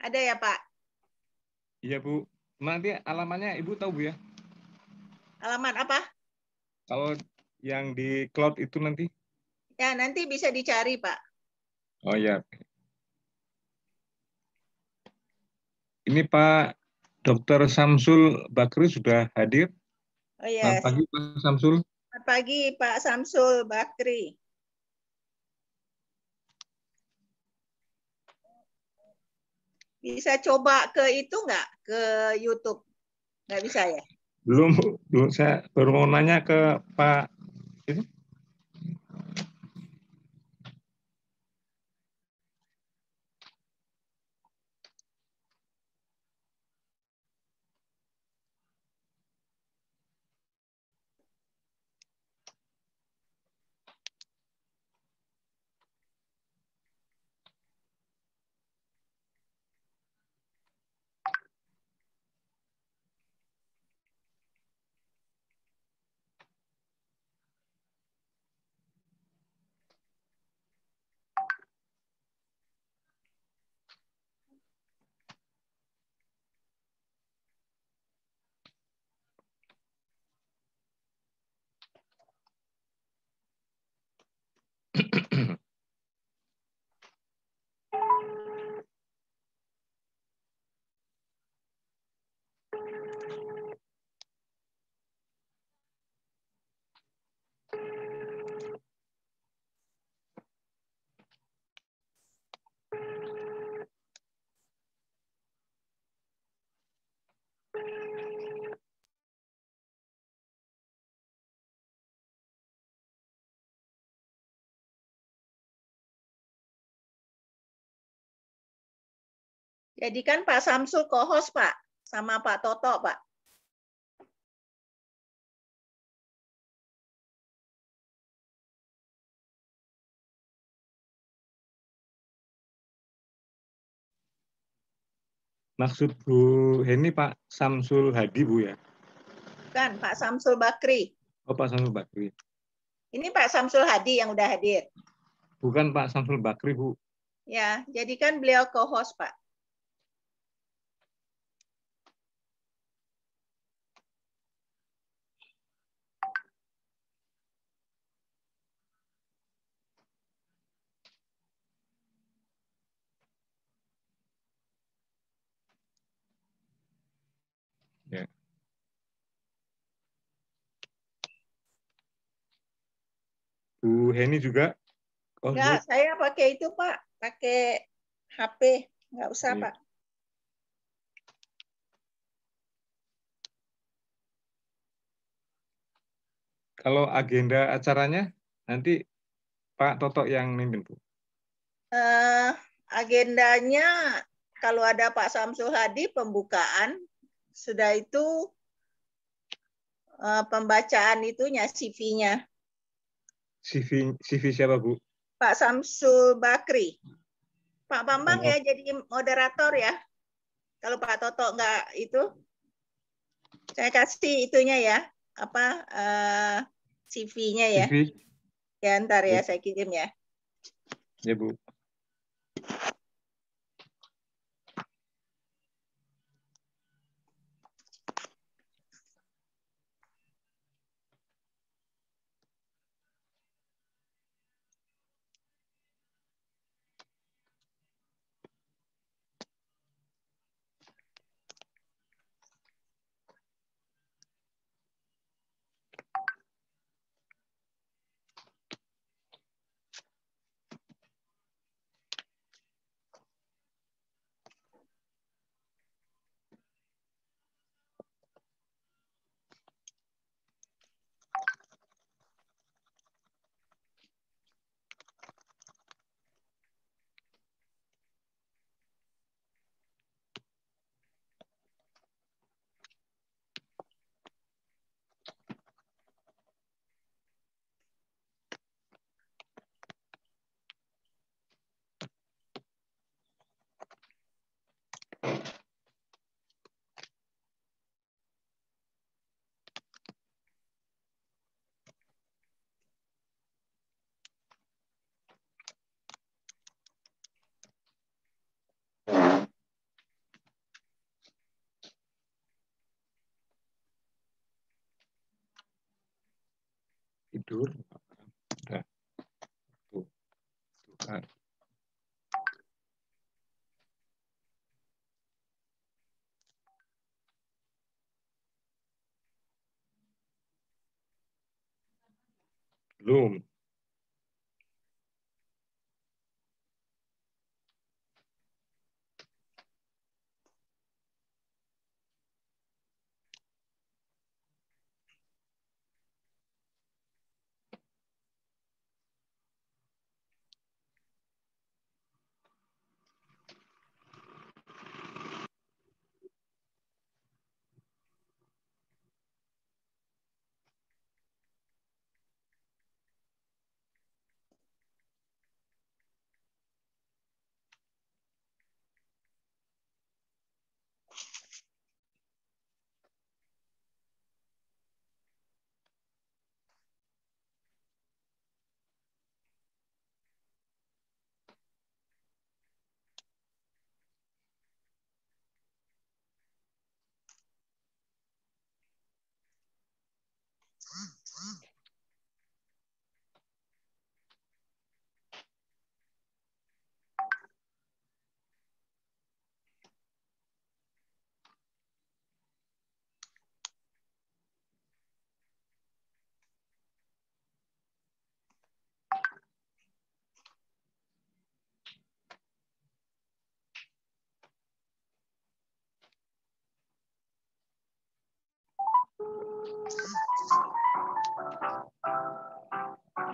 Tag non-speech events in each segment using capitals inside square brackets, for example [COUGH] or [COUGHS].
Ada ya, Pak? Iya, Bu. Nanti alamannya Ibu tahu, Bu ya? Alamat apa? Kalau yang di cloud itu nanti? Ya, nanti bisa dicari, Pak. Oh ya. Ini Pak Dr. Samsul Bakri sudah hadir. Oh iya. Selamat pagi Pak Samsul. Selamat pagi Pak Samsul Bakri. bisa coba ke itu nggak ke YouTube? Nggak bisa ya? Belum, belum saya baru mau nanya ke Pak Jadikan Pak Samsul kohos Pak, sama Pak Toto Pak. Maksud Bu Heni Pak Samsul Hadi Bu ya? Bukan, Pak Samsul Bakri. Oh, Pak Samsul Bakri. Ini Pak Samsul Hadi yang udah hadir. Bukan Pak Samsul Bakri, Bu. Ya, jadikan beliau co-host, Pak. Heni juga? Oh, Enggak, saya pakai itu Pak, pakai HP, Enggak usah iya. Pak. Kalau agenda acaranya nanti Pak Toto yang mimpin Bu. Uh, agendanya kalau ada Pak Samsul Hadi pembukaan, sudah itu uh, pembacaan itunya CV-nya. CV CV siapa Bu? Pak Samsul Bakri. Pak Bambang ya jadi moderator ya. Kalau Pak Toto nggak itu, saya kasih itunya ya apa uh, eh, CV-nya ya. CV. Ya ntar ya, ya saya kirim ya. Ya Bu. tidur udah tuh Tuhan belum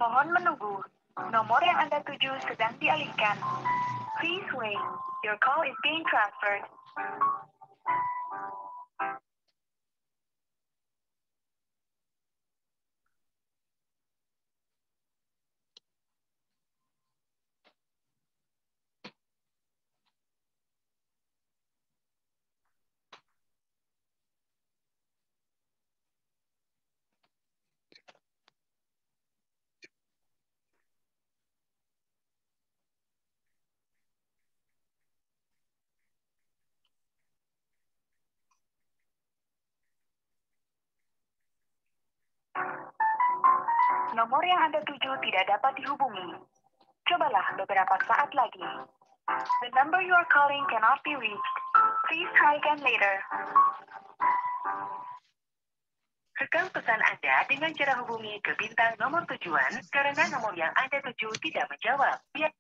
Mohon menunggu. Nomor yang Anda tuju sedang dialihkan. Please wait. Your call is being transferred. nomor yang Anda tuju tidak dapat dihubungi. Cobalah beberapa saat lagi. The number you are calling cannot be reached. Please try again later. Rekam pesan Anda dengan cara hubungi ke bintang nomor tujuan karena nomor yang Anda tuju tidak menjawab. Biar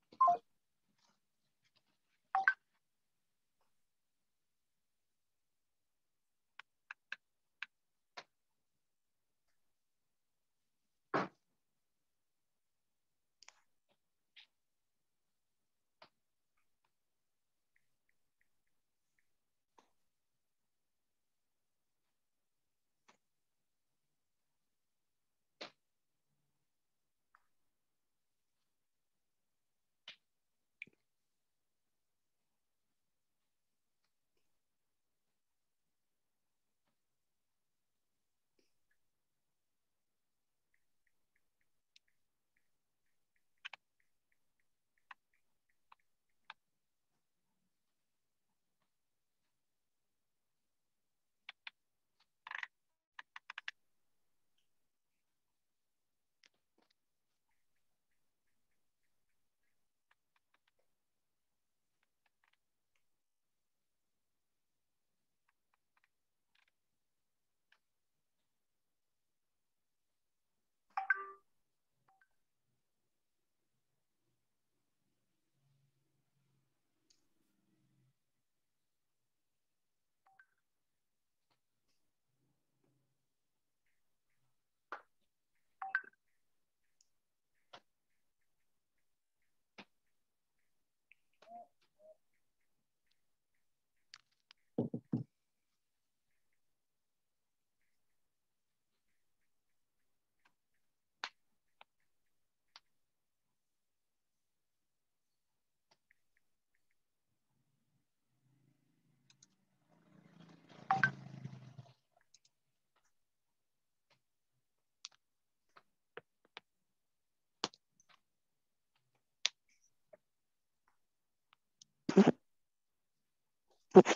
Kak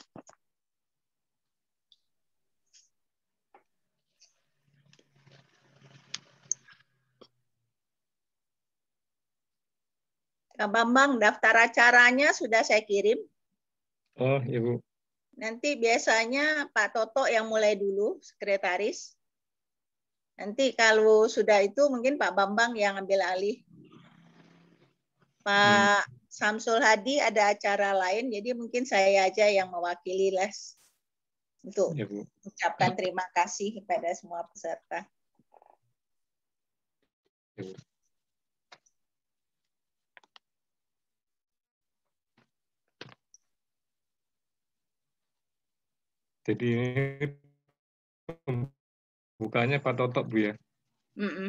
Bambang, daftar acaranya sudah saya kirim. Oh, Ibu. Iya, Nanti biasanya Pak Toto yang mulai dulu, sekretaris. Nanti kalau sudah itu mungkin Pak Bambang yang ambil alih. Pak hmm. Samsul Hadi ada acara lain, jadi mungkin saya aja yang mewakili les untuk ya, hmm. terima kasih kepada semua peserta. Ya, Bu. Jadi ini bukanya Pak Toto, Bu ya? Mm -mm.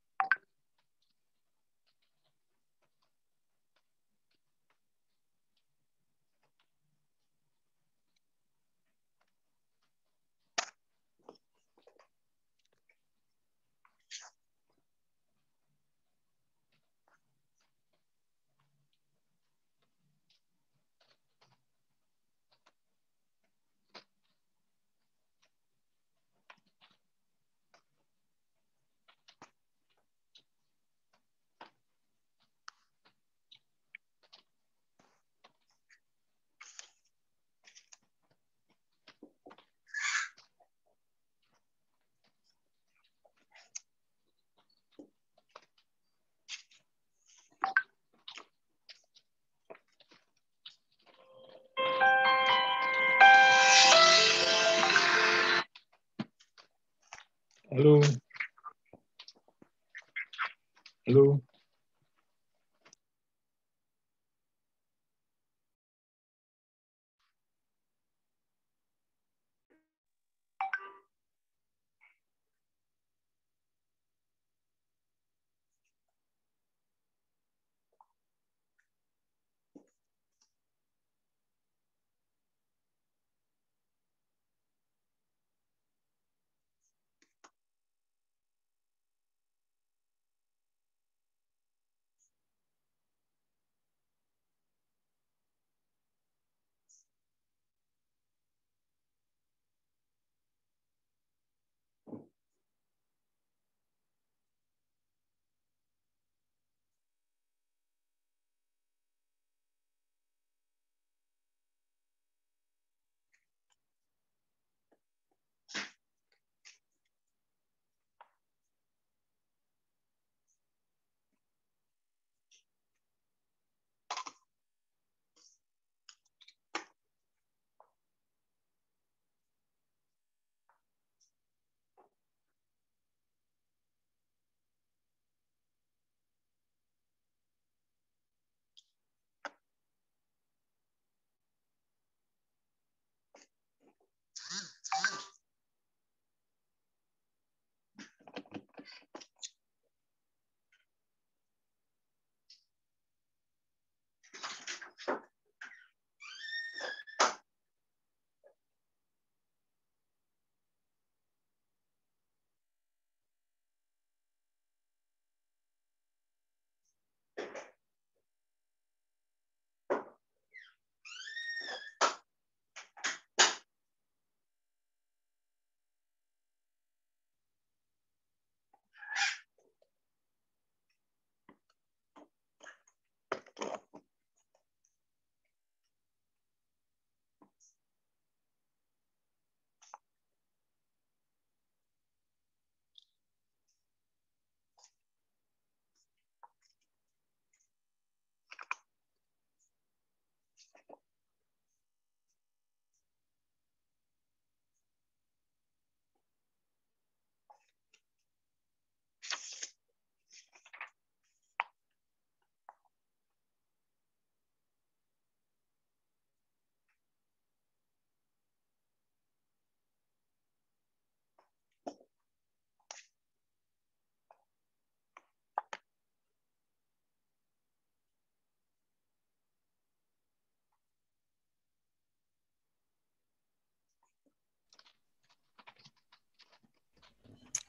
Hello. Hello.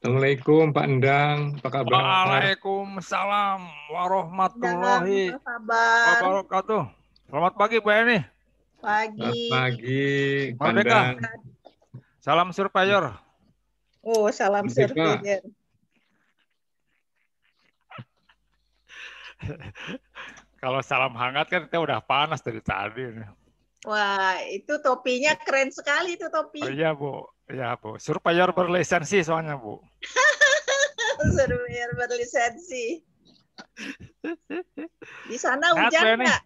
Assalamualaikum Pak Endang, apa kabar? Waalaikumsalam warahmatullahi wabarakatuh. Selamat pagi Bu Eni. Pagi. Selamat pagi. Merdeka. Salam surveyor. Oh, salam surveyor. [LAUGHS] Kalau salam hangat kan kita udah panas dari tadi. Wah, itu topinya keren sekali itu topi. Oh, iya, Bu. Ya Bu, surveyor berlisensi soalnya Bu. [LAUGHS] surveyor berlisensi. Di sana hujan nggak?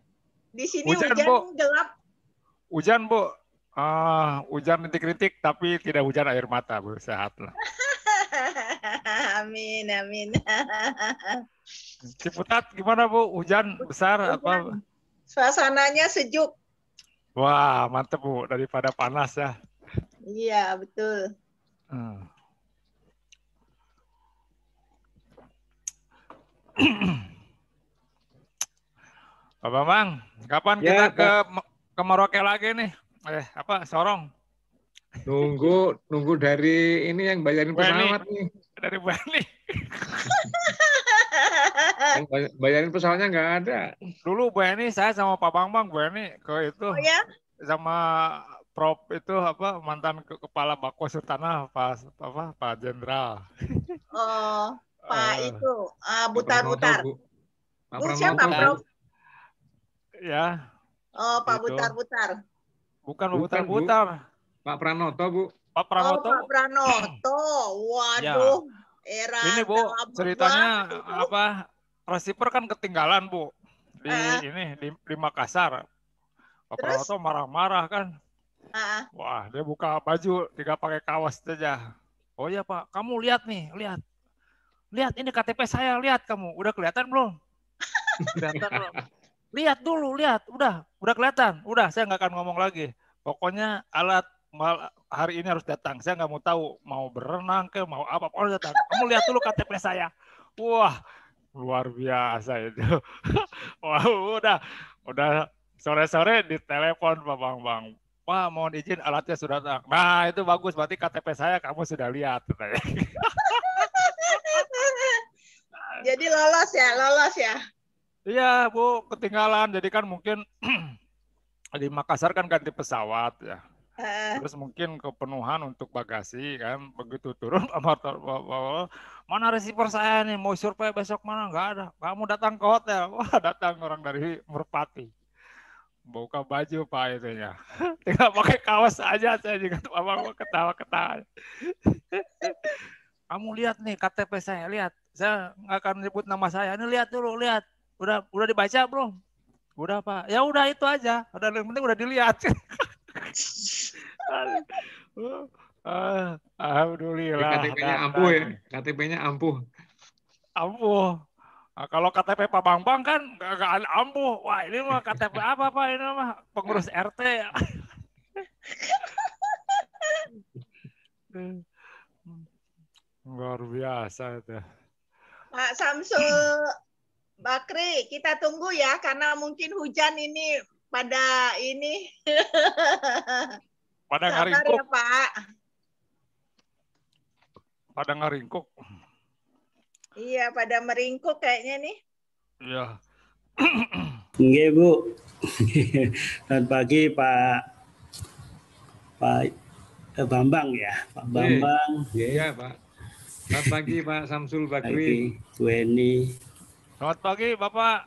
Di sini hujan, hujan Bu. gelap. Hujan Bu. Uh, hujan kritik-kritik tapi tidak hujan air mata Bu, sehat lah. [LAUGHS] amin, amin. [LAUGHS] Ciputat gimana Bu? Hujan besar hujan. apa? Suasananya sejuk. Wah, mantep Bu, daripada panas ya. Iya, betul. Hmm. [CLEARS THROAT] Pak Bambang, kapan ya, kita ke ke Merauke lagi nih? Eh, apa Sorong? Nunggu nunggu dari ini yang bayarin pesawat nih. Dari Bali. [LAUGHS] bayarin pesawatnya nggak ada. Dulu Bu Eni, saya sama Pak Bambang Bu Eni ke itu. Oh ya? Sama prop itu apa mantan ke kepala Bako Surtanah Pak apa Pak Jenderal. Oh, Pak eh, itu uh, Butar Butar. Bu, Pak Bu. siapa, Prof? Ya. Oh, Pak itu. Butar Butar. Bukan Pak Butar Butar. Pak Pranoto, Bu. Pak Pranoto. Oh, Pak Pranoto. Ya. Waduh. Ya. Era ini Bu, ceritanya apa? Receiver kan ketinggalan, Bu. Di eh. ini di, di Makassar. Pak Terus? Pranoto marah-marah kan Uh. Wah, dia buka baju, tiga pakai kawas saja. Oh iya Pak, kamu lihat nih, lihat. Lihat ini KTP saya, lihat kamu. Udah kelihatan belum? [LAUGHS] kelihatan belum? Lihat dulu, lihat. Udah, udah kelihatan. Udah, saya nggak akan ngomong lagi. Pokoknya alat mal hari ini harus datang. Saya nggak mau tahu mau berenang ke mau apa, pokoknya datang. Kamu lihat dulu KTP saya. Wah, luar biasa itu. [LAUGHS] Wah, udah udah sore-sore ditelepon Pak Bang Bang. Wah, mohon izin alatnya sudah datang. Nah, itu bagus. Berarti KTP saya kamu sudah lihat. [LAUGHS] Jadi lolos ya, lolos ya. Iya, Bu, ketinggalan. Jadi kan mungkin [CLEARS THROAT] di Makassar kan ganti pesawat ya. Terus mungkin kepenuhan untuk bagasi kan begitu turun [LAUGHS] motor mana receiver saya nih mau survei besok mana nggak ada kamu datang ke hotel wah datang orang dari Merpati buka baju pak itu ya [LAUGHS] tinggal pakai kawas aja saya juga mama ketawa ketawa [LAUGHS] kamu lihat nih KTP saya lihat saya nggak akan nyebut nama saya ini lihat dulu lihat udah udah dibaca belum udah pak ya udah itu aja Ada yang penting udah dilihat [LAUGHS] ah, Alhamdulillah. KTP-nya ampuh ya. KTP-nya ampuh. Ampuh. Nah, kalau KTP Pak Bang Bang kan gak ada ampuh. Wah ini mah KTP apa Pak? Ini mah pengurus RT. [LAUGHS] Luar biasa itu. Pak Samsul Bakri, kita tunggu ya karena mungkin hujan ini pada ini. pada ya, ngaringkuk. Ya, Pak. Pada ngaringkuk. Iya, pada meringkuk kayaknya nih. Iya. Oke, Bu. Selamat pagi, Pak Pak eh, Bambang ya, Pak Bambang. Iya, iya Pak. Selamat pagi Pak Samsul Bakri. Pagi, Bu Eni. Selamat pagi Bapak.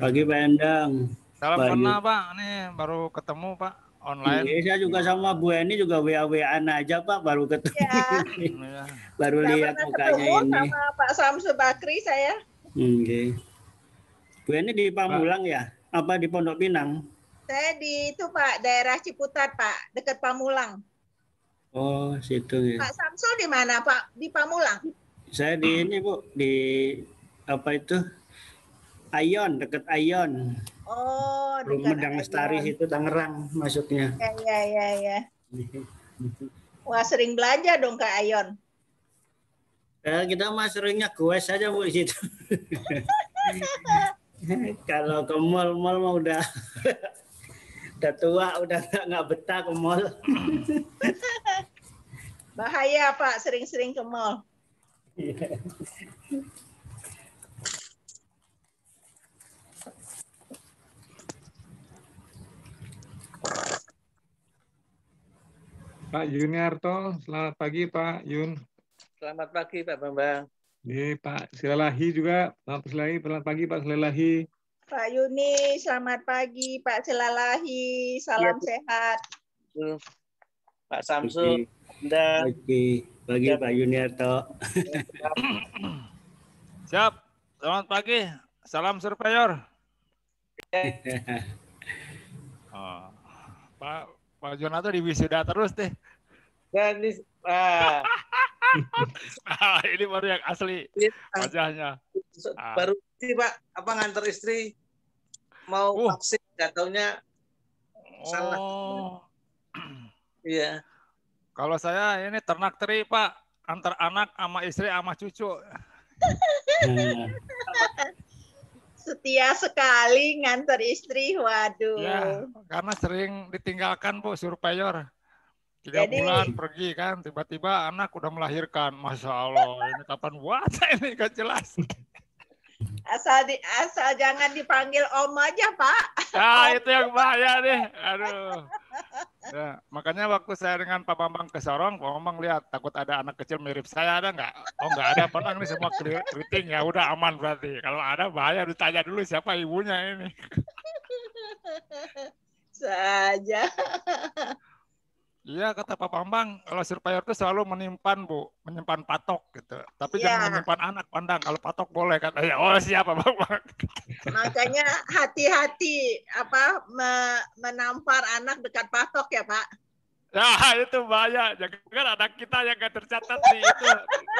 Pagi Pak Endang. Salam kenal Pak, nih baru ketemu Pak online. Iya, saya juga sama Bu Eni juga WA WA aja Pak baru ketemu. Ya. baru Gak lihat mukanya ini. Sama Pak Samsu Bakri saya. Oke. okay. Bu Eni di Pamulang Pak. ya? Apa di Pondok Pinang? Saya di itu Pak daerah Ciputat Pak, dekat Pamulang. Oh, situ ya. Pak Samsul di mana Pak? Di Pamulang. Saya di ini Bu, di apa itu? Ayon, dekat Ayon. Oh, Medang Lestari itu Tangerang maksudnya. Ya, ya, ya, ya. [LAUGHS] Wah, sering belanja dong ke Ayon. Eh, kita mah seringnya gue saja Bu di situ. [LAUGHS] Kalau ke mall-mall mah udah [LAUGHS] udah tua, udah nggak betah ke mall. Bahaya Pak, sering-sering ke mall. Pak Yuniarto, selamat pagi Pak Yun. Selamat pagi Pak Bambang. Nih Pak Silalahi juga, Pak Silalahi, selamat pagi Pak Silalahi. Pak Yuni, selamat pagi Pak Silalahi, salam ya. sehat. Pak Samsul, dan pagi, pagi Siap. Pak Yuniarto. [LAUGHS] Siap, selamat pagi, salam surveyor. [LAUGHS] oh, Pak Pak Jonato di wisuda terus deh. Dan ini, ah. nah, [LAUGHS] ini baru yang asli iya. wajahnya. Ah. Baru ini Pak, apa nganter istri mau uh. vaksin, gak taunya oh. salah. [CLEARS THROAT] Iya. Kalau saya ini ternak teri Pak, antar anak sama istri sama cucu. [LAUGHS] Setia sekali nganter istri, waduh. Ya, karena sering ditinggalkan Bu Surpayor. Tiga bulan [LAUGHS] pergi kan, tiba-tiba anak udah melahirkan. Masya Allah, ini kapan buat [LAUGHS] ini gak jelas. Asal di, asal jangan dipanggil om aja, Pak. Nah, [LAUGHS] itu yang bahaya nih Aduh. ya, makanya waktu saya dengan Pak Bambang ke Sorong, Pak Bambang lihat takut ada anak kecil mirip saya ada nggak? Oh nggak ada, pernah ini semua keriting ya udah aman berarti. Kalau ada bahaya ditanya dulu siapa ibunya ini. Saja. Iya kata Pak Bambang, kalau surveyor itu selalu menyimpan bu, menyimpan patok gitu. Tapi ya. jangan menyimpan anak pandang. Kalau patok boleh kata ya. Oh siapa Bambang? Makanya hati-hati apa me menampar anak dekat patok ya Pak. Ya itu bahaya. kan anak kita yang gak tercatat di itu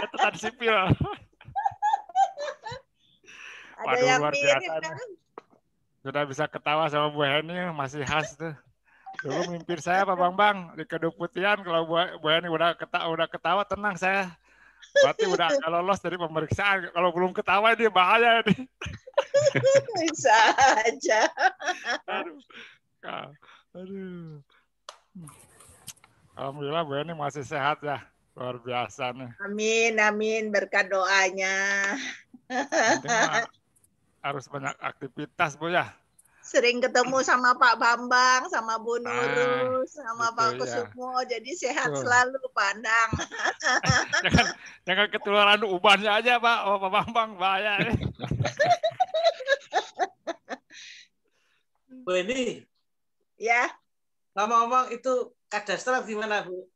catatan sipil. Ada Waduh, yang luar biasa. Kan? Sudah bisa ketawa sama Bu Heni masih khas tuh. Dulu mimpin saya Pak Bang Bang di putian kalau Bu, Bu Yani udah ketawa, udah ketawa tenang saya. Berarti udah agak lolos dari pemeriksaan. Kalau belum ketawa dia bahaya nih. Bisa aja. Aduh. Aduh. Alhamdulillah Bu Yani masih sehat ya. Luar biasa nih. Amin, amin. Berkat doanya. Harus banyak aktivitas Bu ya sering ketemu sama Pak Bambang, sama Bu Nurul, ah, sama Pak iya. Kusumo. Ya. Jadi sehat betul. selalu pandang. [LAUGHS] jangan, jangan ketularan ubannya aja Pak, oh, Pak Bambang bahaya. [LAUGHS] Bu ini. Ya. Lama omong itu kadastral gimana Bu?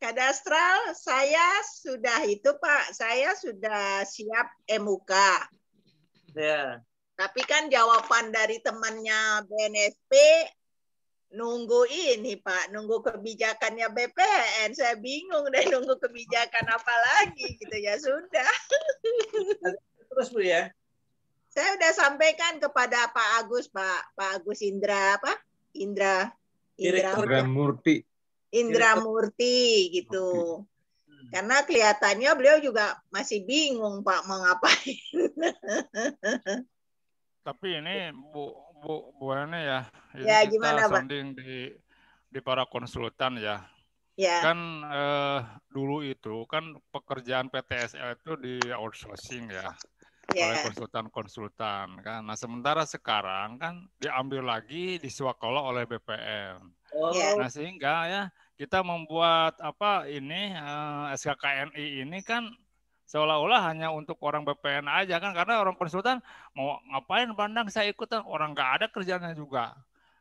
Kadastral saya sudah itu Pak, saya sudah siap MUK. Ya. Tapi kan jawaban dari temannya BNSP nunggu ini Pak, nunggu kebijakannya BPN. Saya bingung deh nunggu kebijakan apa lagi gitu ya sudah. Terus Bu ya. Saya sudah sampaikan kepada Pak Agus, Pak Pak Agus Indra apa? Indra Indra, Murti. Indra Murti gitu. karena kelihatannya beliau juga masih bingung Pak mau ngapain. [LAUGHS] tapi ini Bu Bu Bu ini ya, ini ya kita gimana, sounding Pak? di di para konsultan ya. Ya. Kan eh, dulu itu kan pekerjaan PTSL itu di outsourcing ya. ya. Oleh konsultan-konsultan kan. Nah, sementara sekarang kan diambil lagi swakola oleh BPN. Oh. Ya. Nah, sehingga ya kita membuat apa ini eh, SKKNI ini kan seolah-olah hanya untuk orang BPN aja kan karena orang konsultan mau ngapain pandang saya ikutan orang nggak ada kerjanya juga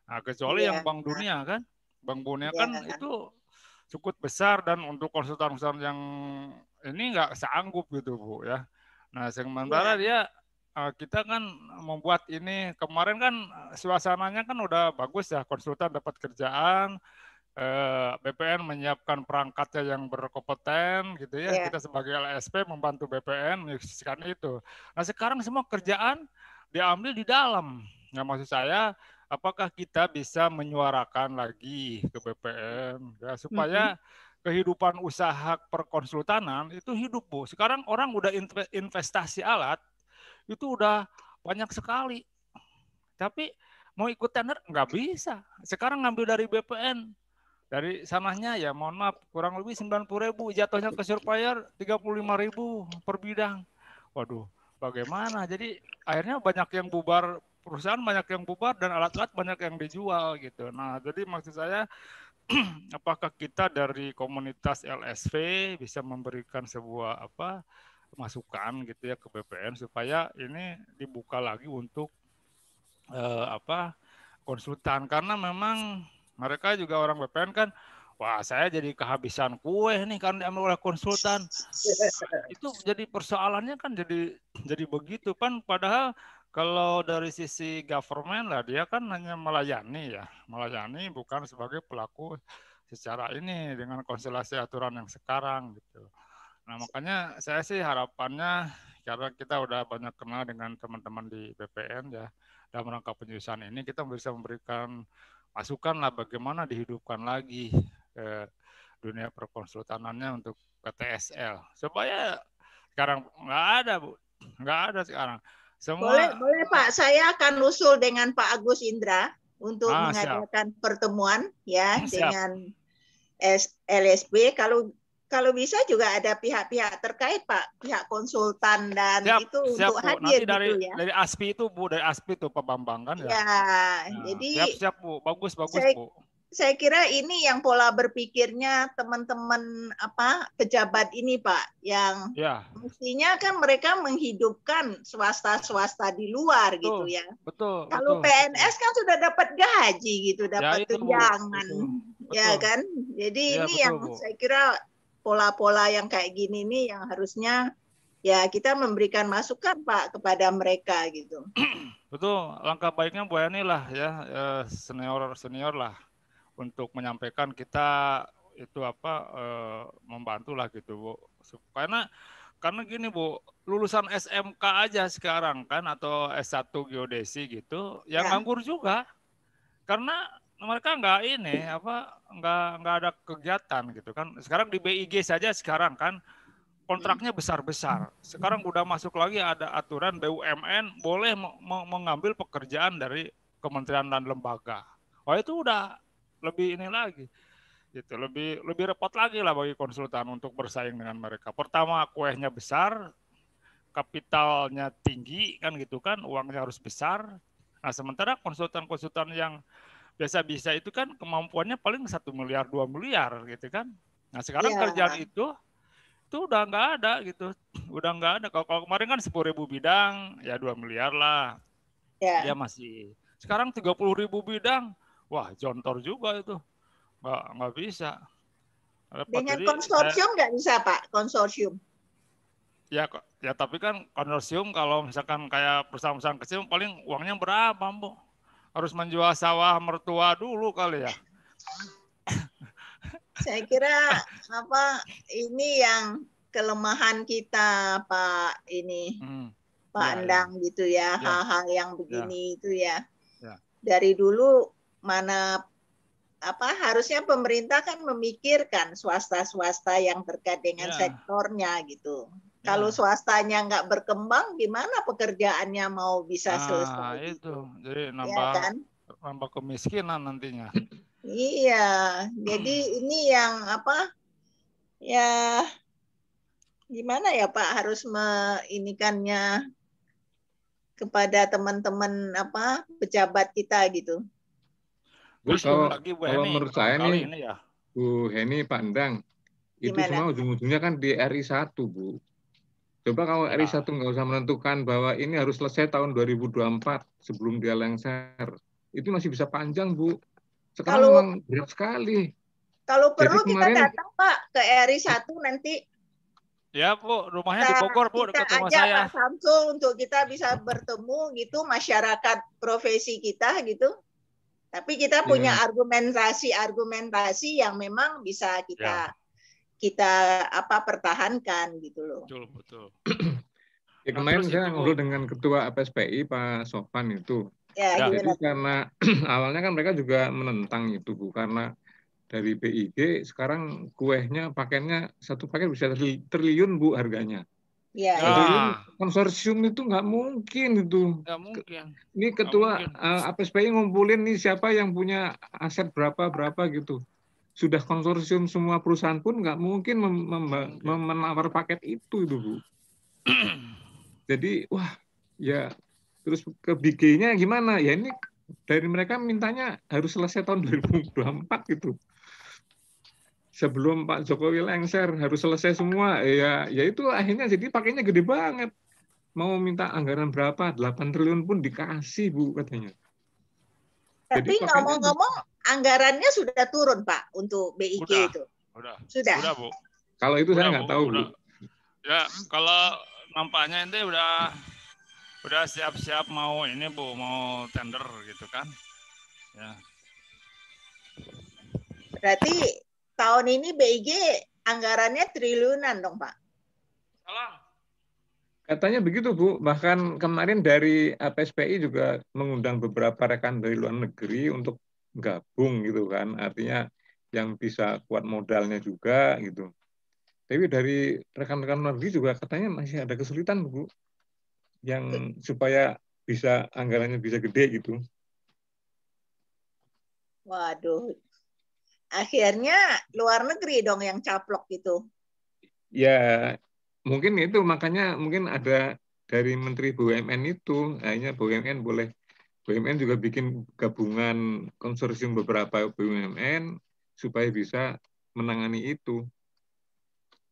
nah, kecuali yeah. yang bank dunia kan bank dunia yeah. kan itu cukup besar dan untuk konsultan-konsultan yang ini nggak sanggup gitu bu ya nah sementara yeah. dia eh, kita kan membuat ini kemarin kan eh, suasananya kan udah bagus ya konsultan dapat kerjaan Eh, BPN menyiapkan perangkatnya yang berkompeten gitu ya. Yeah. Kita sebagai LSP membantu BPN menyukseskan itu. Nah sekarang semua kerjaan diambil di dalam. Nah maksud saya apakah kita bisa menyuarakan lagi ke BPN ya, supaya mm -hmm. kehidupan usaha perkonsultanan itu hidup bu. Sekarang orang udah investasi alat itu udah banyak sekali. Tapi mau ikut tender nggak bisa. Sekarang ngambil dari BPN dari sanahnya ya mohon maaf kurang lebih 90 ribu jatuhnya ke surveyor 35 ribu per bidang waduh bagaimana jadi akhirnya banyak yang bubar perusahaan banyak yang bubar dan alat-alat banyak yang dijual gitu nah jadi maksud saya [CLEARS THROAT] apakah kita dari komunitas LSV bisa memberikan sebuah apa masukan gitu ya ke BPN supaya ini dibuka lagi untuk eh, apa konsultan karena memang mereka juga orang BPN kan wah saya jadi kehabisan kue nih karena diambil oleh konsultan [LAUGHS] itu jadi persoalannya kan jadi jadi begitu kan padahal kalau dari sisi government lah dia kan hanya melayani ya melayani bukan sebagai pelaku secara ini dengan konstelasi aturan yang sekarang gitu nah makanya saya sih harapannya karena kita udah banyak kenal dengan teman-teman di BPN ya dalam rangka penyusunan ini kita bisa memberikan masukanlah bagaimana dihidupkan lagi ke dunia perkonsultanannya untuk PTSL supaya sekarang nggak ada bu nggak ada sekarang semua boleh boleh pak saya akan usul dengan Pak Agus Indra untuk ah, mengadakan siap. pertemuan ya ah, dengan LSP kalau kalau bisa juga ada pihak-pihak terkait Pak, pihak konsultan dan siap, itu untuk Bu. hadir Nanti gitu dari, gitu ya. Dari ASPI itu Bu, dari ASPI itu Pak Bambang kan ya. ya jadi siap siap Bu, bagus bagus saya, Bu. Saya kira ini yang pola berpikirnya teman-teman apa pejabat ini Pak yang ya. mestinya kan mereka menghidupkan swasta-swasta di luar betul, gitu ya. Betul. Kalau betul. PNS kan sudah dapat gaji gitu, dapat ya, tunjangan. Ya kan? Jadi ya, ini betul, yang Bu. saya kira pola-pola yang kayak gini nih yang harusnya ya kita memberikan masukan Pak kepada mereka gitu. [CLEARS THROAT] Betul, langkah baiknya Bu Yani lah ya eh, senior senior lah untuk menyampaikan kita itu apa eh, membantu lah gitu Bu. Karena karena gini Bu, lulusan SMK aja sekarang kan atau S1 geodesi gitu yang ya. nganggur juga. Karena mereka nggak ini apa nggak nggak ada kegiatan gitu kan sekarang di BIG saja sekarang kan kontraknya besar besar sekarang udah masuk lagi ada aturan BUMN boleh mengambil pekerjaan dari kementerian dan lembaga oh itu udah lebih ini lagi gitu lebih lebih repot lagi lah bagi konsultan untuk bersaing dengan mereka pertama kuehnya besar kapitalnya tinggi kan gitu kan uangnya harus besar nah sementara konsultan-konsultan yang biasa bisa itu kan kemampuannya paling satu miliar dua miliar gitu kan nah sekarang yeah. kerjaan itu itu udah nggak ada gitu [CLEARS THROAT] udah nggak ada kalau, kalau kemarin kan sepuluh ribu bidang ya dua miliar lah yeah. ya masih sekarang tiga puluh ribu bidang wah jontor juga itu nggak nggak bisa Repot. dengan konsorsium eh, nggak bisa pak konsorsium ya ya tapi kan konsorsium kalau misalkan kayak perusahaan-perusahaan kecil paling uangnya berapa bu harus menjual sawah mertua dulu kali ya. [LAUGHS] Saya kira apa ini yang kelemahan kita Pak ini hmm. Pak ya, Andang ya. gitu ya, ya. hal-hal ya. yang begini ya. itu ya. ya. Dari dulu mana apa harusnya pemerintah kan memikirkan swasta-swasta yang terkait dengan ya. sektornya gitu. Kalau ya. swastanya nggak berkembang, gimana pekerjaannya mau bisa nah, selesai? itu, jadi iya nambah ya kan? nambah kemiskinan nantinya. Iya, jadi hmm. ini yang apa? Ya, gimana ya Pak harus meinikannya kepada teman-teman apa pejabat kita gitu. Terus nah, kalau, lagi Bu kalau menurut saya nih, ini ya. Bu Heni Pandang, Gimana? itu semua ujung-ujungnya kan di RI 1, Bu. Coba kalau RI1 nggak usah menentukan bahwa ini harus selesai tahun 2024 sebelum dia lengser. Itu masih bisa panjang, Bu. Sekarang kalau, memang berat sekali. Kalau perlu kemarin, kita datang, Pak, ke RI1 nanti. Ya, Bu. Rumahnya kita, di Bogor, Bu, dekat rumah aja, saya. Pak Samsung untuk kita bisa bertemu gitu, masyarakat profesi kita gitu. Tapi kita punya iya. argumentasi-argumentasi ya. yang memang bisa kita ya kita apa pertahankan gitu loh. Betul betul. [CLEARS THROAT] ya nah, kemarin saya ngobrol dengan ketua APSPI Pak Sofan itu. Ya, ya. Itu karena [CLEARS THROAT] awalnya kan mereka juga menentang itu Bu karena dari BIG sekarang kuehnya pakainya satu paket bisa terli triliun Bu harganya. Ya. ya. konsorsium itu nggak mungkin itu. Nggak mungkin. Ini ketua Uh, eh, APSPI ngumpulin nih siapa yang punya aset berapa berapa gitu sudah konsorsium semua perusahaan pun nggak mungkin iya. menawar paket itu itu bu [CLEARS THROAT] jadi wah ya terus ke BG-nya gimana ya ini dari mereka mintanya harus selesai tahun 2024 gitu sebelum Pak Jokowi lengser harus selesai semua ya ya itu akhirnya jadi pakainya gede banget mau minta anggaran berapa 8 triliun pun dikasih bu katanya tapi ngomong-ngomong anggarannya sudah turun Pak untuk BIG udah, itu. Udah. Sudah. Udah, Bu. Kalau itu udah, saya nggak tahu, Bu. Ya, kalau nampaknya ini udah udah siap-siap mau ini Bu, mau tender gitu kan. Ya. Berarti tahun ini BIG anggarannya triliunan dong, Pak. Salah. Katanya begitu, Bu. Bahkan kemarin dari APSPI juga mengundang beberapa rekan dari luar negeri untuk gabung gitu kan artinya yang bisa kuat modalnya juga gitu tapi dari rekan-rekan negeri juga katanya masih ada kesulitan bu yang supaya bisa anggarannya bisa gede gitu waduh akhirnya luar negeri dong yang caplok gitu ya mungkin itu makanya mungkin ada dari Menteri BUMN itu akhirnya BUMN boleh BUMN juga bikin gabungan konsorsium beberapa BUMN supaya bisa menangani itu.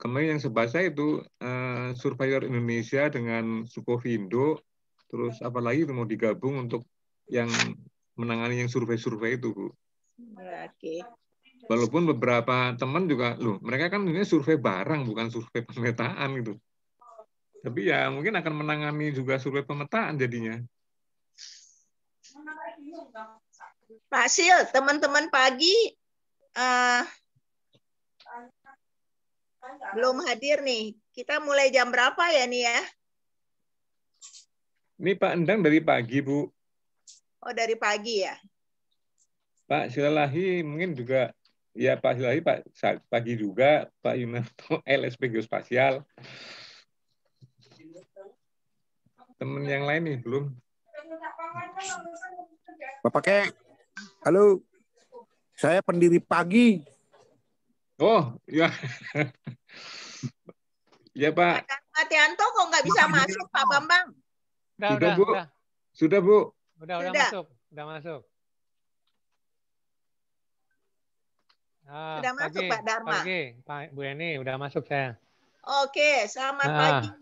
Kemarin yang sebaca itu uh, Surveyor Indonesia dengan Sukovindo, terus apalagi itu mau digabung untuk yang menangani yang survei-survei itu, Bu. Oke. Walaupun beberapa teman juga, loh, mereka kan ini survei barang, bukan survei pemetaan gitu. Tapi ya mungkin akan menangani juga survei pemetaan jadinya. Pak Sil, teman-teman pagi uh, belum hadir nih. Kita mulai jam berapa ya nih ya? Ini Pak Endang dari pagi, Bu. Oh, dari pagi ya? Pak Silalahi mungkin juga, ya Pak Silalahi Pak, pagi juga, Pak Yunarto, LSP [LAUGHS] Geospasial. Teman yang lain nih, belum. Bapak Kek. Halo. Saya pendiri pagi. Oh, ya. ya, Pak. Matianto kok nggak bisa Pak masuk, Pak Bambang? Sudah, sudah, Bu. Sudah. Sudah, Bu. Sudah sudah masuk. sudah masuk. Ah, sudah pagi, masuk Pak Dharma. Pagi, Pak Bu Eni, sudah masuk saya. Oke, selamat ah. pagi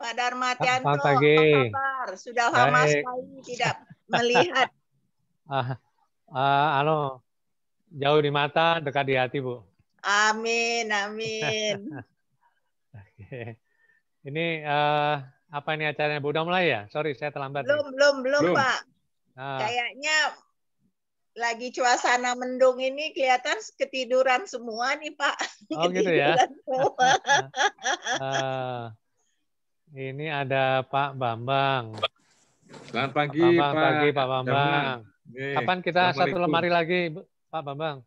Pak Dharma Tianto. Selamat pagi. Apa kabar? Sudah lama sekali tidak melihat uh, uh, jauh di mata, dekat di hati, Bu. Amin, amin. [LAUGHS] okay. Ini uh, apa ini acaranya? Bu, udah mulai ya? Sorry, saya terlambat. Belum, belum, belum, belum. Pak. Uh. Kayaknya lagi suasana mendung ini kelihatan ketiduran semua nih Pak. Oh ketiduran gitu ya. uh, [LAUGHS] [LAUGHS] ini ada Pak Bambang. Selamat pagi Pak Selamat pagi, Pak Bambang. Jangan. Eh, Kapan kita satu lemari lagi, Pak Bambang?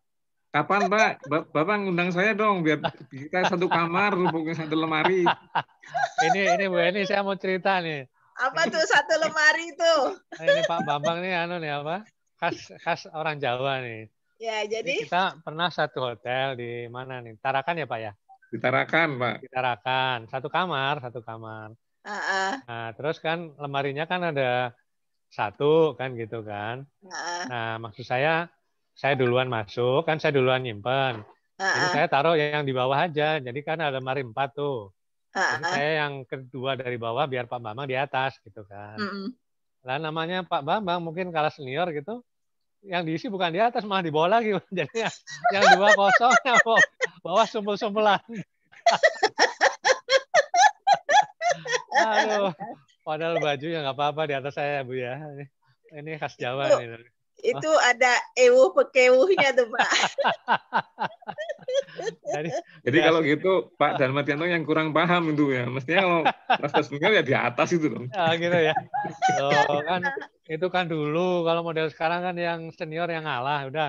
Kapan, Pak? Bambang undang saya dong biar kita satu kamar bukan satu lemari. [LAUGHS] ini ini Bu Eni saya mau cerita nih. Apa tuh satu lemari itu? Nah, ini Pak Bambang nih anu nih apa? Khas khas orang Jawa nih. Ya, jadi, jadi kita pernah satu hotel di mana nih? Tarakan ya, Pak ya? Di Tarakan, Pak. Di Tarakan. Satu kamar, satu kamar. Uh -uh. Nah, terus kan lemarinya kan ada satu kan gitu kan. Nah, nah maksud saya saya duluan masuk kan saya duluan nyimpen. Nah, Jadi saya taruh yang di bawah aja. Jadi kan ada lemari empat tuh. Jadi saya yang kedua dari bawah biar Pak Bambang di atas gitu kan. Lah namanya Pak Bambang mungkin kalah senior gitu. Yang diisi bukan di atas malah di bawah lagi. [LAUGHS] Jadi yang, yang dua kosong [LAUGHS] yang bawah, bawah sumpel-sumpelan. [LAUGHS] Aduh, Padahal baju ya nggak apa-apa di atas saya Bu ya. Ini khas Jawa itu, ini. Itu oh. ada ewu pekewuhnya tuh Pak. [LAUGHS] Jadi, Jadi kalau gitu Pak dan Matianto yang kurang paham itu ya. Mestinya kalau Mas ya di atas itu dong. Ah gitu ya. Oh, kan itu kan dulu kalau model sekarang kan yang senior yang ngalah udah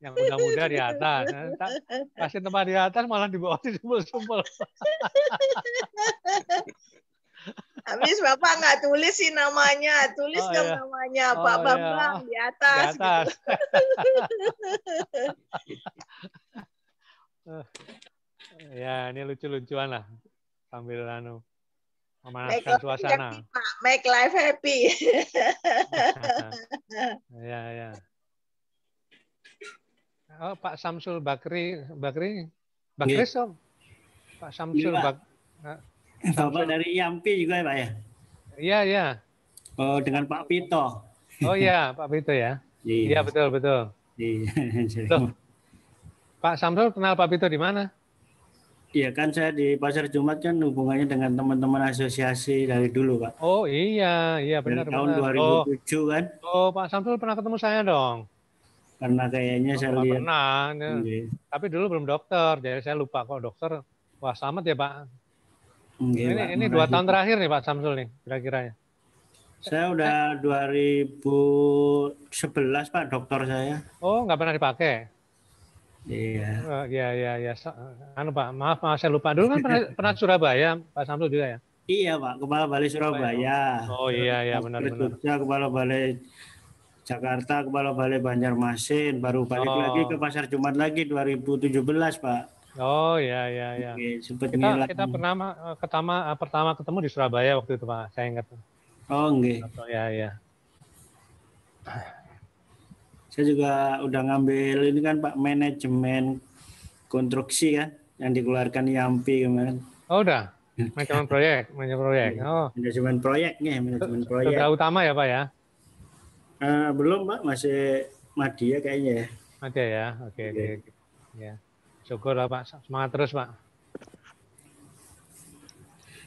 yang muda-muda di atas. Nah, kasih tempat di atas malah di bawah sumpel Habis Bapak nggak tulis sih namanya, tulis oh, dong iya. namanya oh, Pak iya. Bambang iya. di atas. Di atas. Gitu. [LAUGHS] ya, ini lucu-lucuan lah sambil anu memanaskan make suasana. Happy, Make life happy. [LAUGHS] ya, ya. Oh, Pak Samsul Bakri, Bakri, iya. Bakri, yeah. Pak Samsul yeah, Bakri. Bak Bapak dari Yampi juga ya Pak ya? Iya, iya. Oh, dengan Pak Pito. Oh iya, Pak Pito ya. Iya. iya, betul, betul. Iya. [LAUGHS] Pak Samsul kenal Pak Pito di mana? Iya kan saya di pasar Jumat kan hubungannya dengan teman-teman asosiasi dari dulu Pak. Oh iya, iya benar. Dari tahun benar. 2007 oh, kan. Oh Pak Samsul pernah ketemu saya dong. Karena kayaknya oh, saya lihat. Pernah, ya. tapi dulu belum dokter, jadi saya lupa kok dokter. Wah selamat ya Pak ini ini dua tahun terakhir nih Pak Samsul nih kira-kira ya. Saya udah 2011 eh. Pak dokter saya. Oh nggak pernah dipakai. Iya. Oh, iya iya iya. Anu Pak maaf maaf saya lupa dulu kan pernah, [LAUGHS] pernah Surabaya Pak Samsul juga ya. Iya Pak Kepala Balai Surabaya. Oh iya iya benar-benar. Kepala Balai Jakarta, Kepala Balai Banjarmasin, baru balik oh. lagi ke Pasar Jumat lagi 2017 Pak. Oh ya ya ya. Oke, sempat kita ngelang. kita pertama eh, ketama eh, pertama ketemu di Surabaya waktu itu pak, saya ingat. Oh enggak. Ya ya. Saya juga udah ngambil ini kan pak manajemen konstruksi kan yang dikeluarkan Yampi kemarin. Oh udah. Iya. Manajemen proyek, manajemen proyek. Iya, oh. Manajemen proyeknya, manajemen proyek. Sudah utama ya pak ya? Uh, belum pak, masih Madia kayaknya ya. Madia ya, oke okay, oke. Okay. Ya. Syukur lah Pak, semangat terus Pak.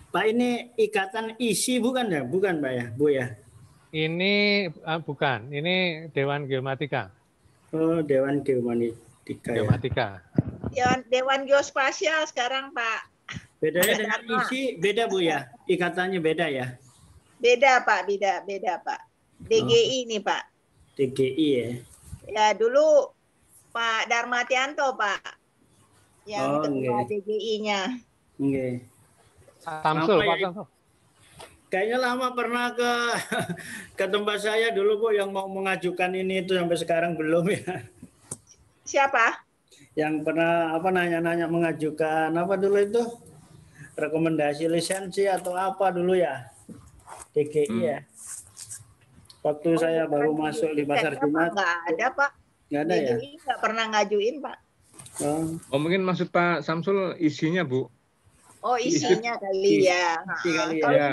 Pak ini ikatan isi bukan ya? Bukan Pak ya, Bu ya? Ini uh, bukan, ini Dewan Geomatika. Oh, Dewan Geomatika. Ya. Geomatika. Ya. Dewan Geospasial sekarang Pak. Bedanya dengan isi beda Bu ya? Ikatannya beda ya? Beda Pak, beda, beda Pak. DGI oh. nih Pak. DGI ya? Ya dulu Pak Darmatianto Pak yang oh, ketua okay. DGI-nya. Okay. Samsul, Kayaknya lama pernah ke ke tempat saya dulu Bu yang mau mengajukan ini itu sampai sekarang belum ya. Siapa? Yang pernah apa nanya-nanya mengajukan apa dulu itu? Rekomendasi lisensi atau apa dulu ya? DGI hmm. ya. Waktu oh, saya baru masuk di pasar Jumat. Enggak ada, Pak. Enggak ada DGI ya? Enggak pernah ngajuin, Pak. Oh. oh mungkin maksud Pak Samsul isinya Bu? Oh isinya isi, kali ya. Isi kali kalau, ya.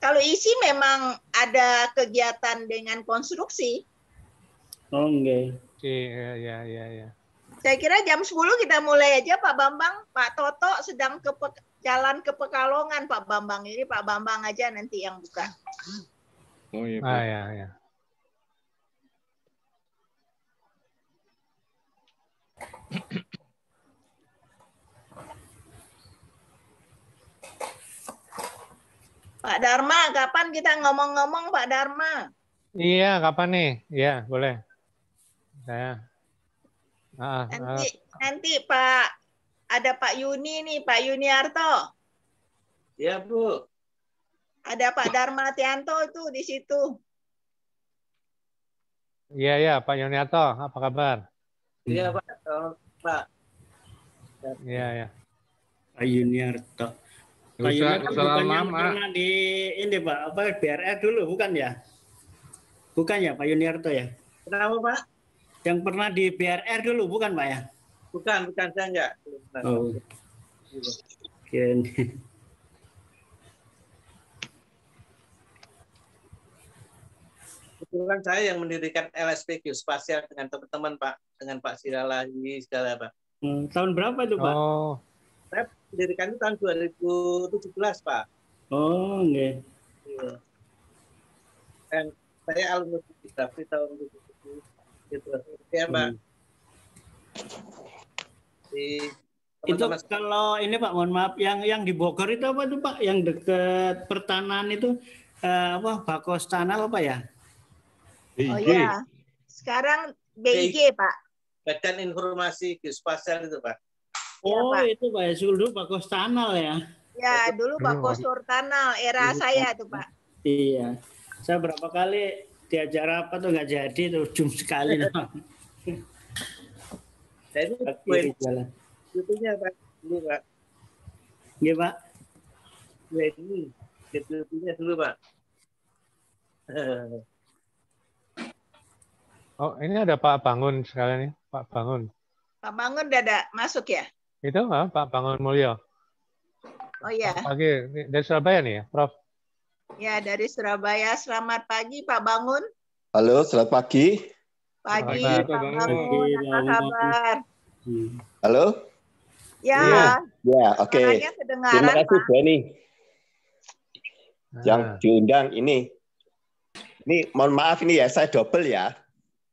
Kalau isi memang ada kegiatan dengan konstruksi. Oh enggak. Iya iya iya. Ya. Saya kira jam 10 kita mulai aja Pak Bambang, Pak Toto sedang ke jalan ke Pekalongan Pak Bambang ini Pak Bambang aja nanti yang buka. Oh iya. Ah, iya, iya. Pak Dharma, kapan kita ngomong-ngomong Pak Dharma? Iya, kapan nih? Iya, boleh. Saya. nanti, ah. nanti Pak, ada Pak Yuni nih, Pak Yuniarto. Iya, Bu. Ada Pak Dharma Tianto itu di situ. Iya, iya, Pak Yuniarto, apa kabar? Iya hmm. Pak, oh, Pak. Iya ya. Pak Yuniarto. Pak Yuniarto bukannya pernah di ini Pak, apa BRR dulu bukan ya? Bukan ya Pak Yuniarto ya? Kenapa Pak? Yang pernah di BRR dulu bukan Pak ya? Bukan, bukan saya enggak. Oh. Kirain. Kebetulan saya yang mendirikan LSPQ spasial dengan teman-teman Pak dengan Pak Siralahi segala apa. Hmm, tahun berapa itu Pak? Oh. Saya didirikan itu tahun 2017 Pak. Oh, enggak. Iya. Okay. Dan saya alumni fotografi tahun 2017 gitu. Ya Pak. Hmm. Di teman-teman. itu kalau ini Pak mohon maaf yang yang di Bogor itu apa tuh Pak yang dekat pertanahan itu eh, apa Bakos Tanah apa ya? BIG. Oh iya. Sekarang BIG, BIG Pak badan informasi geospasial itu pak oh ya, pak. itu pak Yusul dulu pak Kostanal ya ya dulu pak Kostanal era dulu, saya itu pak iya saya berapa kali diajar apa tuh nggak jadi tuh jum sekali Saya itu kue Itunya pak, dulu pak. Iya pak. Kue ini, ketutunya dulu pak. [LAUGHS] Oh, ini ada Pak Bangun sekalian ya, Pak Bangun. Pak Bangun dada masuk ya? Itu Pak Pak Bangun Mulyo. Oh iya. Pagi dari Surabaya nih ya, Prof. Ya, dari Surabaya. Selamat pagi Pak Bangun. Halo, selamat pagi. Pagi, Pak Bangun. Apa kabar? Halo? Ya. Ya, ya oke. Okay. Terima kasih, Benny. Yang ah. diundang ini. Ini mohon maaf ini ya, saya double ya.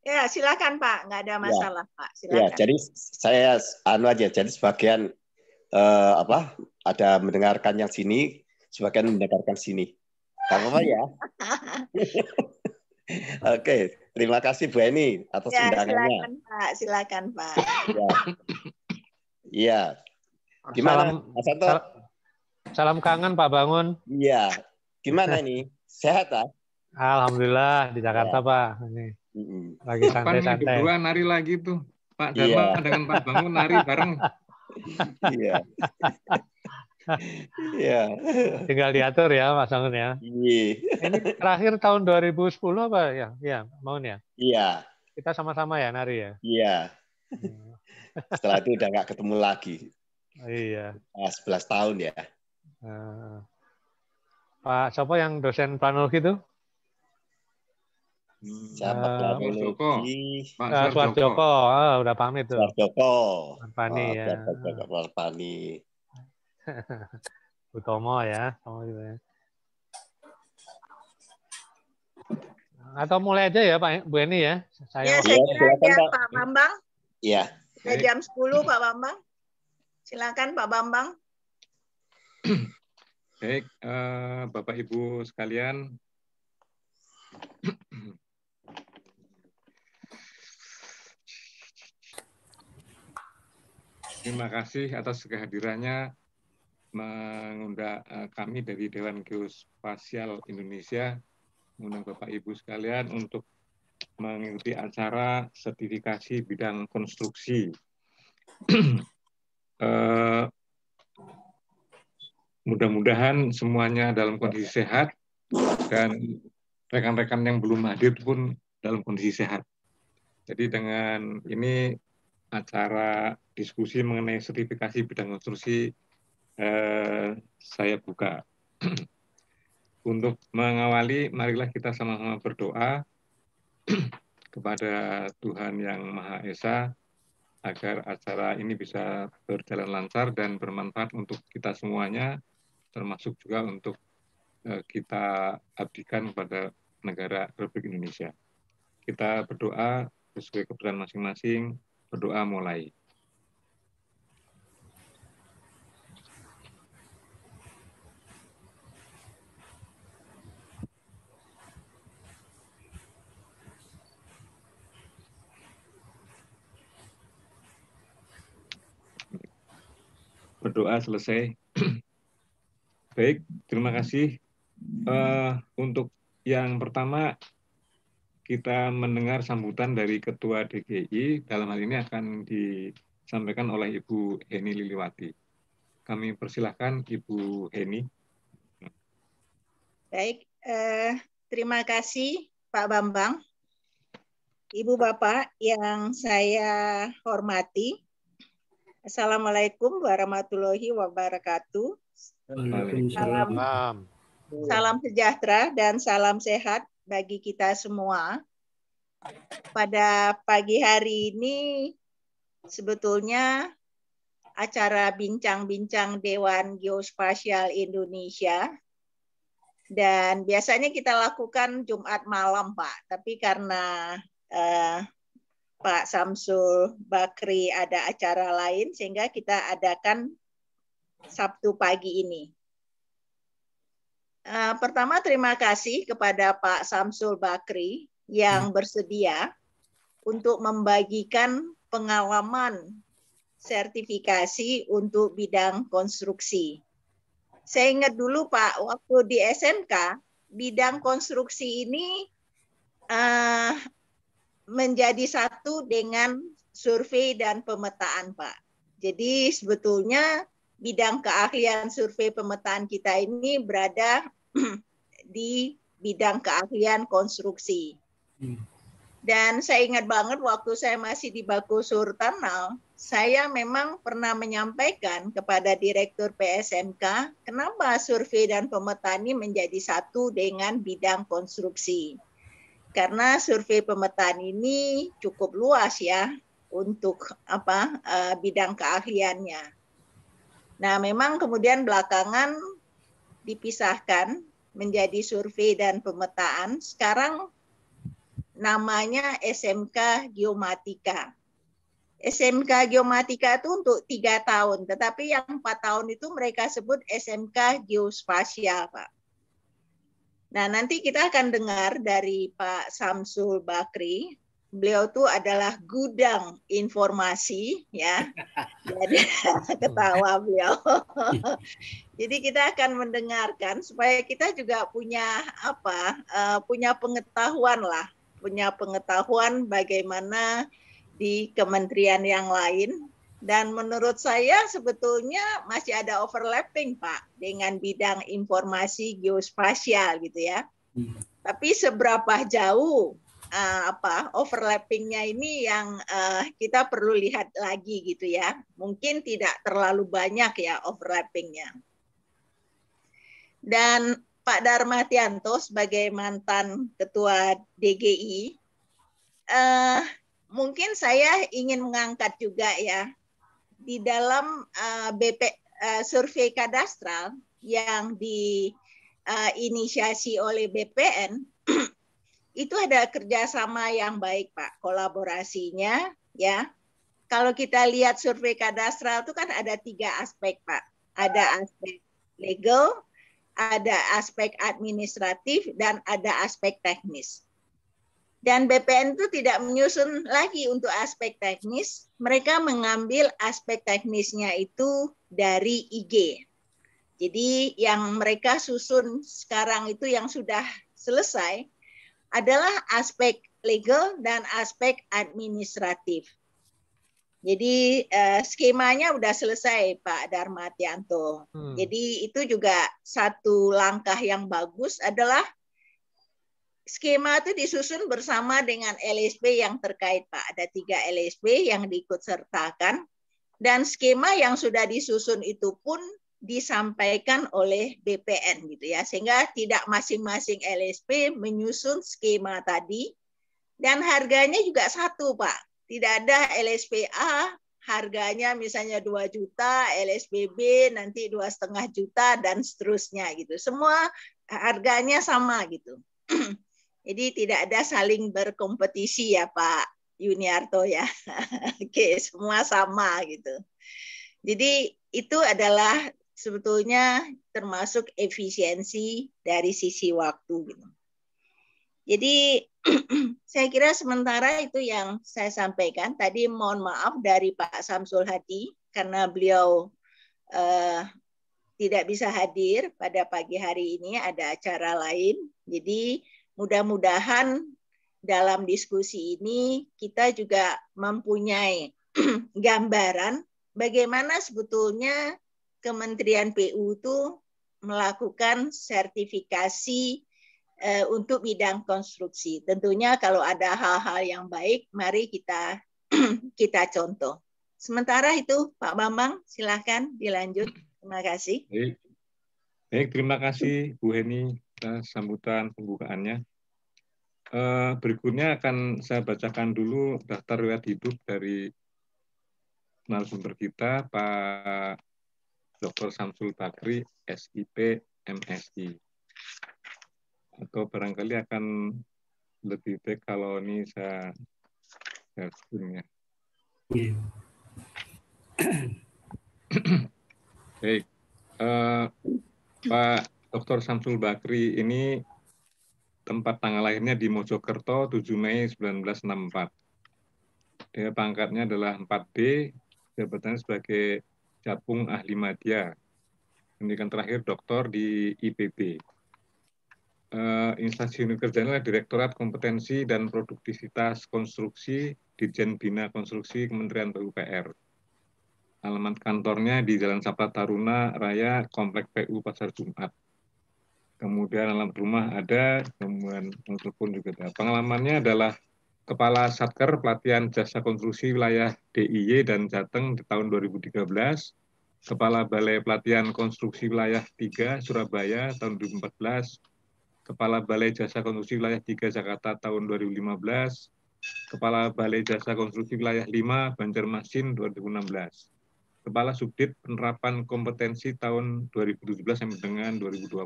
Ya, silakan Pak, nggak ada ya. masalah ya. Pak. Silakan. Ya, jadi saya anu aja, jadi sebagian eh, apa ada mendengarkan yang sini, sebagian mendengarkan sini. Kamu apa ya? [LAUGHS] Oke, terima kasih Bu Eni atas ya, undangannya. Silakan Pak, silakan Pak. ya. ya. Gimana? Salam, salam, salam kangen Pak Bangun. Iya. Gimana nih? Sehat ah? Alhamdulillah di Jakarta ya. Pak. Ini. Lagi santai-santai. Berdua nari lagi tuh. Pak iya. Dharma yeah. dengan Pak Bangun nari bareng. [LAUGHS] Iya. Iya. Tinggal diatur ya Mas Bangun ya. Iya. Ini terakhir tahun 2010 apa ya? Iya, mau ya. Iya. Kita sama-sama ya nari ya. Iya. Hmm. Setelah itu udah nggak ketemu lagi. Iya. 11 nah, tahun ya. Eh, Pak siapa yang dosen planologi itu? Siapa uh, Mas Joko? Pak uh, Suar Joko. Oh, udah pamit tuh. Suar Joko. Pani oh, ya. Suar Pani. [LAUGHS] Utomo ya. Utomo juga ya. Atau mulai aja ya Pak Bu Eni ya. Saya ya, saya iya, kira ya, Pak. Bambang. Iya. Sudah jam 10 Pak Bambang. Silakan Pak Bambang. Baik, uh, Bapak Ibu sekalian. Terima kasih atas kehadirannya mengundang eh, kami dari Dewan Geospasial Indonesia, mengundang Bapak Ibu sekalian untuk mengikuti acara sertifikasi bidang konstruksi. [CLEARS THROAT] eh, mudah-mudahan semuanya dalam kondisi sehat dan rekan-rekan yang belum hadir pun dalam kondisi sehat. Jadi dengan ini acara diskusi mengenai sertifikasi bidang konstruksi eh, saya buka. [CLEARS THROAT] Untuk mengawali, marilah kita sama-sama berdoa [CLEARS THROAT] kepada Tuhan Yang Maha Esa agar acara ini bisa berjalan lancar dan bermanfaat untuk kita semuanya, termasuk juga untuk eh, kita abdikan kepada negara Republik Indonesia. Kita berdoa sesuai kebutuhan masing-masing berdoa mulai. Berdoa selesai. [CLEARS THROAT] Baik, terima kasih. Uh, untuk yang pertama kita mendengar sambutan dari Ketua DGI dalam hal ini akan disampaikan oleh Ibu Heni Liliwati. Kami persilahkan Ibu Heni. Baik, eh, terima kasih Pak Bambang. Ibu Bapak yang saya hormati, Assalamualaikum warahmatullahi wabarakatuh. Salam, salam sejahtera dan salam sehat bagi kita semua. Pada pagi hari ini sebetulnya acara bincang-bincang Dewan Geospasial Indonesia dan biasanya kita lakukan Jumat malam, Pak. Tapi karena eh, Pak Samsul Bakri ada acara lain sehingga kita adakan Sabtu pagi ini. Eh, pertama terima kasih kepada Pak Samsul Bakri yang hmm. bersedia untuk membagikan pengalaman sertifikasi untuk bidang konstruksi. Saya ingat dulu Pak, waktu di SMK, bidang konstruksi ini uh, menjadi satu dengan survei dan pemetaan Pak. Jadi sebetulnya bidang keahlian survei pemetaan kita ini berada [CLEARS THROAT] di bidang keahlian konstruksi. Dan saya ingat banget waktu saya masih di Baku Surtanal, saya memang pernah menyampaikan kepada Direktur PSMK kenapa survei dan pemetaan ini menjadi satu dengan bidang konstruksi. Karena survei pemetaan ini cukup luas ya untuk apa eh, bidang keahliannya. Nah, memang kemudian belakangan dipisahkan menjadi survei dan pemetaan. Sekarang namanya SMK Geomatika. SMK Geomatika itu untuk tiga tahun, tetapi yang empat tahun itu mereka sebut SMK Geospasial, Pak. Nah, nanti kita akan dengar dari Pak Samsul Bakri beliau tuh adalah gudang informasi ya. Jadi [LAUGHS] ketawa beliau. [LAUGHS] Jadi kita akan mendengarkan supaya kita juga punya apa? Uh, punya pengetahuan lah, punya pengetahuan bagaimana di kementerian yang lain dan menurut saya sebetulnya masih ada overlapping Pak dengan bidang informasi geospasial gitu ya. Hmm. Tapi seberapa jauh uh, apa overlappingnya ini yang uh, kita perlu lihat lagi gitu ya. Mungkin tidak terlalu banyak ya overlappingnya. Dan Pak Darmatianto sebagai mantan ketua DGI, uh, eh, mungkin saya ingin mengangkat juga ya di dalam uh, BP uh, survei kadastral yang diinisiasi uh, oleh BPN [CLEARS THROAT] itu ada kerjasama yang baik Pak, kolaborasinya ya. Kalau kita lihat survei kadastral itu kan ada tiga aspek Pak. Ada aspek legal, ada aspek administratif, dan ada aspek teknis. Dan BPN itu tidak menyusun lagi untuk aspek teknis, mereka mengambil aspek teknisnya itu dari IG. Jadi yang mereka susun sekarang itu yang sudah selesai, adalah aspek legal dan aspek administratif. Jadi eh, skemanya sudah selesai Pak Dharma Tianto. Hmm. Jadi itu juga satu langkah yang bagus adalah skema itu disusun bersama dengan LSP yang terkait Pak. Ada tiga LSP yang diikut sertakan dan skema yang sudah disusun itu pun disampaikan oleh BPN gitu ya sehingga tidak masing-masing LSP menyusun skema tadi dan harganya juga satu Pak tidak ada LSP A harganya misalnya 2 juta LSP B nanti dua setengah juta dan seterusnya gitu semua harganya sama gitu [CLEARS THROAT] jadi tidak ada saling berkompetisi ya Pak Yuniarto ya [LAUGHS] oke semua sama gitu jadi itu adalah sebetulnya termasuk efisiensi dari sisi waktu gitu. Jadi [CLEARS THROAT] saya kira sementara itu yang saya sampaikan. Tadi mohon maaf dari Pak Samsul Hadi karena beliau eh, tidak bisa hadir pada pagi hari ini ada acara lain. Jadi mudah-mudahan dalam diskusi ini kita juga mempunyai [CLEARS THROAT] gambaran bagaimana sebetulnya Kementerian PU itu melakukan sertifikasi eh, untuk bidang konstruksi. Tentunya kalau ada hal-hal yang baik, mari kita [CLEARS THROAT] kita contoh. Sementara itu Pak Bambang, silahkan dilanjut. Terima kasih. Baik, baik terima kasih Bu Heni atas sambutan pembukaannya. Eh, berikutnya akan saya bacakan dulu daftar riwayat hidup dari narasumber kita Pak Dr. Samsul Bakri, SIP, MSI. Atau barangkali akan lebih baik kalau ini saya share screen ya. iya. Baik. Eh, Pak Dr. Samsul Bakri ini tempat tanggal lahirnya di Mojokerto 7 Mei 1964. Dia pangkatnya adalah 4B, jabatannya sebagai Capung Ahli Madya. Pendidikan terakhir doktor di IPB. Uh, eh, instansi unit kerjanya adalah Direktorat Kompetensi dan Produktivitas Konstruksi Dirjen Bina Konstruksi Kementerian PUPR. Alamat kantornya di Jalan Sapa Taruna Raya Komplek PU Pasar Jumat. Kemudian alamat rumah ada, kemudian telepon juga ada. Pengalamannya adalah Kepala Satker Pelatihan Jasa Konstruksi Wilayah DIY dan Jateng di tahun 2013, Kepala Balai Pelatihan Konstruksi Wilayah 3 Surabaya tahun 2014, Kepala Balai Jasa Konstruksi Wilayah 3 Jakarta tahun 2015, Kepala Balai Jasa Konstruksi Wilayah 5 Banjarmasin 2016. Kepala Subdit Penerapan Kompetensi tahun 2017 sampai dengan 2020.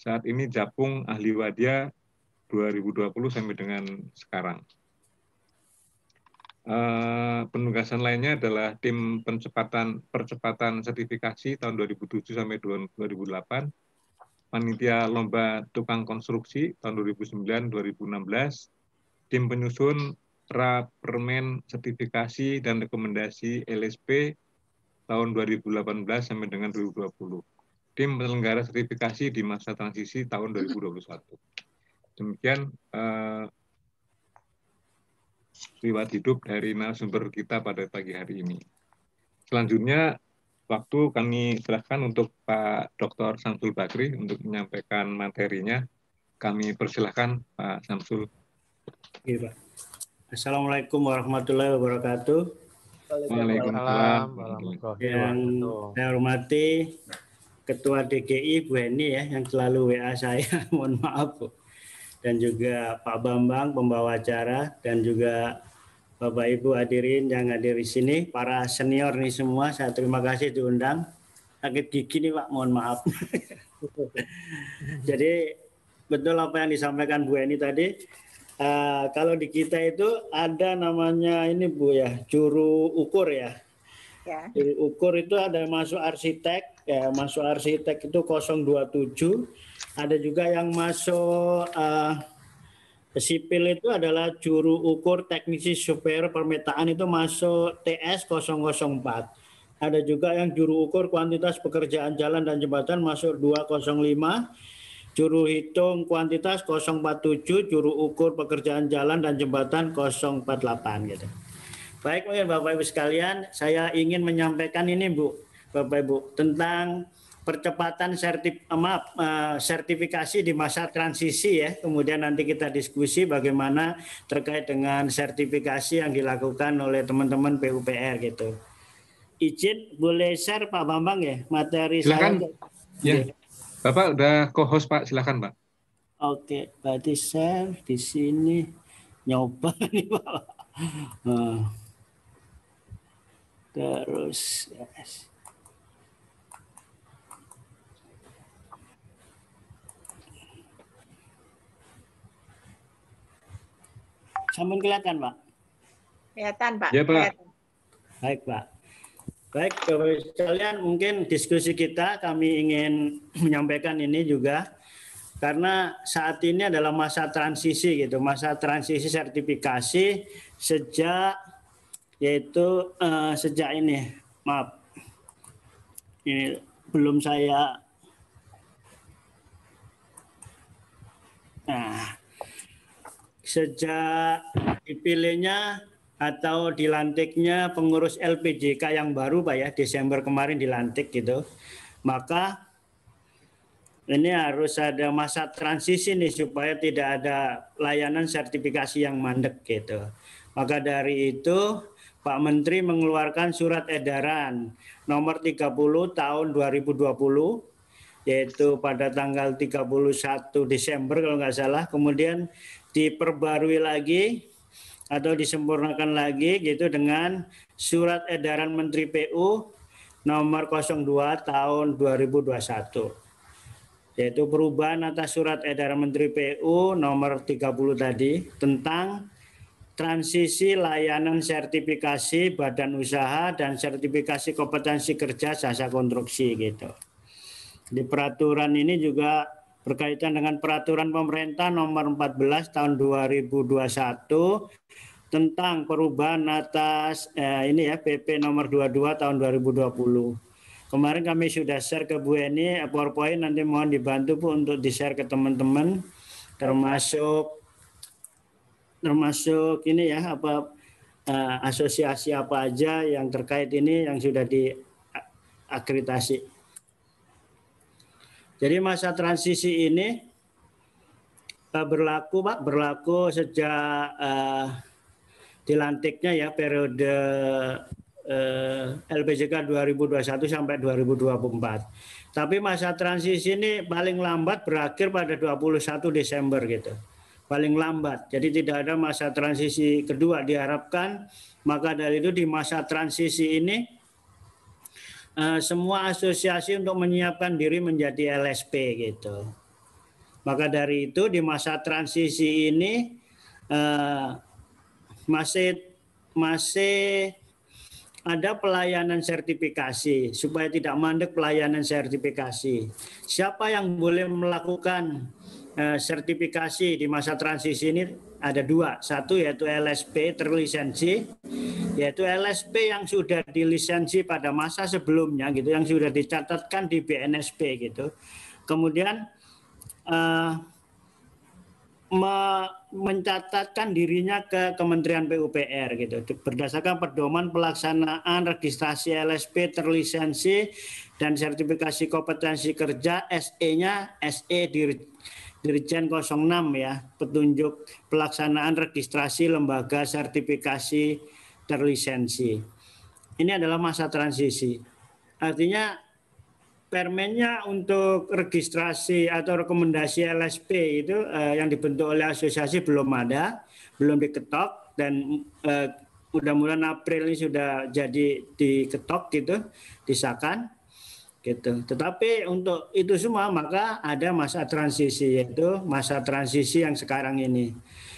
Saat ini Japung Ahli Wadia 2020 sampai dengan sekarang. Uh, penugasan lainnya adalah tim percepatan percepatan sertifikasi tahun 2007 sampai 2008, panitia lomba tukang konstruksi tahun 2009 2016, tim penyusun rapermen permen sertifikasi dan rekomendasi LSP tahun 2018 sampai dengan 2020. Tim penyelenggara sertifikasi di masa transisi tahun 2021. Demikian uh, eh, riwayat hidup dari narasumber kita pada pagi hari ini. Selanjutnya, waktu kami serahkan untuk Pak Dr. Samsul Bakri untuk menyampaikan materinya. Kami persilahkan Pak Samsul. Iya, Pak. Assalamualaikum warahmatullahi wabarakatuh. Waalaikumsalam. Yang saya hormati Ketua DGI Bu Heni ya yang selalu WA saya. [LAUGHS] Mohon maaf Bu dan juga Pak Bambang pembawa acara dan juga Bapak Ibu hadirin yang hadir di sini, para senior nih semua, saya terima kasih diundang. Sakit gigi nih Pak, mohon maaf. [LAUGHS] Jadi betul apa yang disampaikan Bu Eni tadi, uh, kalau di kita itu ada namanya ini Bu ya, juru ukur ya ya. ukur itu ada masuk arsitek, ya masuk arsitek itu 027. Ada juga yang masuk uh, sipil itu adalah juru ukur teknisi super permetaan itu masuk TS 004. Ada juga yang juru ukur kuantitas pekerjaan jalan dan jembatan masuk 205. Juru hitung kuantitas 047, juru ukur pekerjaan jalan dan jembatan 048 gitu. Baik mungkin Bapak Ibu sekalian, saya ingin menyampaikan ini Bu, Bapak Ibu tentang percepatan sertif, eh, maaf, eh, sertifikasi di masa transisi ya. Kemudian nanti kita diskusi bagaimana terkait dengan sertifikasi yang dilakukan oleh teman-teman PUPR gitu. Izin boleh share Pak Bambang ya materi silakan. saya. Ya. Iya. Bapak udah co-host Pak, silakan Pak. Oke, berarti share di sini nyoba [LAUGHS] nih Pak. Eh, terus yes. Sampun kelihatan, Pak. Kelihatan, Pak. Ya, Pak. Baik, Pak. Baik, Bapak sekalian, mungkin diskusi kita kami ingin [CLEARS THROAT] menyampaikan ini juga karena saat ini adalah masa transisi gitu, masa transisi sertifikasi sejak yaitu uh, sejak ini maaf ini belum saya nah sejak dipilihnya atau dilantiknya pengurus LPJK yang baru Pak ya Desember kemarin dilantik gitu maka ini harus ada masa transisi nih supaya tidak ada layanan sertifikasi yang mandek gitu. Maka dari itu Pak Menteri mengeluarkan surat edaran nomor 30 tahun 2020 yaitu pada tanggal 31 Desember kalau nggak salah kemudian diperbarui lagi atau disempurnakan lagi gitu dengan surat edaran Menteri PU nomor 02 tahun 2021 yaitu perubahan atas surat edaran Menteri PU nomor 30 tadi tentang transisi layanan sertifikasi badan usaha dan sertifikasi kompetensi kerja jasa konstruksi gitu. Di peraturan ini juga berkaitan dengan peraturan pemerintah nomor 14 tahun 2021 tentang perubahan atas eh, ini ya PP nomor 22 tahun 2020. Kemarin kami sudah share ke Bu Eni eh, PowerPoint nanti mohon dibantu Bu untuk di-share ke teman-teman termasuk termasuk ini ya apa uh, asosiasi apa aja yang terkait ini yang sudah diakreditasi. Jadi masa transisi ini uh, berlaku Pak berlaku sejak uh, dilantiknya ya periode eh, LPJK 2021 sampai 2024. Tapi masa transisi ini paling lambat berakhir pada 21 Desember gitu paling lambat. Jadi tidak ada masa transisi kedua diharapkan. Maka dari itu di masa transisi ini eh, semua asosiasi untuk menyiapkan diri menjadi LSP gitu. Maka dari itu di masa transisi ini eh, masih masih ada pelayanan sertifikasi supaya tidak mandek pelayanan sertifikasi. Siapa yang boleh melakukan Eh, sertifikasi di masa transisi ini ada dua. Satu yaitu LSP terlisensi, yaitu LSP yang sudah dilisensi pada masa sebelumnya gitu, yang sudah dicatatkan di BNSP gitu. Kemudian uh, mencatatkan dirinya ke Kementerian PUPR gitu berdasarkan pedoman pelaksanaan registrasi LSP terlisensi dan sertifikasi kompetensi kerja SE-nya SE di Dirjen 06 ya, petunjuk pelaksanaan registrasi lembaga sertifikasi terlisensi. Ini adalah masa transisi. Artinya permennya untuk registrasi atau rekomendasi LSP itu eh, yang dibentuk oleh asosiasi belum ada, belum diketok dan eh, mudah-mudahan April ini sudah jadi diketok gitu, disahkan gitu. Tetapi untuk itu semua maka ada masa transisi yaitu masa transisi yang sekarang ini.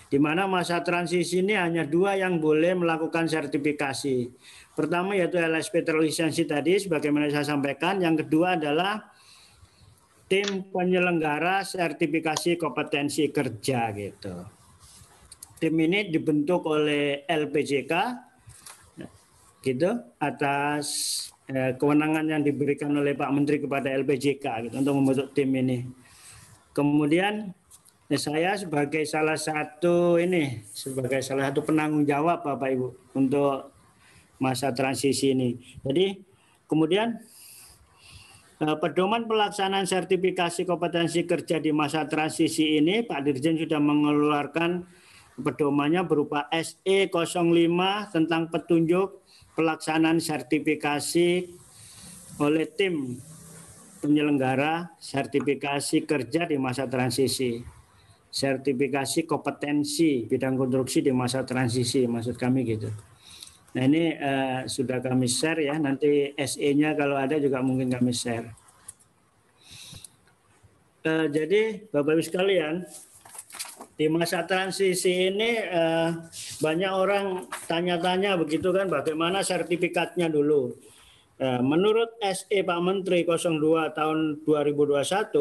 Di mana masa transisi ini hanya dua yang boleh melakukan sertifikasi. Pertama yaitu LSP terlisensi tadi sebagaimana saya sampaikan, yang kedua adalah tim penyelenggara sertifikasi kompetensi kerja gitu. Tim ini dibentuk oleh LPJK gitu atas Eh, kewenangan yang diberikan oleh Pak Menteri kepada LPJK gitu, untuk membentuk tim ini. Kemudian eh, saya sebagai salah satu ini sebagai salah satu penanggung jawab Bapak Ibu untuk masa transisi ini. Jadi kemudian eh, Pedoman pelaksanaan sertifikasi kompetensi kerja di masa transisi ini, Pak Dirjen sudah mengeluarkan pedomannya berupa SE05 tentang petunjuk pelaksanaan sertifikasi oleh tim penyelenggara sertifikasi kerja di masa transisi, sertifikasi kompetensi bidang konstruksi di masa transisi, maksud kami gitu. Nah ini uh, sudah kami share ya, nanti SE-nya kalau ada juga mungkin kami share. Uh, jadi Bapak-Ibu sekalian, di masa transisi ini eh, banyak orang tanya-tanya begitu kan bagaimana sertifikatnya dulu. Eh, menurut SE Pak Menteri 02 tahun 2021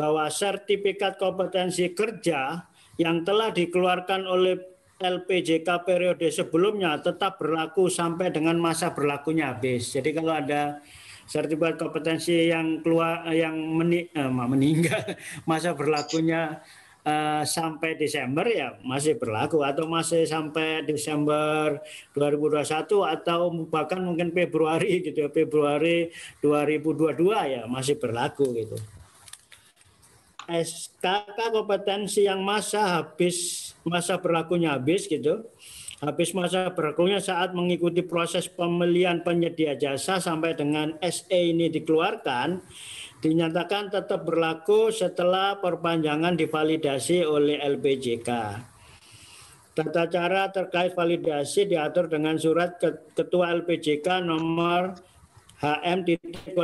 bahwa sertifikat kompetensi kerja yang telah dikeluarkan oleh LPJK periode sebelumnya tetap berlaku sampai dengan masa berlakunya habis. Jadi kalau ada sertifikat kompetensi yang keluar yang meni, eh, meninggal [LAUGHS] masa berlakunya Eh, sampai Desember ya masih berlaku atau masih sampai Desember 2021 atau bahkan mungkin Februari gitu ya Februari 2022 ya masih berlaku gitu. SKK kompetensi yang masa habis masa berlakunya habis gitu. Habis masa berlakunya saat mengikuti proses pembelian penyedia jasa sampai dengan SE ini dikeluarkan, dinyatakan tetap berlaku setelah perpanjangan divalidasi oleh LPJK. Tata cara terkait validasi diatur dengan surat Ketua LPJK nomor HM.01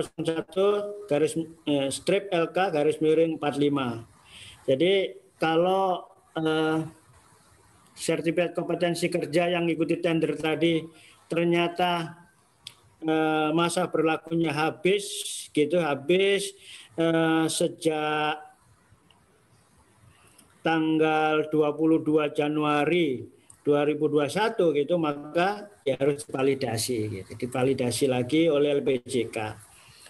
garis eh, strip LK garis miring 45. Jadi kalau eh, sertifikat kompetensi kerja yang ikuti tender tadi ternyata Eh, masa berlakunya habis gitu habis eh, sejak tanggal 22 Januari 2021 gitu maka ya harus validasi gitu divalidasi lagi oleh LPJK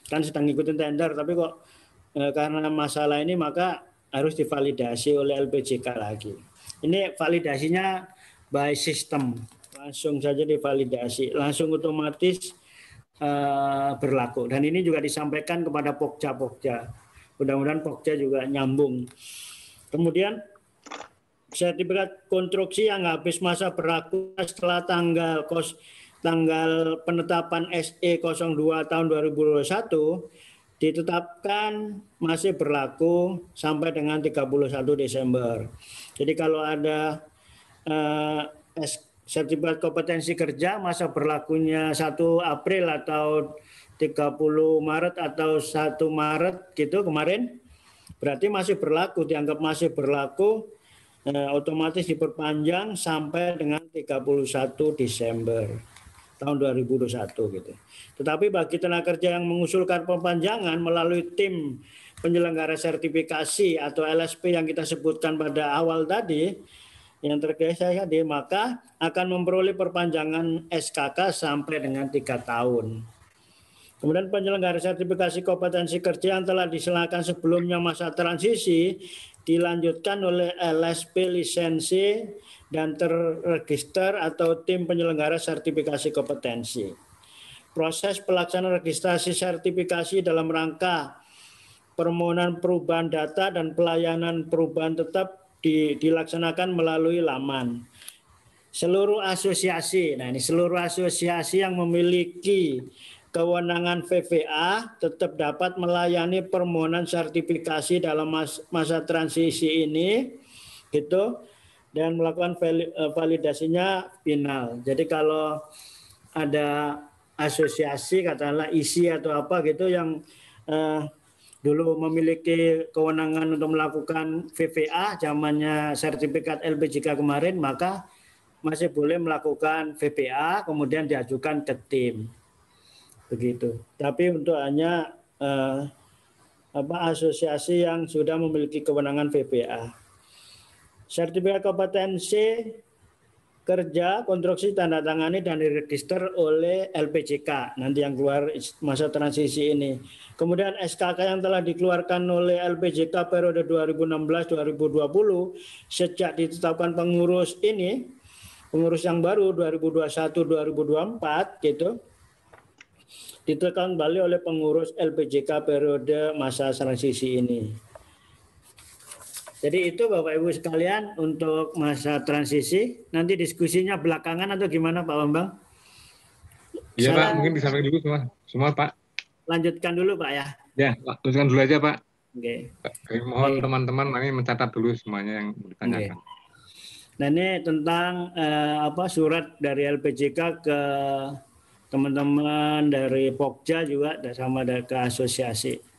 kan sedang ngikutin tender tapi kok eh, karena masalah ini maka harus divalidasi oleh LPJK lagi ini validasinya by system langsung saja divalidasi langsung otomatis Eh, berlaku. Dan ini juga disampaikan kepada Pokja-Pokja. Mudah-mudahan Pokja juga nyambung. Kemudian sertifikat konstruksi yang habis masa berlaku setelah tanggal kos tanggal penetapan SE 02 tahun 2021 ditetapkan masih berlaku sampai dengan 31 Desember. Jadi kalau ada eh, SK sertifikat kompetensi kerja masa berlakunya 1 April atau 30 Maret atau 1 Maret gitu kemarin berarti masih berlaku dianggap masih berlaku eh, otomatis diperpanjang sampai dengan 31 Desember tahun 2021 gitu. Tetapi bagi tenaga kerja yang mengusulkan perpanjangan melalui tim penyelenggara sertifikasi atau LSP yang kita sebutkan pada awal tadi yang tergesa di maka akan memperoleh perpanjangan SKK sampai dengan tiga tahun. Kemudian penyelenggara sertifikasi kompetensi kerja yang telah diselakan sebelumnya masa transisi dilanjutkan oleh LSP lisensi dan terregister atau tim penyelenggara sertifikasi kompetensi. Proses pelaksanaan registrasi sertifikasi dalam rangka permohonan perubahan data dan pelayanan perubahan tetap di, dilaksanakan melalui laman. Seluruh asosiasi, nah ini seluruh asosiasi yang memiliki kewenangan VVA tetap dapat melayani permohonan sertifikasi dalam mas, masa transisi ini, gitu, dan melakukan e, validasinya final. Jadi kalau ada asosiasi katakanlah isi atau apa gitu yang eh, dulu memiliki kewenangan untuk melakukan VVA, zamannya sertifikat LPJK kemarin maka masih boleh melakukan VPA kemudian diajukan ke tim begitu tapi untuk hanya eh, apa asosiasi yang sudah memiliki kewenangan VPA sertifikat kompetensi kerja konstruksi tanda tangani dan diregister oleh LPJK nanti yang keluar masa transisi ini. Kemudian SKK yang telah dikeluarkan oleh LPJK periode 2016-2020 sejak ditetapkan pengurus ini pengurus yang baru 2021-2024 gitu ditekan balik oleh pengurus LPJK periode masa transisi ini. Jadi itu Bapak Ibu sekalian untuk masa transisi. Nanti diskusinya belakangan atau gimana Pak Bambang? Iya Pak, mungkin disampaikan dulu semua, semua Pak. Lanjutkan dulu Pak ya. Ya, lanjutkan dulu aja Pak. Oke. Okay. Mohon teman-teman nanti mencatat dulu semuanya yang ditanyakan. Okay. Nah ini tentang eh, apa surat dari LPJK ke teman-teman dari Pokja juga sama dari ke asosiasi.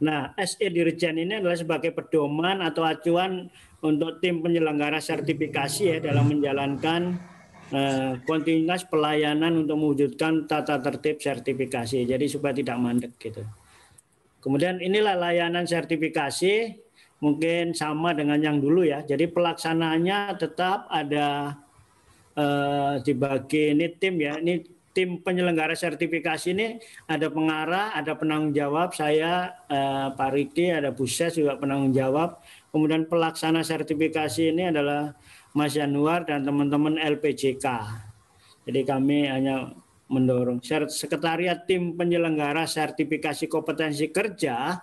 Nah, SE Dirjen ini adalah sebagai pedoman atau acuan untuk tim penyelenggara sertifikasi ya dalam menjalankan eh, kontinuitas pelayanan untuk mewujudkan tata tertib sertifikasi. Jadi supaya tidak mandek gitu. Kemudian inilah layanan sertifikasi mungkin sama dengan yang dulu ya. Jadi pelaksanaannya tetap ada eh, dibagi ini tim ya. Ini tim penyelenggara sertifikasi ini ada pengarah, ada penanggung jawab, saya eh, Pak Riki, ada Buses juga penanggung jawab. Kemudian pelaksana sertifikasi ini adalah Mas Januar dan teman-teman LPJK. Jadi kami hanya mendorong sekretariat tim penyelenggara sertifikasi kompetensi kerja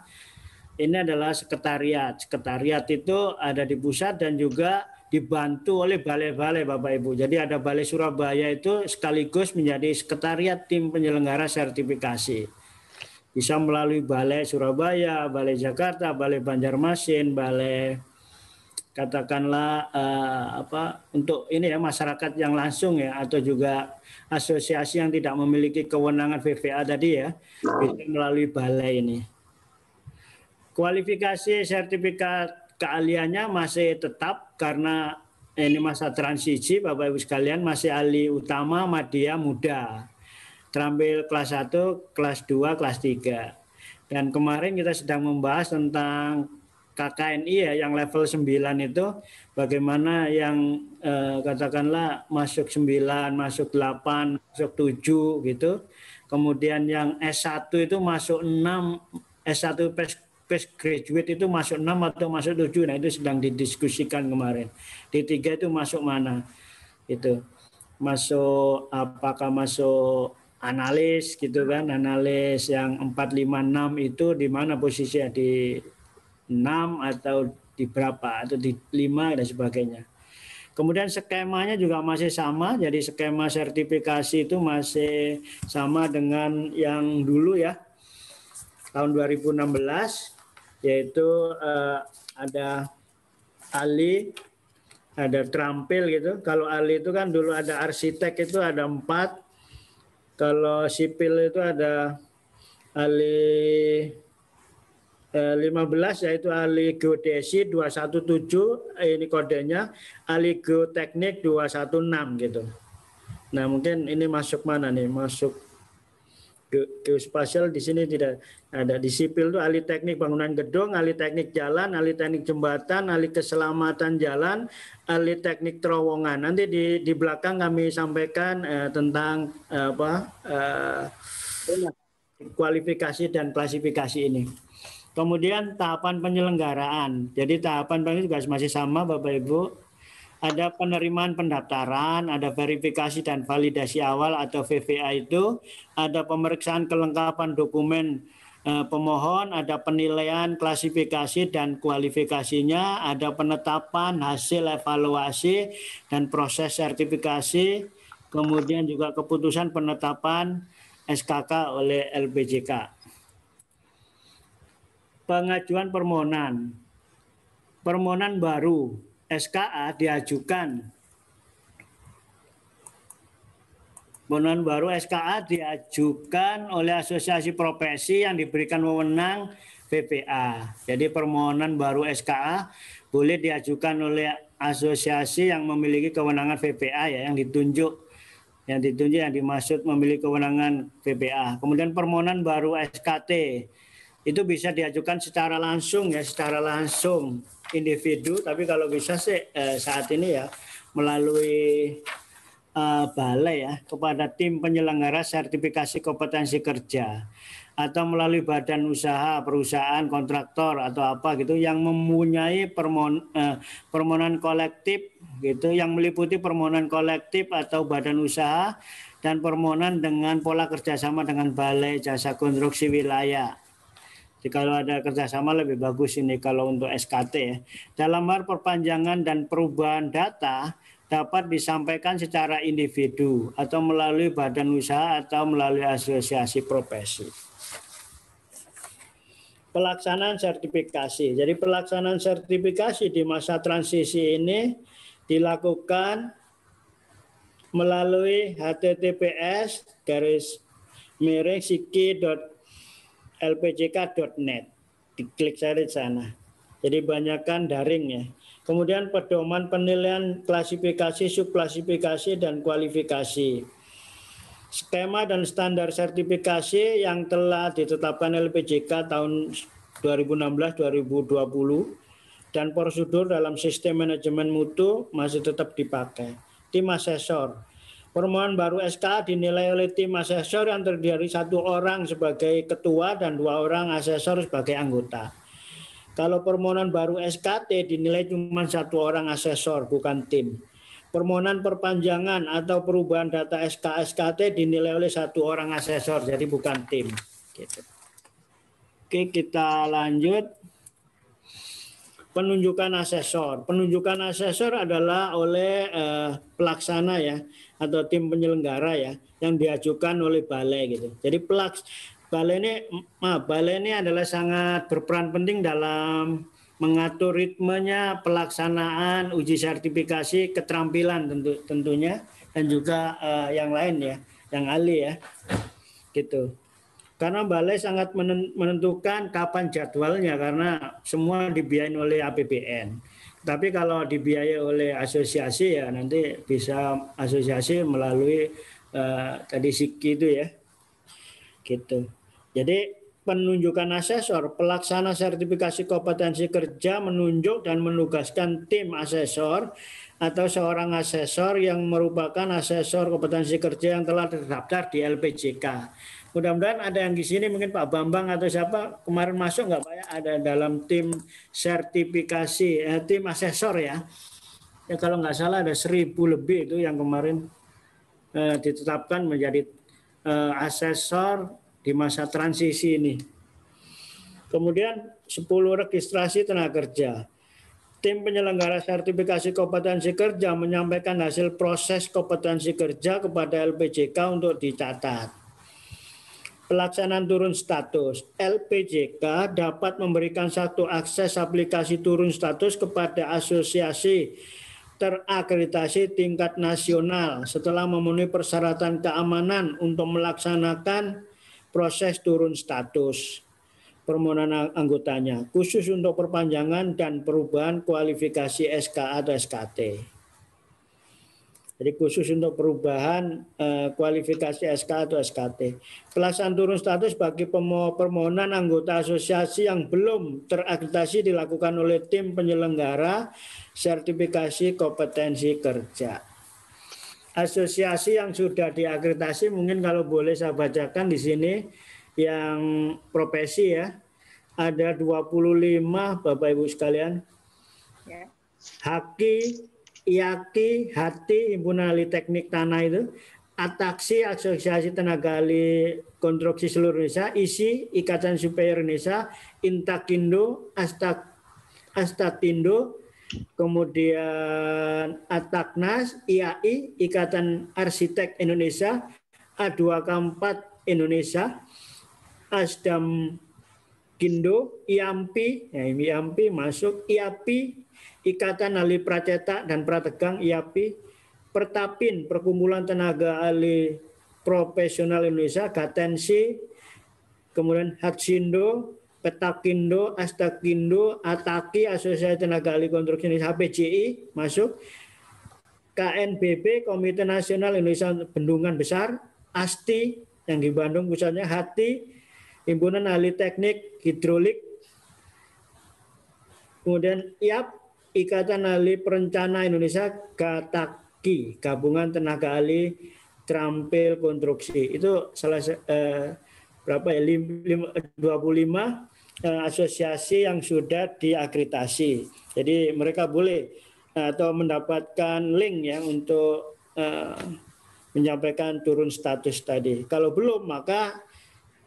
ini adalah sekretariat. Sekretariat itu ada di pusat dan juga dibantu oleh balai-balai Bapak Ibu. Jadi ada Balai Surabaya itu sekaligus menjadi sekretariat tim penyelenggara sertifikasi. Bisa melalui Balai Surabaya, Balai Jakarta, Balai Banjarmasin, Balai katakanlah uh, apa untuk ini ya masyarakat yang langsung ya atau juga asosiasi yang tidak memiliki kewenangan VVA tadi ya bisa melalui balai ini. Kualifikasi sertifikat keahliannya masih tetap karena eh, ini masa transisi Bapak Ibu sekalian masih ahli utama madya muda. terambil kelas 1, kelas 2, kelas 3. Dan kemarin kita sedang membahas tentang KKNI ya yang level 9 itu bagaimana yang eh, katakanlah masuk 9, masuk 8, masuk 7 gitu. Kemudian yang S1 itu masuk 6, S1 fresh graduate itu masuk 6 atau masuk 7. Nah, itu sedang didiskusikan kemarin. D3 itu masuk mana? Itu. Masuk apakah masuk analis gitu kan? Analis yang enam itu di mana posisinya di 6 atau di berapa atau di 5 dan sebagainya. Kemudian skemanya juga masih sama, jadi skema sertifikasi itu masih sama dengan yang dulu ya, tahun 2016 yaitu uh, ada Ali, ada terampil gitu. Kalau Ali itu kan dulu ada arsitek itu ada empat. Kalau sipil itu ada Ali eh, 15 yaitu Ali geodesi 217 tujuh eh, ini kodenya Ali geoteknik 216 gitu. Nah mungkin ini masuk mana nih? Masuk geospasial di sini tidak ada di sipil itu ahli teknik bangunan gedung, ahli teknik jalan, ahli teknik jembatan, ahli keselamatan jalan, ahli teknik terowongan. Nanti di di belakang kami sampaikan eh, tentang eh, apa eh, kualifikasi dan klasifikasi ini. Kemudian tahapan penyelenggaraan. Jadi tahapan ini juga masih sama Bapak Ibu. Ada penerimaan pendaftaran, ada verifikasi dan validasi awal atau VVA itu, ada pemeriksaan kelengkapan dokumen Eh, pemohon, ada penilaian klasifikasi dan kualifikasinya, ada penetapan hasil evaluasi dan proses sertifikasi, kemudian juga keputusan penetapan SKK oleh LPJK. Pengajuan permohonan. Permohonan baru SKA diajukan Pemenuhan baru SKA diajukan oleh asosiasi profesi yang diberikan wewenang PPA. Jadi permohonan baru SKA boleh diajukan oleh asosiasi yang memiliki kewenangan PPA ya yang ditunjuk yang ditunjuk yang dimaksud memiliki kewenangan PPA. Kemudian permohonan baru SKT itu bisa diajukan secara langsung ya secara langsung individu tapi kalau bisa sih eh, saat ini ya melalui Eh, balai ya kepada tim penyelenggara sertifikasi kompetensi kerja atau melalui badan usaha perusahaan kontraktor atau apa gitu yang mempunyai permohon, eh, permohonan kolektif gitu yang meliputi permohonan kolektif atau badan usaha dan permohonan dengan pola kerjasama dengan balai jasa konstruksi wilayah. Jadi kalau ada kerjasama lebih bagus ini kalau untuk SKT ya. Dalam hal perpanjangan dan perubahan data dapat disampaikan secara individu atau melalui badan usaha atau melalui asosiasi profesi. Pelaksanaan sertifikasi. Jadi pelaksanaan sertifikasi di masa transisi ini dilakukan melalui https garis miring siki.lpjk.net. Diklik saja di sana. Jadi banyakkan daring ya. Kemudian pedoman penilaian klasifikasi, subklasifikasi, dan kualifikasi. Skema dan standar sertifikasi yang telah ditetapkan LPJK tahun 2016-2020 dan prosedur dalam sistem manajemen mutu masih tetap dipakai. Tim asesor. Permohonan baru SK dinilai oleh tim asesor yang terdiri satu orang sebagai ketua dan dua orang asesor sebagai anggota kalau permohonan baru SKT dinilai cuma satu orang asesor, bukan tim. Permohonan perpanjangan atau perubahan data SK SKT dinilai oleh satu orang asesor, jadi bukan tim. Gitu. Oke, kita lanjut. Penunjukan asesor. Penunjukan asesor adalah oleh eh, pelaksana ya atau tim penyelenggara ya yang diajukan oleh balai gitu. Jadi pelaks Balai ini maaf, balai ini adalah sangat berperan penting dalam mengatur ritmenya pelaksanaan uji sertifikasi keterampilan tentu tentunya dan juga uh, yang lain ya, yang ahli ya. Gitu. Karena balai sangat menentukan kapan jadwalnya karena semua dibiayain oleh APBN tapi kalau dibiayai oleh asosiasi ya nanti bisa asosiasi melalui uh, tadi Siki itu ya gitu jadi penunjukan asesor, pelaksana sertifikasi kompetensi kerja menunjuk dan menugaskan tim asesor atau seorang asesor yang merupakan asesor kompetensi kerja yang telah terdaftar di LPJK. Mudah-mudahan ada yang di sini mungkin Pak Bambang atau siapa kemarin masuk nggak Pak ya ada dalam tim sertifikasi eh, tim asesor ya. Ya kalau nggak salah ada seribu lebih itu yang kemarin eh, ditetapkan menjadi eh, asesor di masa transisi ini. Kemudian 10 registrasi tenaga kerja. Tim penyelenggara sertifikasi kompetensi kerja menyampaikan hasil proses kompetensi kerja kepada LPJK untuk dicatat. Pelaksanaan turun status. LPJK dapat memberikan satu akses aplikasi turun status kepada asosiasi terakreditasi tingkat nasional setelah memenuhi persyaratan keamanan untuk melaksanakan proses turun status permohonan anggotanya, khusus untuk perpanjangan dan perubahan kualifikasi SKA atau SKT. Jadi khusus untuk perubahan eh, kualifikasi SKA atau SKT. Pelaksanaan turun status bagi permohonan anggota asosiasi yang belum terakreditasi dilakukan oleh tim penyelenggara sertifikasi kompetensi kerja asosiasi yang sudah diakreditasi mungkin kalau boleh saya bacakan di sini yang profesi ya ada 25 Bapak Ibu sekalian. Ya. Haki, Iaki, Hati, Himpunan Ahli Teknik Tanah itu, Ataksi Asosiasi Tenaga Ahli Konstruksi Seluruh Indonesia, ISI Ikatan supaya Indonesia, Intakindo, Astak, Astatindo, kemudian Ataknas, IAI, Ikatan Arsitek Indonesia, A2K4 Indonesia, Asdam Gindo, IAMPI, ya IAMPI masuk, IAPI, Ikatan Ahli Pracetak dan Prategang, IAPI, Pertapin, Perkumpulan Tenaga Ahli Profesional Indonesia, Gatensi, kemudian Hatsindo, Petakindo, Astakindo, Ataki, Asosiasi Tenaga Ahli Konstruksi HPCI masuk, KNBB, Komite Nasional Indonesia Bendungan Besar, ASTI yang di Bandung pusatnya, HATI, Himpunan Ahli Teknik Hidrolik, kemudian IAP, Ikatan Ahli Perencana Indonesia, GATAKI, Gabungan Tenaga Ahli Terampil Konstruksi. Itu salah eh, berapa ya 25 eh, asosiasi yang sudah diakreditasi. Jadi mereka boleh eh, atau mendapatkan link ya untuk eh, menyampaikan turun status tadi. Kalau belum maka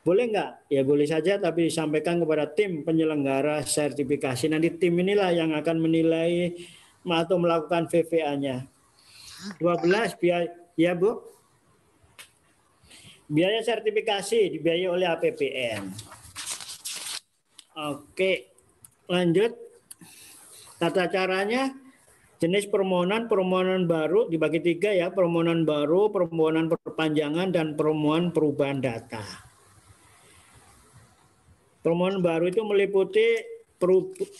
boleh nggak? Ya boleh saja, tapi disampaikan kepada tim penyelenggara sertifikasi. Nanti tim inilah yang akan menilai atau melakukan VVA-nya. 12 biaya, ya Bu? Biaya sertifikasi dibiayai oleh APBN. Oke, lanjut. Tata caranya jenis permohonan, permohonan baru dibagi tiga ya, permohonan baru, permohonan perpanjangan, dan permohonan perubahan data. Permohonan baru itu meliputi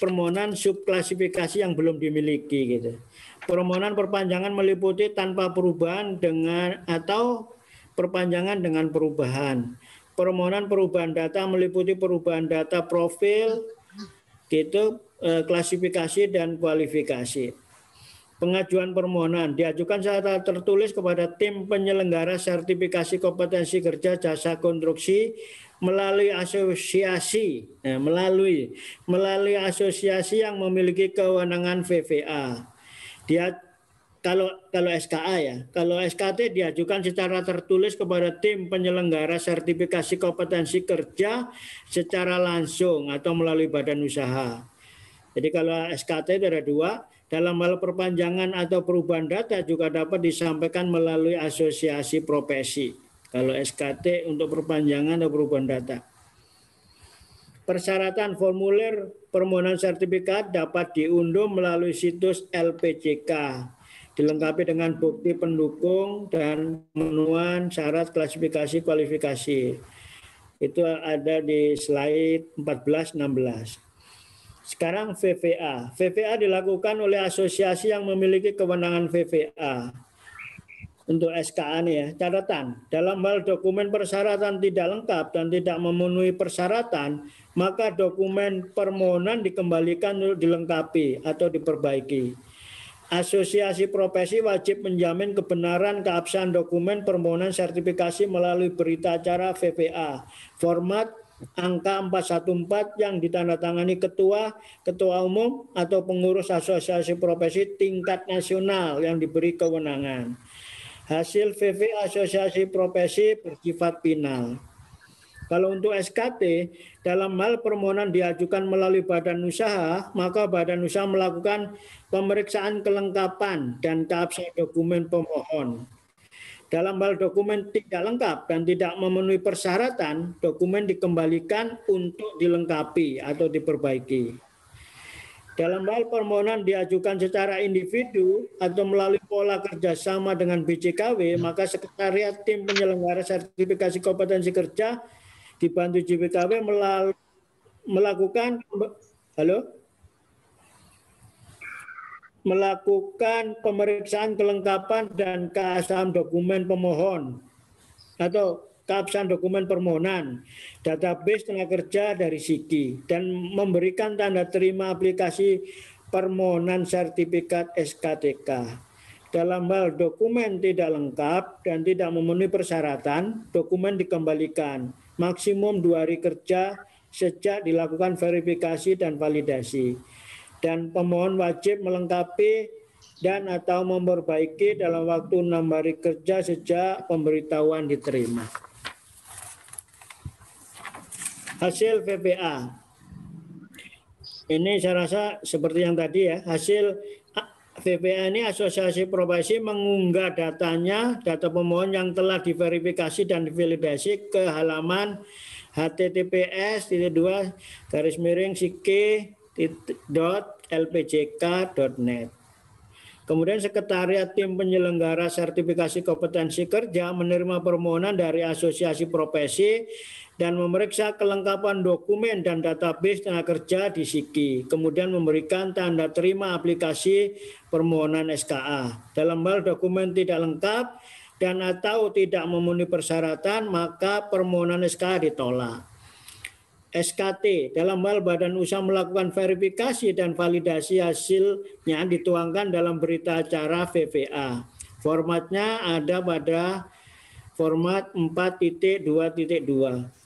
permohonan subklasifikasi yang belum dimiliki gitu. Permohonan perpanjangan meliputi tanpa perubahan dengan atau perpanjangan dengan perubahan. Permohonan perubahan data meliputi perubahan data profil, gitu, eh, klasifikasi dan kualifikasi. Pengajuan permohonan diajukan secara tertulis kepada tim penyelenggara sertifikasi kompetensi kerja jasa konstruksi melalui asosiasi, eh, melalui melalui asosiasi yang memiliki kewenangan VVA. Dia kalau kalau SKA ya, kalau SKT diajukan secara tertulis kepada tim penyelenggara sertifikasi kompetensi kerja secara langsung atau melalui badan usaha. Jadi kalau SKT ada dua, dalam hal perpanjangan atau perubahan data juga dapat disampaikan melalui asosiasi profesi. Kalau SKT untuk perpanjangan atau perubahan data. Persyaratan formulir permohonan sertifikat dapat diunduh melalui situs LPJK dilengkapi dengan bukti pendukung dan menuan syarat klasifikasi kualifikasi. Itu ada di slide 14-16. Sekarang VVA. VVA dilakukan oleh asosiasi yang memiliki kewenangan VVA untuk SKA ini ya. Catatan, dalam hal dokumen persyaratan tidak lengkap dan tidak memenuhi persyaratan, maka dokumen permohonan dikembalikan untuk dilengkapi atau diperbaiki. Asosiasi profesi wajib menjamin kebenaran keabsahan dokumen permohonan sertifikasi melalui berita acara VPA. Format angka 414 yang ditandatangani ketua, ketua umum atau pengurus asosiasi profesi tingkat nasional yang diberi kewenangan. Hasil VV asosiasi profesi bersifat final. Kalau untuk SKT, dalam hal permohonan diajukan melalui badan usaha, maka badan usaha melakukan pemeriksaan kelengkapan dan keabsahan dokumen pemohon. Dalam hal dokumen tidak lengkap dan tidak memenuhi persyaratan, dokumen dikembalikan untuk dilengkapi atau diperbaiki. Dalam hal permohonan diajukan secara individu atau melalui pola kerjasama dengan BCKW, hmm. maka Sekretariat Tim Penyelenggara Sertifikasi Kompetensi Kerja dibantu JPKW melakukan halo melakukan pemeriksaan kelengkapan dan keasam dokumen pemohon atau keabsahan dokumen permohonan, database tenaga kerja dari SIKI dan memberikan tanda terima aplikasi permohonan sertifikat SKTK. Dalam hal dokumen tidak lengkap dan tidak memenuhi persyaratan, dokumen dikembalikan maksimum dua hari kerja sejak dilakukan verifikasi dan validasi. Dan pemohon wajib melengkapi dan atau memperbaiki dalam waktu enam hari kerja sejak pemberitahuan diterima. Hasil VPA. Ini saya rasa seperti yang tadi ya, hasil BPA ini Asosiasi Profesi mengunggah datanya, data pemohon yang telah diverifikasi dan divalidasi ke halaman https dua garis miring sike dot lpjk.net. Kemudian Sekretariat Tim Penyelenggara Sertifikasi Kompetensi Kerja menerima permohonan dari Asosiasi Profesi dan memeriksa kelengkapan dokumen dan database tenaga kerja di Siki. Kemudian memberikan tanda terima aplikasi permohonan SKA. Dalam hal dokumen tidak lengkap dan atau tidak memenuhi persyaratan, maka permohonan SKA ditolak. SKT dalam hal badan usaha melakukan verifikasi dan validasi hasilnya dituangkan dalam berita acara VVA. Formatnya ada pada format 4.2.2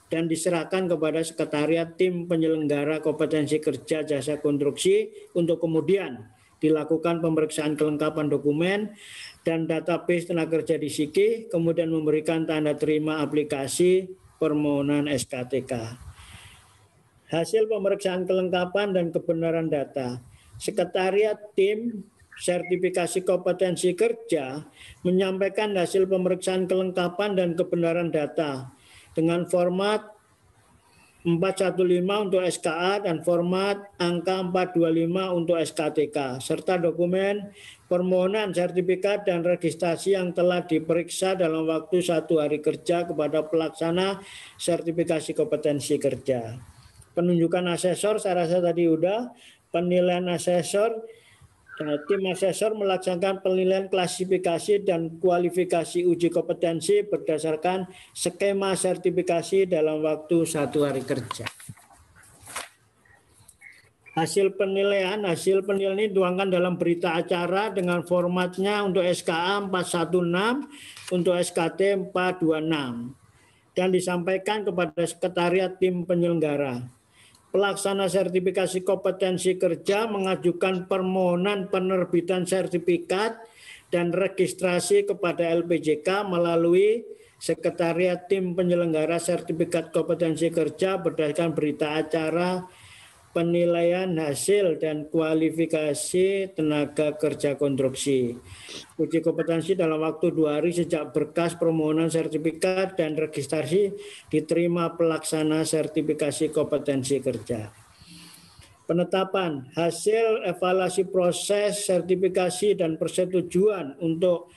dan diserahkan kepada sekretariat tim penyelenggara kompetensi kerja jasa konstruksi untuk kemudian dilakukan pemeriksaan kelengkapan dokumen dan database tenaga kerja di Siki, kemudian memberikan tanda terima aplikasi permohonan SKTK hasil pemeriksaan kelengkapan dan kebenaran data. Sekretariat tim sertifikasi kompetensi kerja menyampaikan hasil pemeriksaan kelengkapan dan kebenaran data dengan format 415 untuk SKA dan format angka 425 untuk SKTK serta dokumen permohonan sertifikat dan registrasi yang telah diperiksa dalam waktu satu hari kerja kepada pelaksana sertifikasi kompetensi kerja penunjukan asesor saya rasa tadi udah penilaian asesor eh, tim asesor melaksanakan penilaian klasifikasi dan kualifikasi uji kompetensi berdasarkan skema sertifikasi dalam waktu satu hari kerja. Hasil penilaian, hasil penilaian ini tuangkan dalam berita acara dengan formatnya untuk SKA 416, untuk SKT 426, dan disampaikan kepada sekretariat tim penyelenggara pelaksana sertifikasi kompetensi kerja mengajukan permohonan penerbitan sertifikat dan registrasi kepada LPJK melalui Sekretariat Tim Penyelenggara Sertifikat Kompetensi Kerja berdasarkan berita acara penilaian hasil dan kualifikasi tenaga kerja konstruksi. Uji kompetensi dalam waktu dua hari sejak berkas permohonan sertifikat dan registrasi diterima pelaksana sertifikasi kompetensi kerja. Penetapan hasil evaluasi proses sertifikasi dan persetujuan untuk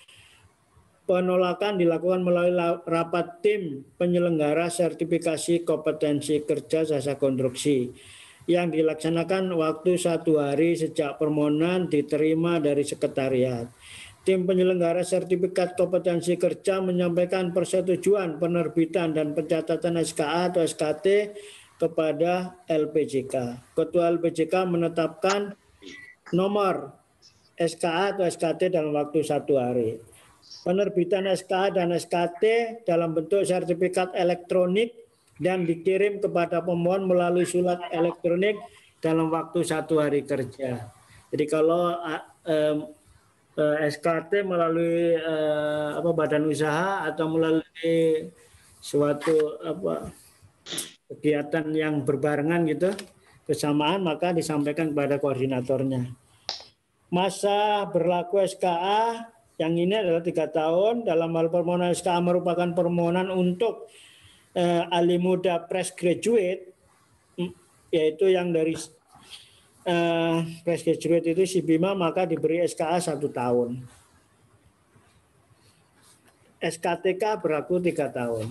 penolakan dilakukan melalui rapat tim penyelenggara sertifikasi kompetensi kerja jasa konstruksi yang dilaksanakan waktu satu hari sejak permohonan diterima dari sekretariat. Tim penyelenggara sertifikat kompetensi kerja menyampaikan persetujuan penerbitan dan pencatatan SKA atau SKT kepada LPJK. Ketua LPJK menetapkan nomor SKA atau SKT dalam waktu satu hari. Penerbitan SKA dan SKT dalam bentuk sertifikat elektronik dan dikirim kepada pemohon melalui surat elektronik dalam waktu satu hari kerja. Jadi kalau eh, eh, e, SKT melalui eh, apa badan usaha atau melalui suatu apa kegiatan yang berbarengan gitu kesamaan maka disampaikan kepada koordinatornya. Masa berlaku SKA yang ini adalah tiga tahun dalam hal permohonan SKA merupakan permohonan untuk uh, ahli muda fresh graduate mm, yaitu yang dari eh, fresh uh, graduate itu si Bima maka diberi SKA satu tahun. SKTK berlaku tiga tahun.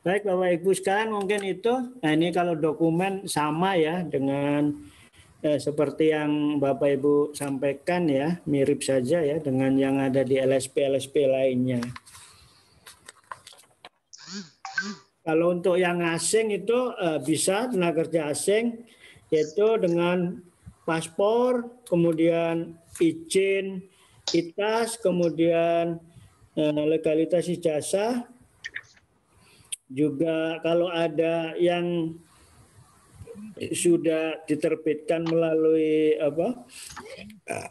Baik Bapak Ibu sekarang mungkin itu, nah ini kalau dokumen sama ya dengan eh, seperti yang Bapak Ibu sampaikan ya, mirip saja ya dengan yang ada di LSP-LSP lainnya. Kalau untuk yang asing itu uh, bisa tenaga kerja asing yaitu dengan paspor, kemudian izin ITAS, kemudian uh, legalitas ijazah. Juga kalau ada yang sudah diterbitkan melalui apa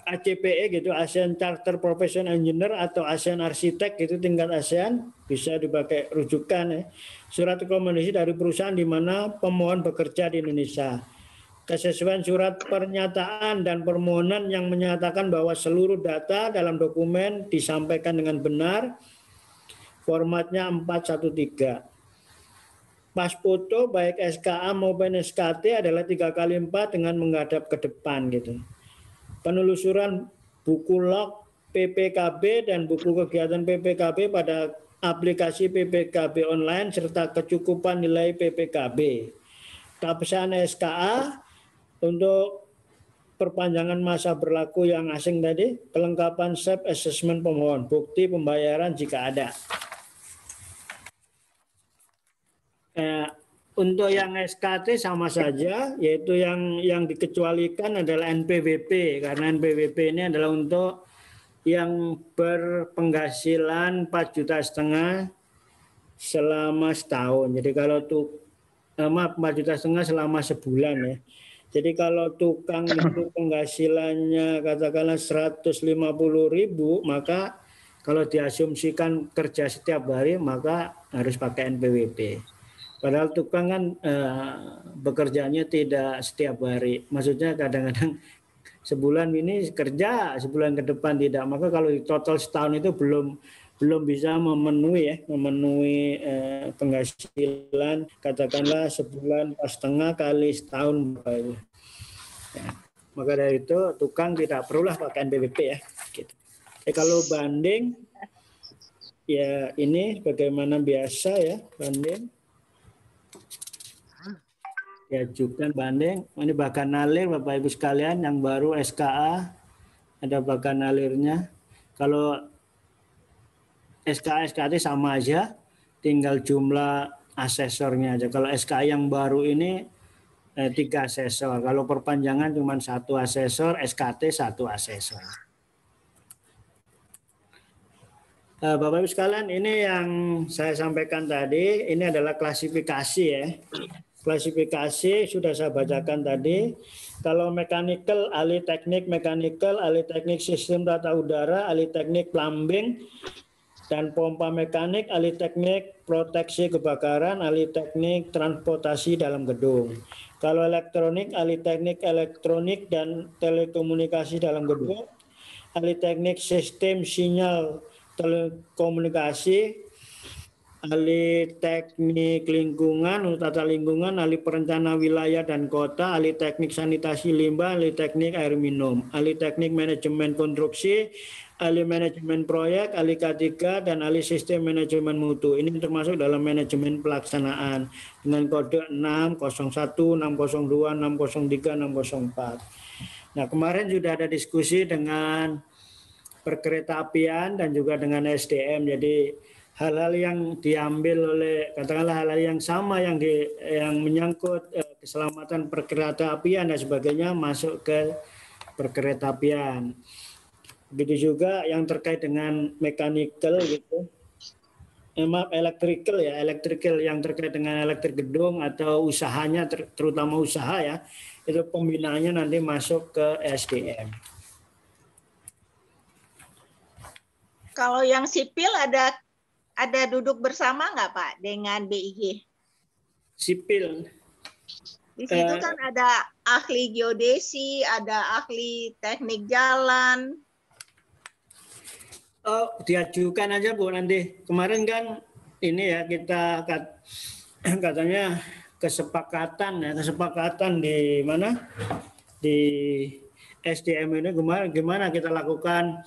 ACPE gitu ASEAN Charter Profession Engineer atau ASEAN Arsitek itu tingkat ASEAN bisa dipakai rujukan ya. surat rekomendasi dari perusahaan di mana pemohon bekerja di Indonesia kesesuaian surat pernyataan dan permohonan yang menyatakan bahwa seluruh data dalam dokumen disampaikan dengan benar formatnya 413 Mas Poto baik SKA maupun SKT adalah tiga kali empat dengan menghadap ke depan gitu. Penelusuran buku log PPKB dan buku kegiatan PPKB pada aplikasi PPKB online serta kecukupan nilai PPKB. Keabsahan SKA untuk perpanjangan masa berlaku yang asing tadi, kelengkapan self assessment pemohon, bukti pembayaran jika ada eh, untuk yang SKT sama saja, yaitu yang yang dikecualikan adalah NPWP karena NPWP ini adalah untuk yang berpenghasilan 4 juta setengah selama setahun. Jadi kalau tuh eh, maaf 4 juta setengah selama sebulan ya. Jadi kalau tukang [COUGHS] itu penghasilannya katakanlah 150 ribu, maka kalau diasumsikan kerja setiap hari maka harus pakai NPWP. Padahal tukang kan eh, bekerjanya tidak setiap hari. Maksudnya kadang-kadang [LAUGHS] sebulan ini kerja, sebulan ke depan tidak. Maka kalau di total setahun itu belum belum bisa memenuhi ya, memenuhi eh, penghasilan katakanlah sebulan setengah kali setahun Ya. Maka dari itu tukang tidak perlulah pakai NPWP ya. Gitu. Eh, kalau banding ya ini bagaimana biasa ya banding diajukan banding. Ini bahkan nalir Bapak Ibu sekalian yang baru SKA ada bahkan nalirnya. Kalau SKA SKT sama aja, tinggal jumlah asesornya aja. Kalau SKA yang baru ini eh, tiga asesor. Kalau perpanjangan cuma satu asesor, SKT satu asesor. Eh, Bapak Ibu sekalian, ini yang saya sampaikan tadi, ini adalah klasifikasi ya klasifikasi sudah saya bacakan tadi. Kalau mechanical, ahli teknik mechanical, ahli teknik sistem tata udara, ahli teknik plumbing, dan pompa mekanik, ahli teknik proteksi kebakaran, ahli teknik transportasi dalam gedung. Kalau elektronik, ahli teknik elektronik dan telekomunikasi dalam gedung, ahli teknik sistem sinyal telekomunikasi, ahli teknik lingkungan, tata lingkungan, ahli perencana wilayah dan kota, ahli teknik sanitasi limbah, ahli teknik air minum, ahli teknik manajemen konstruksi, ahli manajemen proyek, ahli K3, dan ahli sistem manajemen mutu. Ini termasuk dalam manajemen pelaksanaan dengan kode 601, 602, 603, 604. Nah, kemarin sudah ada diskusi dengan perkereta apian dan juga dengan SDM. Jadi, hal-hal yang diambil oleh katakanlah hal-hal yang sama yang di, yang menyangkut eh, keselamatan perkeretaapian dan sebagainya masuk ke perkeretaapian. Begitu juga yang terkait dengan mechanical gitu. emak eh, electrical ya, electrical yang terkait dengan elektrik gedung atau usahanya terutama usaha ya, itu pembinaannya nanti masuk ke SDM. Kalau yang sipil ada ada duduk bersama nggak Pak dengan BIG? Sipil. Di situ uh, kan ada ahli geodesi, ada ahli teknik jalan. Oh, diajukan aja Bu nanti. Kemarin kan ini ya kita kat, [CLEARS THROAT] katanya kesepakatan ya kesepakatan di mana di SDM ini gimana gimana kita lakukan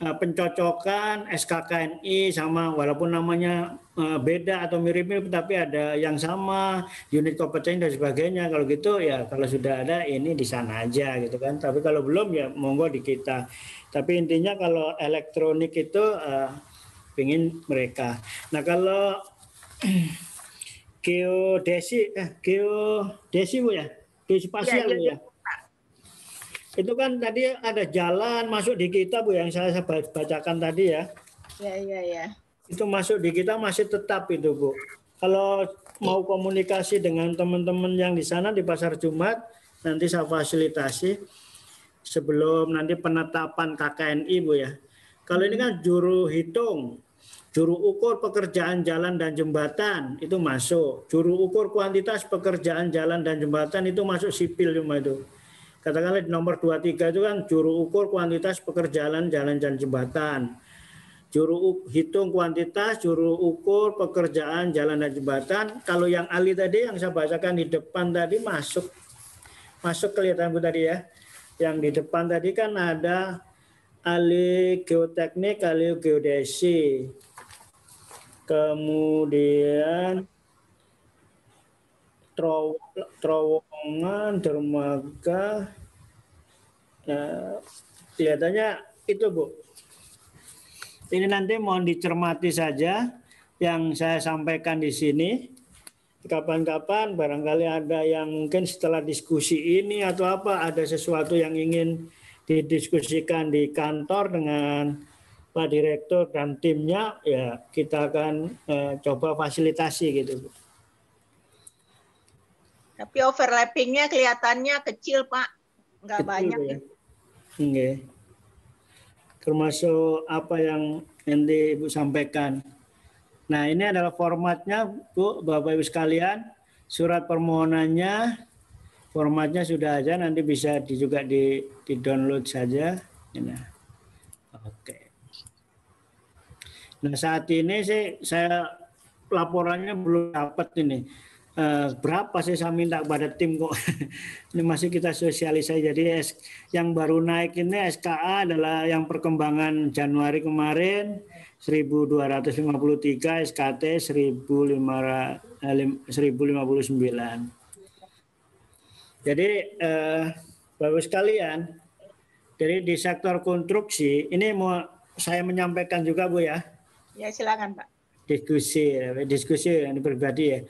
Eh, pencocokan SKKNI sama walaupun namanya eh, beda atau mirip-mirip tapi ada yang sama unit kompetensi dan sebagainya kalau gitu ya kalau sudah ada ini di sana aja gitu kan tapi kalau belum ya monggo di kita tapi intinya kalau elektronik itu uh, pingin mereka nah kalau [CLEARS THROAT] geodesi eh geodesi bu ya geospasial ya, ya, ya. ya itu kan tadi ada jalan masuk di kita Bu yang saya bacakan tadi ya. ya ya ya. Itu masuk di kita masih tetap itu Bu. Kalau mau komunikasi dengan teman-teman yang di sana di Pasar Jumat, nanti saya fasilitasi sebelum nanti penetapan KKNI Bu ya. Kalau ini kan juru hitung, juru ukur pekerjaan jalan dan jembatan itu masuk. Juru ukur kuantitas pekerjaan jalan dan jembatan itu masuk sipil cuma itu katakanlah di nomor 23 itu kan juru ukur kuantitas pekerjaan jalan dan jembatan. Juru hitung kuantitas, juru ukur pekerjaan jalan dan jembatan. Kalau yang ahli tadi yang saya bacakan di depan tadi masuk masuk kelihatan Bu tadi ya. Yang di depan tadi kan ada ahli geoteknik, ahli geodesi. Kemudian terowongan dermaga ya, kelihatannya itu Bu ini nanti mohon dicermati saja yang saya sampaikan di sini kapan-kapan barangkali ada yang mungkin setelah diskusi ini atau apa ada sesuatu yang ingin didiskusikan di kantor dengan Pak Direktur dan timnya ya kita akan eh, coba fasilitasi gitu Bu. Tapi overlappingnya kelihatannya kecil, Pak. Nggak kecil, banyak. Ya. Oke. Ya. Termasuk apa yang nanti Ibu sampaikan. Nah, ini adalah formatnya, Bu, Bapak-Ibu sekalian. Surat permohonannya, formatnya sudah ada, nanti bisa di, juga di, di-download saja. Nah, oke. Nah, saat ini sih saya laporannya belum dapat ini Uh, berapa sih saya minta kepada tim kok [LAUGHS] ini masih kita sosialisasi jadi yang baru naik ini SKA adalah yang perkembangan Januari kemarin 1253 SKT 1059 jadi uh, eh, bagus sekalian jadi di sektor konstruksi ini mau saya menyampaikan juga Bu ya ya silakan Pak diskusi diskusi yang pribadi ya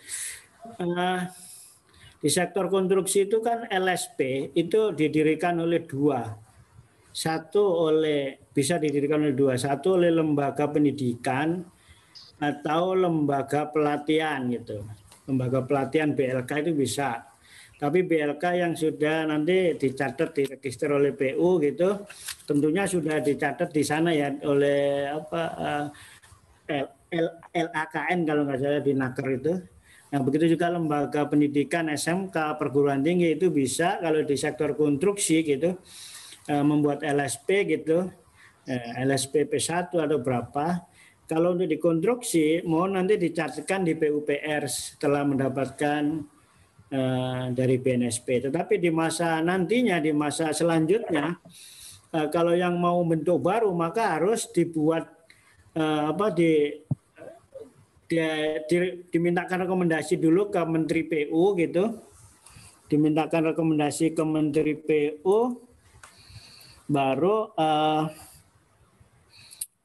uh, di sektor konstruksi itu kan LSP itu didirikan oleh dua. Satu oleh bisa didirikan oleh dua, satu oleh lembaga pendidikan atau lembaga pelatihan gitu. Lembaga pelatihan BLK itu bisa. Tapi BLK yang sudah nanti dicatat diregister oleh PU gitu, tentunya sudah dicatat di sana ya oleh apa uh, L, L, LAKN kalau nggak salah di Naker itu Nah, begitu juga lembaga pendidikan SMK, perguruan tinggi itu bisa kalau di sektor konstruksi gitu eh, membuat LSP gitu, eh, LSP P1 atau berapa. Kalau untuk dikonstruksi, mohon nanti dicatatkan di PUPR setelah mendapatkan eh, dari BNSP. Tetapi di masa nantinya, di masa selanjutnya, kalau yang mau bentuk baru maka harus dibuat apa di dia di, dimintakan rekomendasi dulu ke Menteri PU gitu. Dimintakan rekomendasi ke Menteri PU baru uh,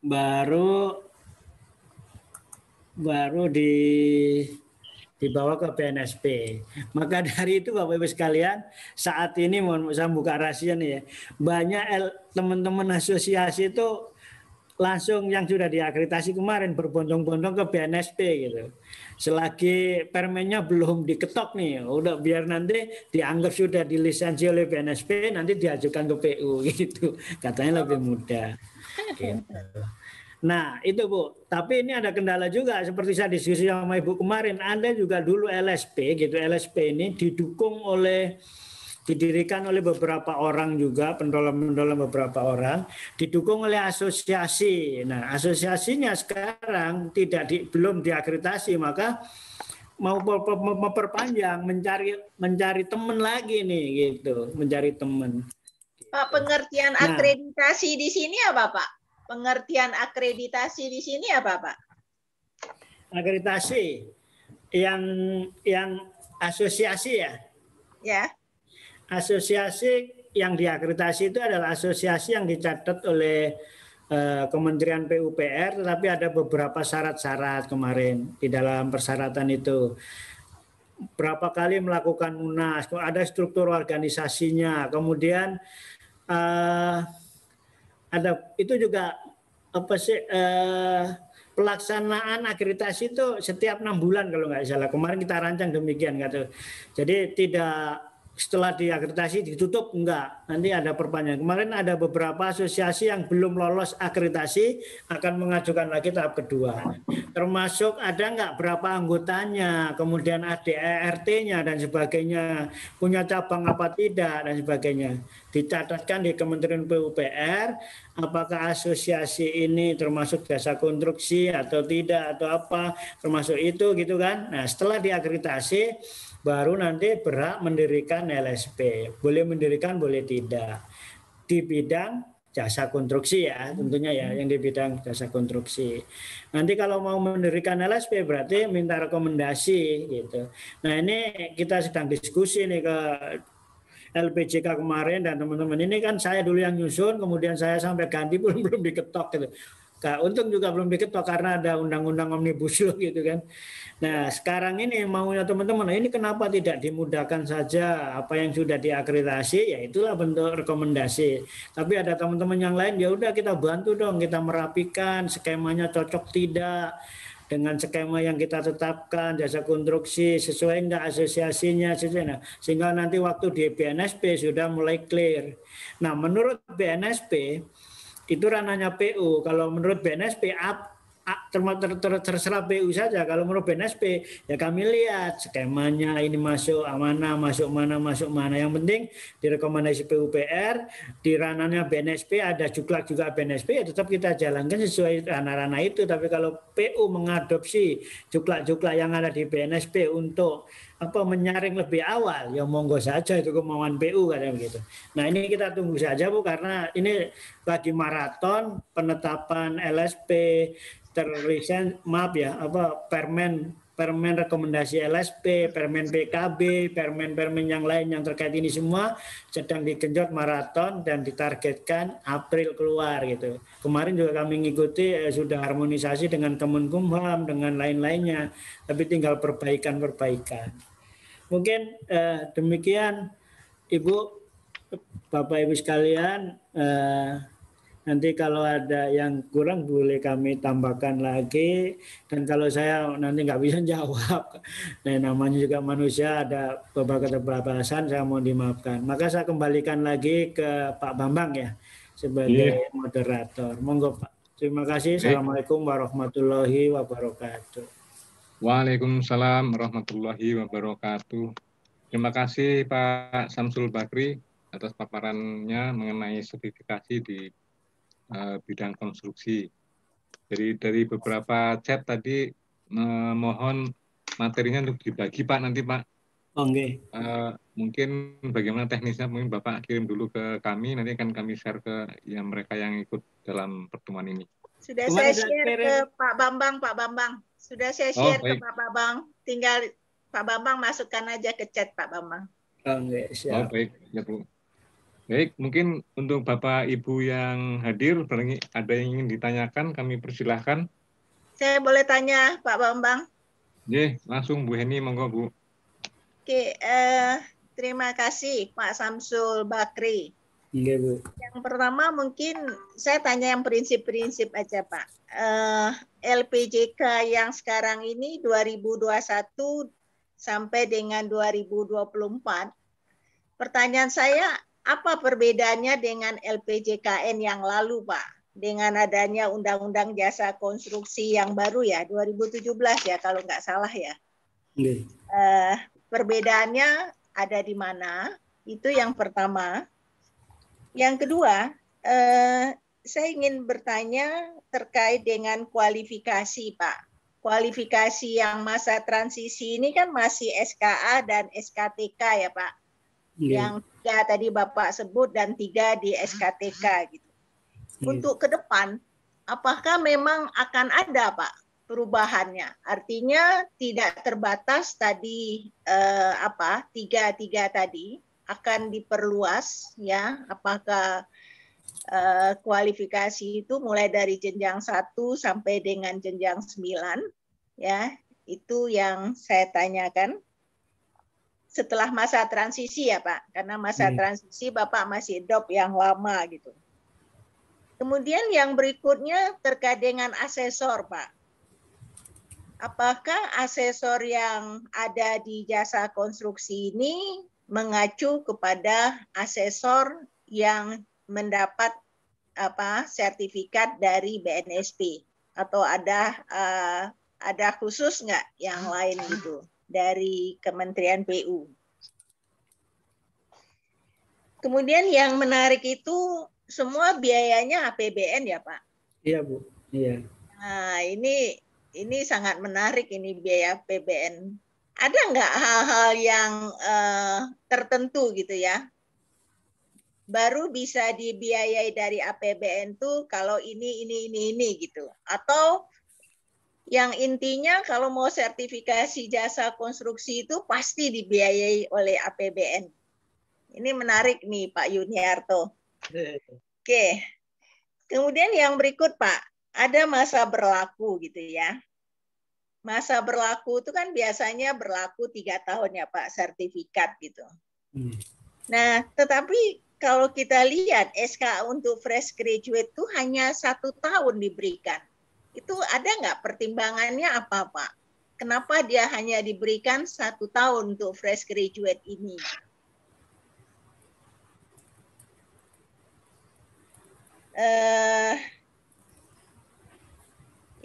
baru baru di dibawa ke PNSP. Maka dari itu Bapak Ibu sekalian, saat ini mohon saya buka rahasia nih ya. Banyak teman-teman asosiasi itu langsung yang sudah diakreditasi kemarin berbondong-bondong ke BNSP gitu. Selagi permennya belum diketok nih, udah biar nanti dianggap sudah dilisensi oleh BNSP nanti diajukan ke PU [LAUGHS] gitu. Katanya lebih mudah. Gitu. Nah, itu Bu. Tapi ini ada kendala juga seperti saya diskusi sama Ibu kemarin, Anda juga dulu LSP gitu. LSP ini didukung oleh didirikan oleh beberapa orang juga, pendolam-pendolam beberapa orang, didukung oleh asosiasi. Nah, asosiasinya sekarang tidak di, belum diakreditasi, maka mau memperpanjang, mencari mencari teman lagi nih gitu, mencari teman. Pak, gitu. pengertian nah, akreditasi di sini apa, Pak? Pengertian akreditasi di sini apa, Pak? Akreditasi yang yang asosiasi ya. Ya asosiasi yang diakreditasi itu adalah asosiasi yang dicatat oleh eh, Kementerian PUPR, tetapi ada beberapa syarat-syarat kemarin di dalam persyaratan itu. Berapa kali melakukan munas, ada struktur organisasinya, kemudian eh, ada itu juga apa sih eh, pelaksanaan akreditasi itu setiap enam bulan kalau nggak salah. Kemarin kita rancang demikian, gitu. Jadi tidak setelah diakreditasi ditutup enggak nanti ada perpanjangan kemarin ada beberapa asosiasi yang belum lolos akreditasi akan mengajukan lagi tahap kedua termasuk ada enggak berapa anggotanya kemudian ADERT-nya dan sebagainya punya cabang apa tidak dan sebagainya dicatatkan di Kementerian PUPR apakah asosiasi ini termasuk jasa konstruksi atau tidak atau apa termasuk itu gitu kan nah setelah diakreditasi baru nanti berhak mendirikan LSP. Boleh mendirikan, boleh tidak. Di bidang jasa konstruksi ya, tentunya ya yang di bidang jasa konstruksi. Nanti kalau mau mendirikan LSP berarti minta rekomendasi gitu. Nah, ini kita sedang diskusi nih ke LPJK kemarin dan teman-teman ini kan saya dulu yang nyusun kemudian saya sampai ganti belum [LAUGHS] belum diketok gitu untung juga belum diketok karena ada undang-undang omnibus law [LAUGHS] gitu kan. Nah sekarang ini maunya teman-teman, nah, ini kenapa tidak dimudahkan saja apa yang sudah diakreditasi, ya itulah bentuk rekomendasi. Tapi ada teman-teman yang lain, ya udah kita bantu dong, kita merapikan skemanya cocok tidak dengan skema yang kita tetapkan jasa konstruksi sesuai enggak asosiasinya sesuai nah, sehingga nanti waktu di BNSP sudah mulai clear. Nah, menurut BNSP itu ranahnya PU. Kalau menurut BNSP terserah PU saja. Kalau menurut BNSP ya kami lihat skemanya ini masuk mana, masuk mana, masuk mana. Yang penting direkomendasikan PUPR di ranahnya BNSP ada juga juga BNSP ya tetap kita jalankan sesuai ranah-ranah itu. Tapi kalau PU mengadopsi juklak-juklak yang ada di BNSP untuk apa menyaring lebih awal ya monggo saja itu kemauan PU kadang begitu. Nah ini kita tunggu saja Bu karena ini lagi maraton penetapan LSP terlisensi maaf ya apa permen permen rekomendasi LSP, permen PKB, permen-permen yang lain yang terkait ini semua sedang digenjot maraton dan ditargetkan April keluar gitu. Kemarin juga kami mengikuti eh, sudah harmonisasi dengan Kemenkumham dengan lain-lainnya, tapi tinggal perbaikan-perbaikan. Mungkin eh, demikian Ibu Bapak Ibu sekalian eh, Nanti kalau ada yang kurang boleh kami tambahkan lagi. Dan kalau saya nanti nggak bisa [LAUGHS] jawab, nah, namanya juga manusia ada beberapa keterbatasan, saya mau dimaafkan. Maka saya kembalikan lagi ke Pak Bambang ya sebagai yeah. moderator. Monggo Pak. Terima kasih. Assalamualaikum warahmatullahi wabarakatuh. Waalaikumsalam warahmatullahi wabarakatuh. Terima kasih Pak Samsul Bakri atas paparannya mengenai sertifikasi di Eh, bidang konstruksi. Jadi dari beberapa chat tadi memohon materinya untuk dibagi Pak nanti Pak. Oke. Okay. Uh, mungkin bagaimana teknisnya mungkin Bapak kirim dulu ke kami nanti akan kami share ke yang mereka yang ikut dalam pertemuan ini. Sudah Cuma saya share ke Pak Bambang, Pak Bambang. Sudah saya oh, share oh, ke Pak Bambang. Tinggal Pak Bambang masukkan aja ke chat Pak Bambang. Oke, oh, okay, Oh, baik, ya Bu. Baik, mungkin untuk Bapak Ibu yang hadir, ada yang ingin ditanyakan, kami persilahkan. Saya boleh tanya, Pak Bambang. Ye, langsung Bu Heni, monggo Bu. Oke, eh, terima kasih Pak Samsul Bakri. Iya Bu. Yang pertama mungkin saya tanya yang prinsip-prinsip aja Pak. Eh, LPJK yang sekarang ini 2021 sampai dengan 2024. Pertanyaan saya apa perbedaannya dengan LPJKN yang lalu, Pak? Dengan adanya Undang-Undang Jasa Konstruksi yang baru ya, 2017 ya kalau nggak salah ya. Iya. Eh, perbedaannya ada di mana? Itu yang pertama. Yang kedua, eh, saya ingin bertanya terkait dengan kualifikasi, Pak. Kualifikasi yang masa transisi ini kan masih SKA dan SKTK ya, Pak yeah. yang tiga tadi Bapak sebut dan tiga di SKTK gitu. Yeah. Untuk ke depan, apakah memang akan ada Pak perubahannya? Artinya tidak terbatas tadi eh, apa tiga tiga tadi akan diperluas ya? Apakah eh, kualifikasi itu mulai dari jenjang satu sampai dengan jenjang sembilan? ya? Itu yang saya tanyakan setelah masa transisi ya Pak, karena masa hmm. transisi Bapak masih dop yang lama gitu. Kemudian yang berikutnya terkait dengan asesor Pak. Apakah asesor yang ada di jasa konstruksi ini mengacu kepada asesor yang mendapat apa sertifikat dari BNSP atau ada uh, ada khusus nggak yang lain gitu? dari Kementerian PU. Kemudian yang menarik itu semua biayanya APBN ya Pak? Iya Bu. Iya. Nah ini ini sangat menarik ini biaya APBN. Ada nggak hal-hal yang uh, tertentu gitu ya? Baru bisa dibiayai dari APBN tuh kalau ini ini ini ini gitu. Atau yang intinya kalau mau sertifikasi jasa konstruksi itu pasti dibiayai oleh APBN. Ini menarik nih Pak Yuniarto. Oke. Kemudian yang berikut Pak, ada masa berlaku gitu ya. Masa berlaku itu kan biasanya berlaku tiga tahun ya Pak, sertifikat gitu. Hmm. Nah, tetapi kalau kita lihat SK untuk fresh graduate itu hanya satu tahun diberikan itu ada nggak pertimbangannya apa Pak? Kenapa dia hanya diberikan satu tahun untuk fresh graduate ini? Uh,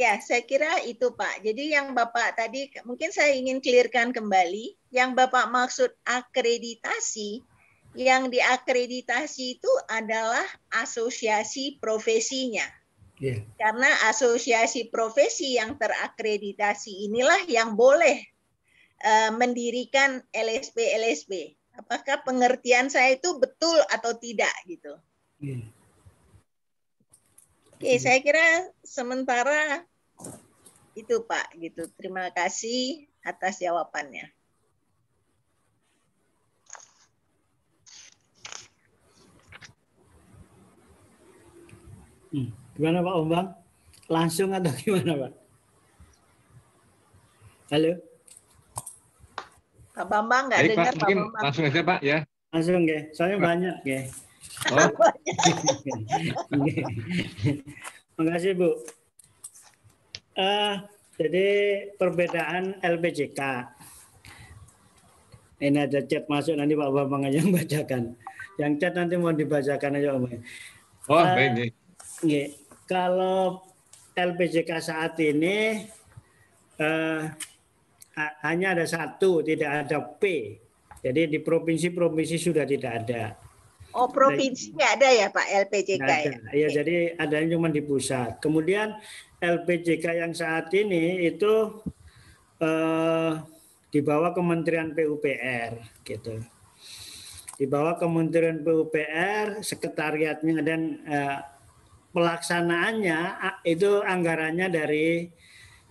ya, saya kira itu Pak. Jadi yang Bapak tadi, mungkin saya ingin clearkan kembali, yang Bapak maksud akreditasi, yang diakreditasi itu adalah asosiasi profesinya Iya. Karena asosiasi profesi yang terakreditasi inilah yang boleh uh, mendirikan LSP-LSP. Apakah pengertian saya itu betul atau tidak gitu? Yeah. Oke, okay, saya kira sementara itu Pak gitu. Terima kasih atas jawabannya. Hmm. Gimana Pak Ombang? Langsung atau gimana Pak? Halo? Pak Bambang nggak dengar Pak, Pak mungkin Langsung aja Pak ya. Langsung ya, soalnya Pak. banyak ya. Oh. [LAUGHS] Makasih Bu. Uh, jadi perbedaan LPJK. Ini ada chat masuk nanti Pak Bambang aja yang bacakan. Yang chat nanti mau dibacakan aja Om. Oh, uh, baik. Ya kalau LPJK saat ini eh, hanya ada satu, tidak ada P. Jadi di provinsi-provinsi sudah tidak ada. Oh, provinsinya ada ya Pak LPJK ada. ya? Iya, okay. jadi adanya cuma di pusat. Kemudian LPJK yang saat ini itu eh, di bawah Kementerian PUPR gitu. Di bawah Kementerian PUPR sekretariatnya dan eh, pelaksanaannya itu anggarannya dari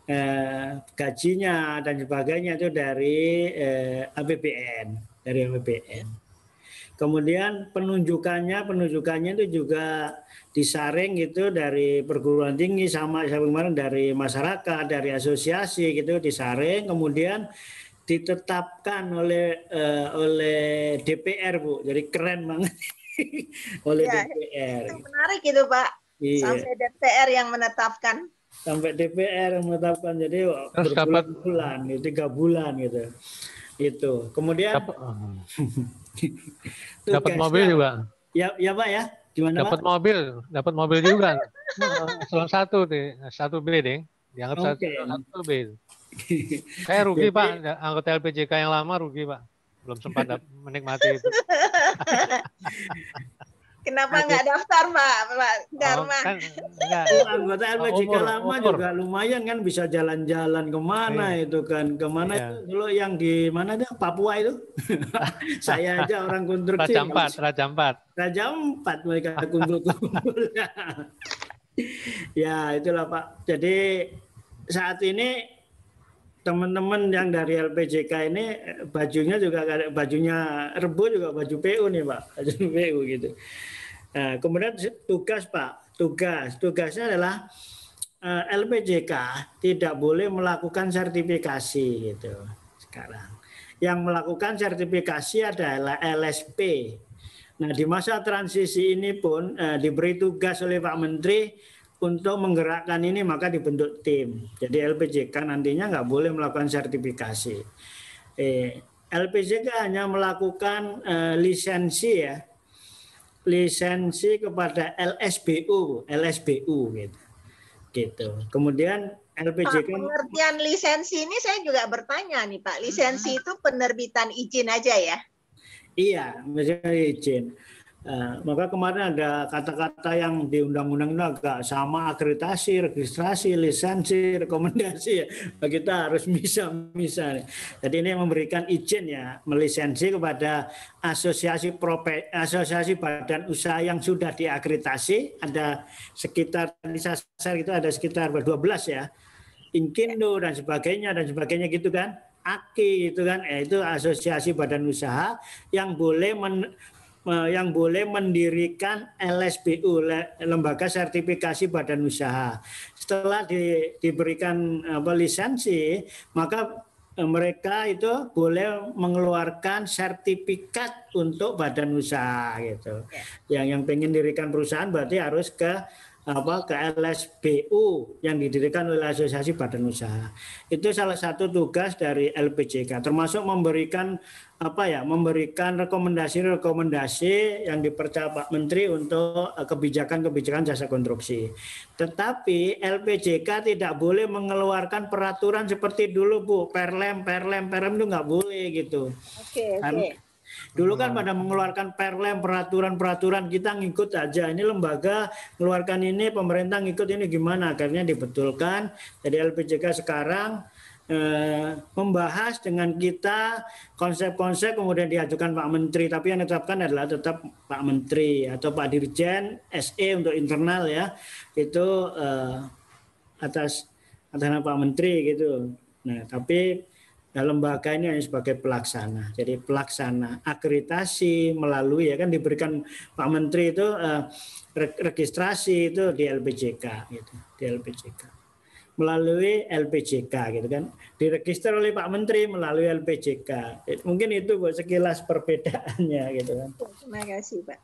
eh, gajinya dan sebagainya itu dari eh, APBN, dari APBN. Kemudian penunjukannya, penunjukannya itu juga disaring itu dari perguruan tinggi sama saya kemarin dari masyarakat, dari asosiasi gitu disaring. Kemudian ditetapkan oleh uh, oleh DPR bu jadi keren banget [LAUGHS] oleh ya, DPR itu menarik itu pak Iya. Sampai DPR yang menetapkan. Sampai DPR yang menetapkan. Jadi berbulan-bulan, gitu, tiga bulan gitu. Itu. Kemudian dapat, [LAUGHS] mobil ya. juga. Ya, ya Pak ya. Gimana, dapat mobil, dapat mobil [LAUGHS] juga. Salah satu nih, satu B deh. Dianggap okay. satu, satu B. Saya [LAUGHS] rugi Pak, anggota LPJK yang lama rugi Pak. Belum sempat menikmati itu. Kenapa nggak daftar Pak? Pak Dharma. Oh, kan, enggak. anggota LPJK oh, lama umur. juga lumayan kan bisa jalan-jalan kemana yeah. itu kan. Kemana yeah. itu dulu yang di mana itu Papua itu. [LAUGHS] Saya aja orang konstruksi. Raja Empat, Raja Empat. Raja Empat mereka kumpul-kumpul. [LAUGHS] ya itulah Pak. Jadi saat ini teman-teman yang dari LPJK ini eh, bajunya juga bajunya rebo juga baju PU nih pak [LAUGHS] baju PU gitu nah, kemudian tugas pak tugas tugasnya adalah eh, LPJK tidak boleh melakukan sertifikasi gitu sekarang yang melakukan sertifikasi adalah LSP nah di masa transisi ini pun eh, diberi tugas oleh Pak Menteri untuk menggerakkan ini maka dibentuk tim. Jadi LPJK kan nantinya nggak boleh melakukan sertifikasi. Eh, LPJK kan hanya melakukan eh, lisensi ya, lisensi kepada LSBU, LSBU gitu. Gitu. Kemudian LPJK. Pak, kan- pengertian lisensi ini saya juga bertanya nih Pak. Lisensi hmm. itu penerbitan izin aja ya? Iya, misalnya izin. Eh, maka kemarin ada kata-kata yang di undang-undang itu agak sama akreditasi, registrasi, lisensi, rekomendasi ya. Kita harus bisa misalnya. Jadi ini memberikan izin ya, melisensi kepada asosiasi prope, asosiasi badan usaha yang sudah diakreditasi ada sekitar sasar itu ada sekitar 12 ya. Inkindo dan sebagainya dan sebagainya gitu kan. AKI itu kan, eh, itu Asosiasi Badan Usaha yang boleh men Eh, yang boleh mendirikan LSBU lembaga sertifikasi badan usaha. Setelah di, diberikan apa, lisensi, maka eh, mereka itu boleh mengeluarkan sertifikat untuk badan usaha gitu. Ya. Yang yang pengen dirikan perusahaan berarti harus ke apa ke LSBU yang didirikan oleh Asosiasi Badan Usaha. Itu salah satu tugas dari LPJK termasuk memberikan apa ya, memberikan rekomendasi-rekomendasi yang dipercaya Pak Menteri untuk eh, kebijakan-kebijakan jasa konstruksi. Tetapi LPJK tidak boleh mengeluarkan peraturan seperti dulu Bu, Perlem, Perlem, Perlem itu nggak boleh gitu. Oke, okay, Okay. Dulu kan hmm. pada mengeluarkan perlem peraturan-peraturan kita ngikut aja. Ini lembaga mengeluarkan ini, pemerintah ngikut ini gimana? Akhirnya dibetulkan. Jadi LPJK sekarang eh, membahas dengan kita konsep-konsep kemudian diajukan Pak Menteri. Tapi yang ditetapkan adalah tetap Pak Menteri atau Pak Dirjen SE untuk internal ya. Itu eh, atas atas Pak Menteri gitu. Nah, tapi Nah, lembaga ini hanya sebagai pelaksana. Jadi pelaksana akreditasi melalui ya kan diberikan Pak Menteri itu eh, registrasi itu di LPJK gitu, di LPJK. Melalui LPJK gitu kan. Diregister oleh Pak Menteri melalui LPJK. Mungkin itu sekilas perbedaannya gitu kan. Terima kasih, Pak.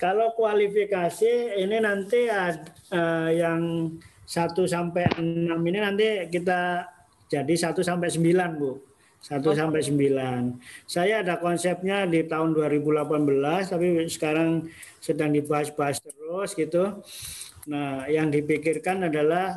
Kalau kualifikasi ini nanti eh, yang 1 sampai 6 ini nanti kita jadi 1 sampai 9, Bu. 1 oh. sampai 9. Saya ada konsepnya di tahun 2018 tapi sekarang sedang dibahas-bahas terus gitu. Nah, yang dipikirkan adalah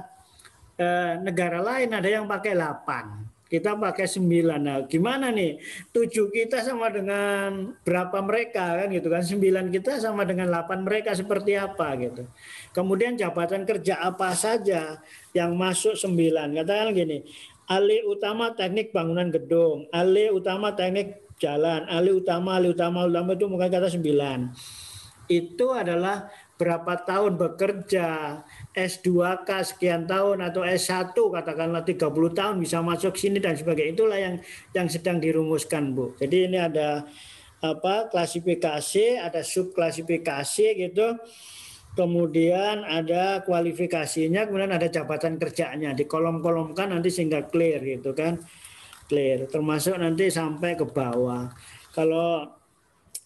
eh, negara lain ada yang pakai 8. Kita pakai 9. Nah, gimana nih? 7 kita sama dengan berapa mereka kan gitu kan. 9 kita sama dengan 8 mereka seperti apa gitu. Kemudian jabatan kerja apa saja yang masuk 9. Katakan gini, alih utama teknik bangunan gedung, alih utama teknik jalan, alih utama, alih utama, utama itu mungkin kata sembilan. Itu adalah berapa tahun bekerja, S2K sekian tahun atau S1 katakanlah 30 tahun bisa masuk sini dan sebagainya. Itulah yang yang sedang dirumuskan, Bu. Jadi ini ada apa klasifikasi, ada subklasifikasi gitu kemudian ada kualifikasinya, kemudian ada jabatan kerjanya. Di kolom-kolomkan nanti sehingga clear gitu kan. Clear, termasuk nanti sampai ke bawah. Kalau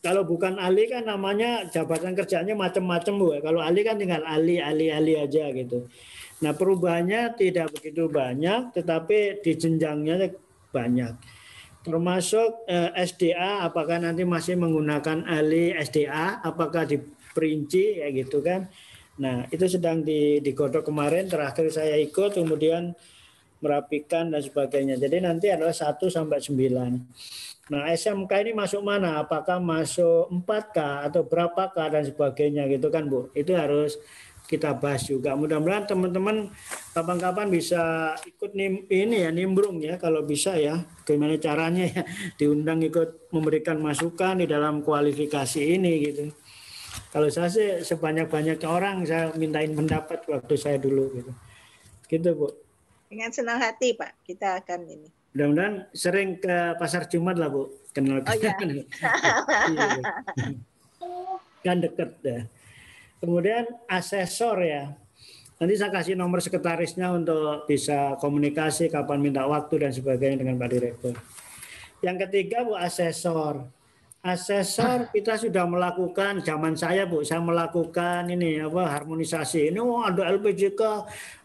kalau bukan ahli kan namanya jabatan kerjanya macam-macam bu. Kalau ahli kan tinggal ahli, ahli, ahli aja gitu. Nah perubahannya tidak begitu banyak, tetapi di jenjangnya banyak. Termasuk eh, SDA, apakah nanti masih menggunakan ahli SDA? Apakah di perinci ya gitu kan. Nah itu sedang di, digodok kemarin terakhir saya ikut kemudian merapikan dan sebagainya. Jadi nanti adalah 1 sampai 9. Nah, SMK ini masuk mana? Apakah masuk 4K atau berapa k dan sebagainya gitu kan, Bu. Itu harus kita bahas juga. Mudah-mudahan teman-teman kapan-kapan bisa ikut nim, ini ya nimbrung ya kalau bisa ya. Gimana caranya ya [LAUGHS] diundang ikut memberikan masukan di dalam kualifikasi ini gitu. Kalau saya sih sebanyak-banyaknya orang saya mintain pendapat waktu saya dulu gitu. Gitu, Bu. Dengan senang hati, Pak. Kita akan ini. Mudah-mudahan sering ke pasar Jumat lah, Bu. Kenal Oh, iya. [LAUGHS] iya kan deket ya. Kemudian asesor ya. Nanti saya kasih nomor sekretarisnya untuk bisa komunikasi kapan minta waktu dan sebagainya dengan Pak Direktur. Yang ketiga Bu Asesor. Asesor kita sudah melakukan zaman saya bu, saya melakukan ini apa harmonisasi. Ini oh, ada LPJK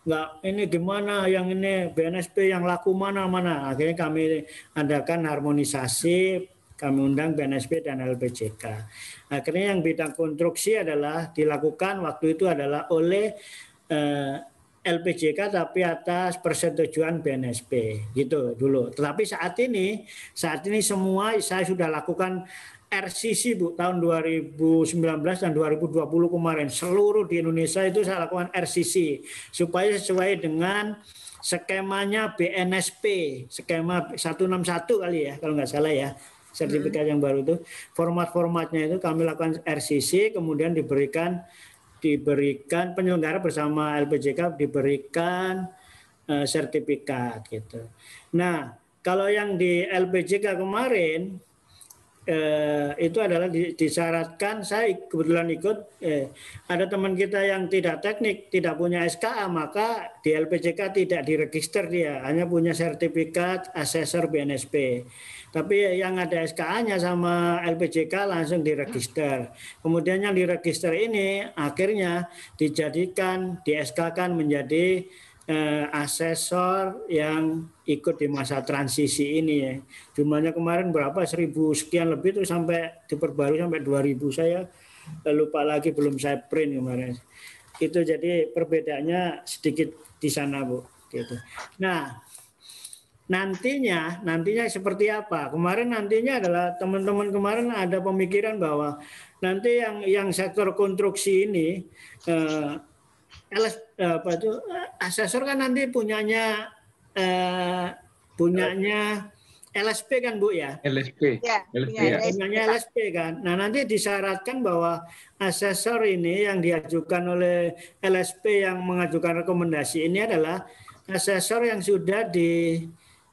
nggak? Ini gimana? Yang ini BNSP yang laku mana mana? Akhirnya kami adakan harmonisasi. Kami undang BNSP dan LPJK. Akhirnya yang bidang konstruksi adalah dilakukan waktu itu adalah oleh eh, LPJK tapi atas persetujuan BNSP gitu dulu. Tetapi saat ini saat ini semua saya sudah lakukan RCC Bu tahun 2019 dan 2020 kemarin seluruh di Indonesia itu saya lakukan RCC supaya sesuai dengan skemanya BNSP skema 161 kali ya kalau nggak salah ya sertifikat hmm. yang baru itu format-formatnya itu kami lakukan RCC kemudian diberikan diberikan penyelenggara bersama LPJK diberikan eh, sertifikat gitu. Nah, kalau yang di LPJK kemarin eh, itu adalah disyaratkan saya kebetulan ikut eh, ada teman kita yang tidak teknik tidak punya SKA maka di LPJK tidak diregister dia hanya punya sertifikat asesor BNSP tapi yang ada SKA-nya sama LPJK langsung diregister. Kemudian yang diregister ini akhirnya dijadikan, di SK-kan menjadi eh, asesor yang ikut di masa transisi ini ya. Jumlahnya kemarin berapa? Seribu sekian lebih itu sampai diperbarui sampai dua ribu saya lupa lagi belum saya print kemarin. Itu jadi perbedaannya sedikit di sana Bu. Gitu. Nah nantinya nantinya seperti apa kemarin nantinya adalah teman-teman kemarin ada pemikiran bahwa nanti yang yang sektor konstruksi ini eh, LS, eh, apa itu eh, asesor kan nanti punyanya eh, punyanya LSP kan Bu ya? LSP. Ya, ya. Punyanya LSP kan. Nah, nanti disyaratkan bahwa asesor ini yang diajukan oleh LSP yang mengajukan rekomendasi ini adalah asesor yang sudah di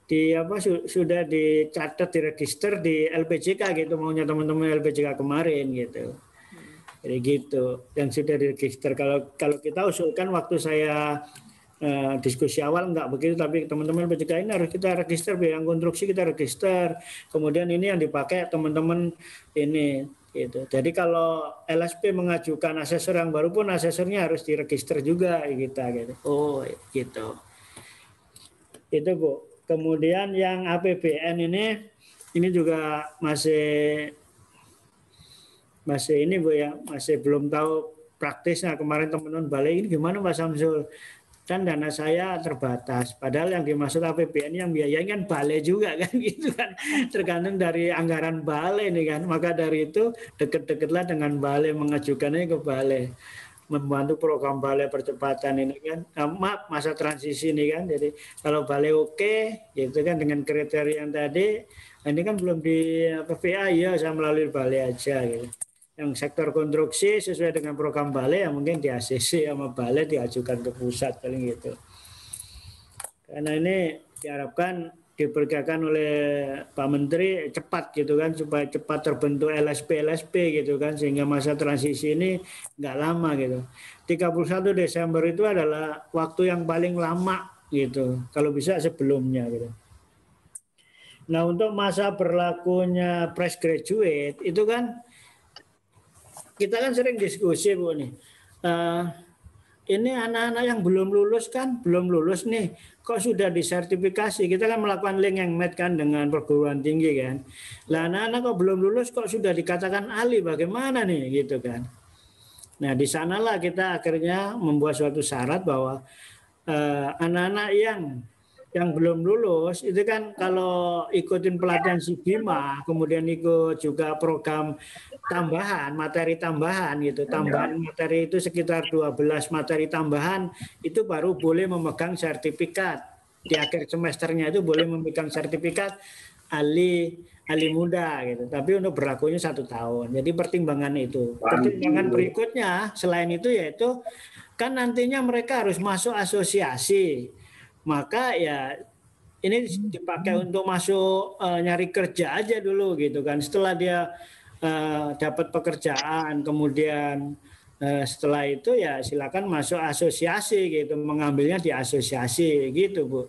di apa su, sudah dicatat di register di LPJK gitu maunya teman-teman LPJK kemarin gitu. Hmm. Jadi gitu dan sudah di register Kalau kalau kita usulkan waktu saya uh, diskusi awal enggak begitu, tapi teman-teman LPJK ini harus kita register biaya konstruksi kita register. Kemudian ini yang dipakai teman-teman ini gitu. Jadi kalau LSP mengajukan asesor yang baru pun asesornya harus di register juga kita gitu, gitu. Oh iya. gitu. Itu Bu. Kemudian yang APBN ini ini juga masih masih ini Bu ya, masih belum tahu praktisnya kemarin teman-teman balik ini gimana Pak Samsul? Kan dana saya terbatas. Padahal yang dimaksud APBN yang biayain kan balai juga [LAUGHS] kan gitu kan. Tergantung dari anggaran balai ini kan. Maka dari itu deket-deketlah dengan balai mengajukannya ke balai membantu program balai percepatan ini kan nah, maaf masa transisi ini kan jadi kalau balai oke gitu kan dengan kriteria yang tadi ini kan belum di PPA ya saya melalui balai aja gitu yang sektor konstruksi sesuai dengan program balai yang mungkin di ACC sama balai diajukan ke pusat paling gitu karena ini diharapkan diperkirakan oleh Pak Menteri cepat gitu kan supaya cepat terbentuk LSP LSP gitu kan sehingga masa transisi ini nggak lama gitu. 31 Desember itu adalah waktu yang paling lama gitu. Kalau bisa sebelumnya gitu. Nah, untuk masa berlakunya press graduate itu kan kita kan sering diskusi Bu nih. Uh, ini anak-anak yang belum lulus kan belum lulus nih kok sudah disertifikasi kita kan melakukan link yang match kan dengan perguruan tinggi kan lah anak-anak kok belum lulus kok sudah dikatakan ahli bagaimana nih gitu kan nah di sanalah kita akhirnya membuat suatu syarat bahwa eh, anak-anak eh, anak -anak yang yang belum lulus itu kan kalau ikutin pelatihan Sibima kemudian ikut juga program tambahan materi tambahan gitu iya. tambahan materi itu sekitar 12 materi tambahan itu baru boleh memegang sertifikat di akhir semesternya itu boleh memegang sertifikat ahli ahli muda gitu tapi untuk berlakunya satu tahun jadi pertimbangan itu pertimbangan berikutnya selain itu yaitu kan nantinya mereka harus masuk asosiasi maka ya ini dipakai untuk masuk uh, nyari kerja aja dulu gitu kan setelah dia uh, dapat pekerjaan kemudian uh, setelah itu ya silakan masuk asosiasi gitu mengambilnya di asosiasi gitu bu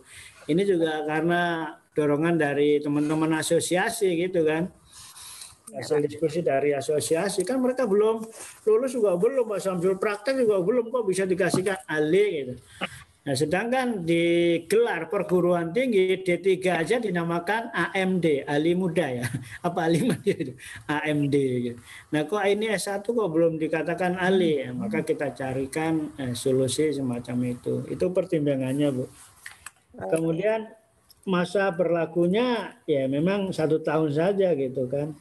ini juga karena dorongan dari teman-teman asosiasi gitu kan hasil diskusi dari asosiasi kan mereka belum lulus juga belum Pak sambil praktek juga belum kok bisa dikasihkan ahli gitu Nah, sedangkan di gelar perguruan tinggi D3 aja dinamakan AMD, Ali muda ya. [LAUGHS] Apa ahli muda itu? AMD. Gitu. Nah, kok ini S1 kok belum dikatakan Ali Ya, maka kita carikan eh, solusi semacam itu. Itu pertimbangannya, Bu. Kemudian masa berlakunya ya memang satu tahun saja gitu kan.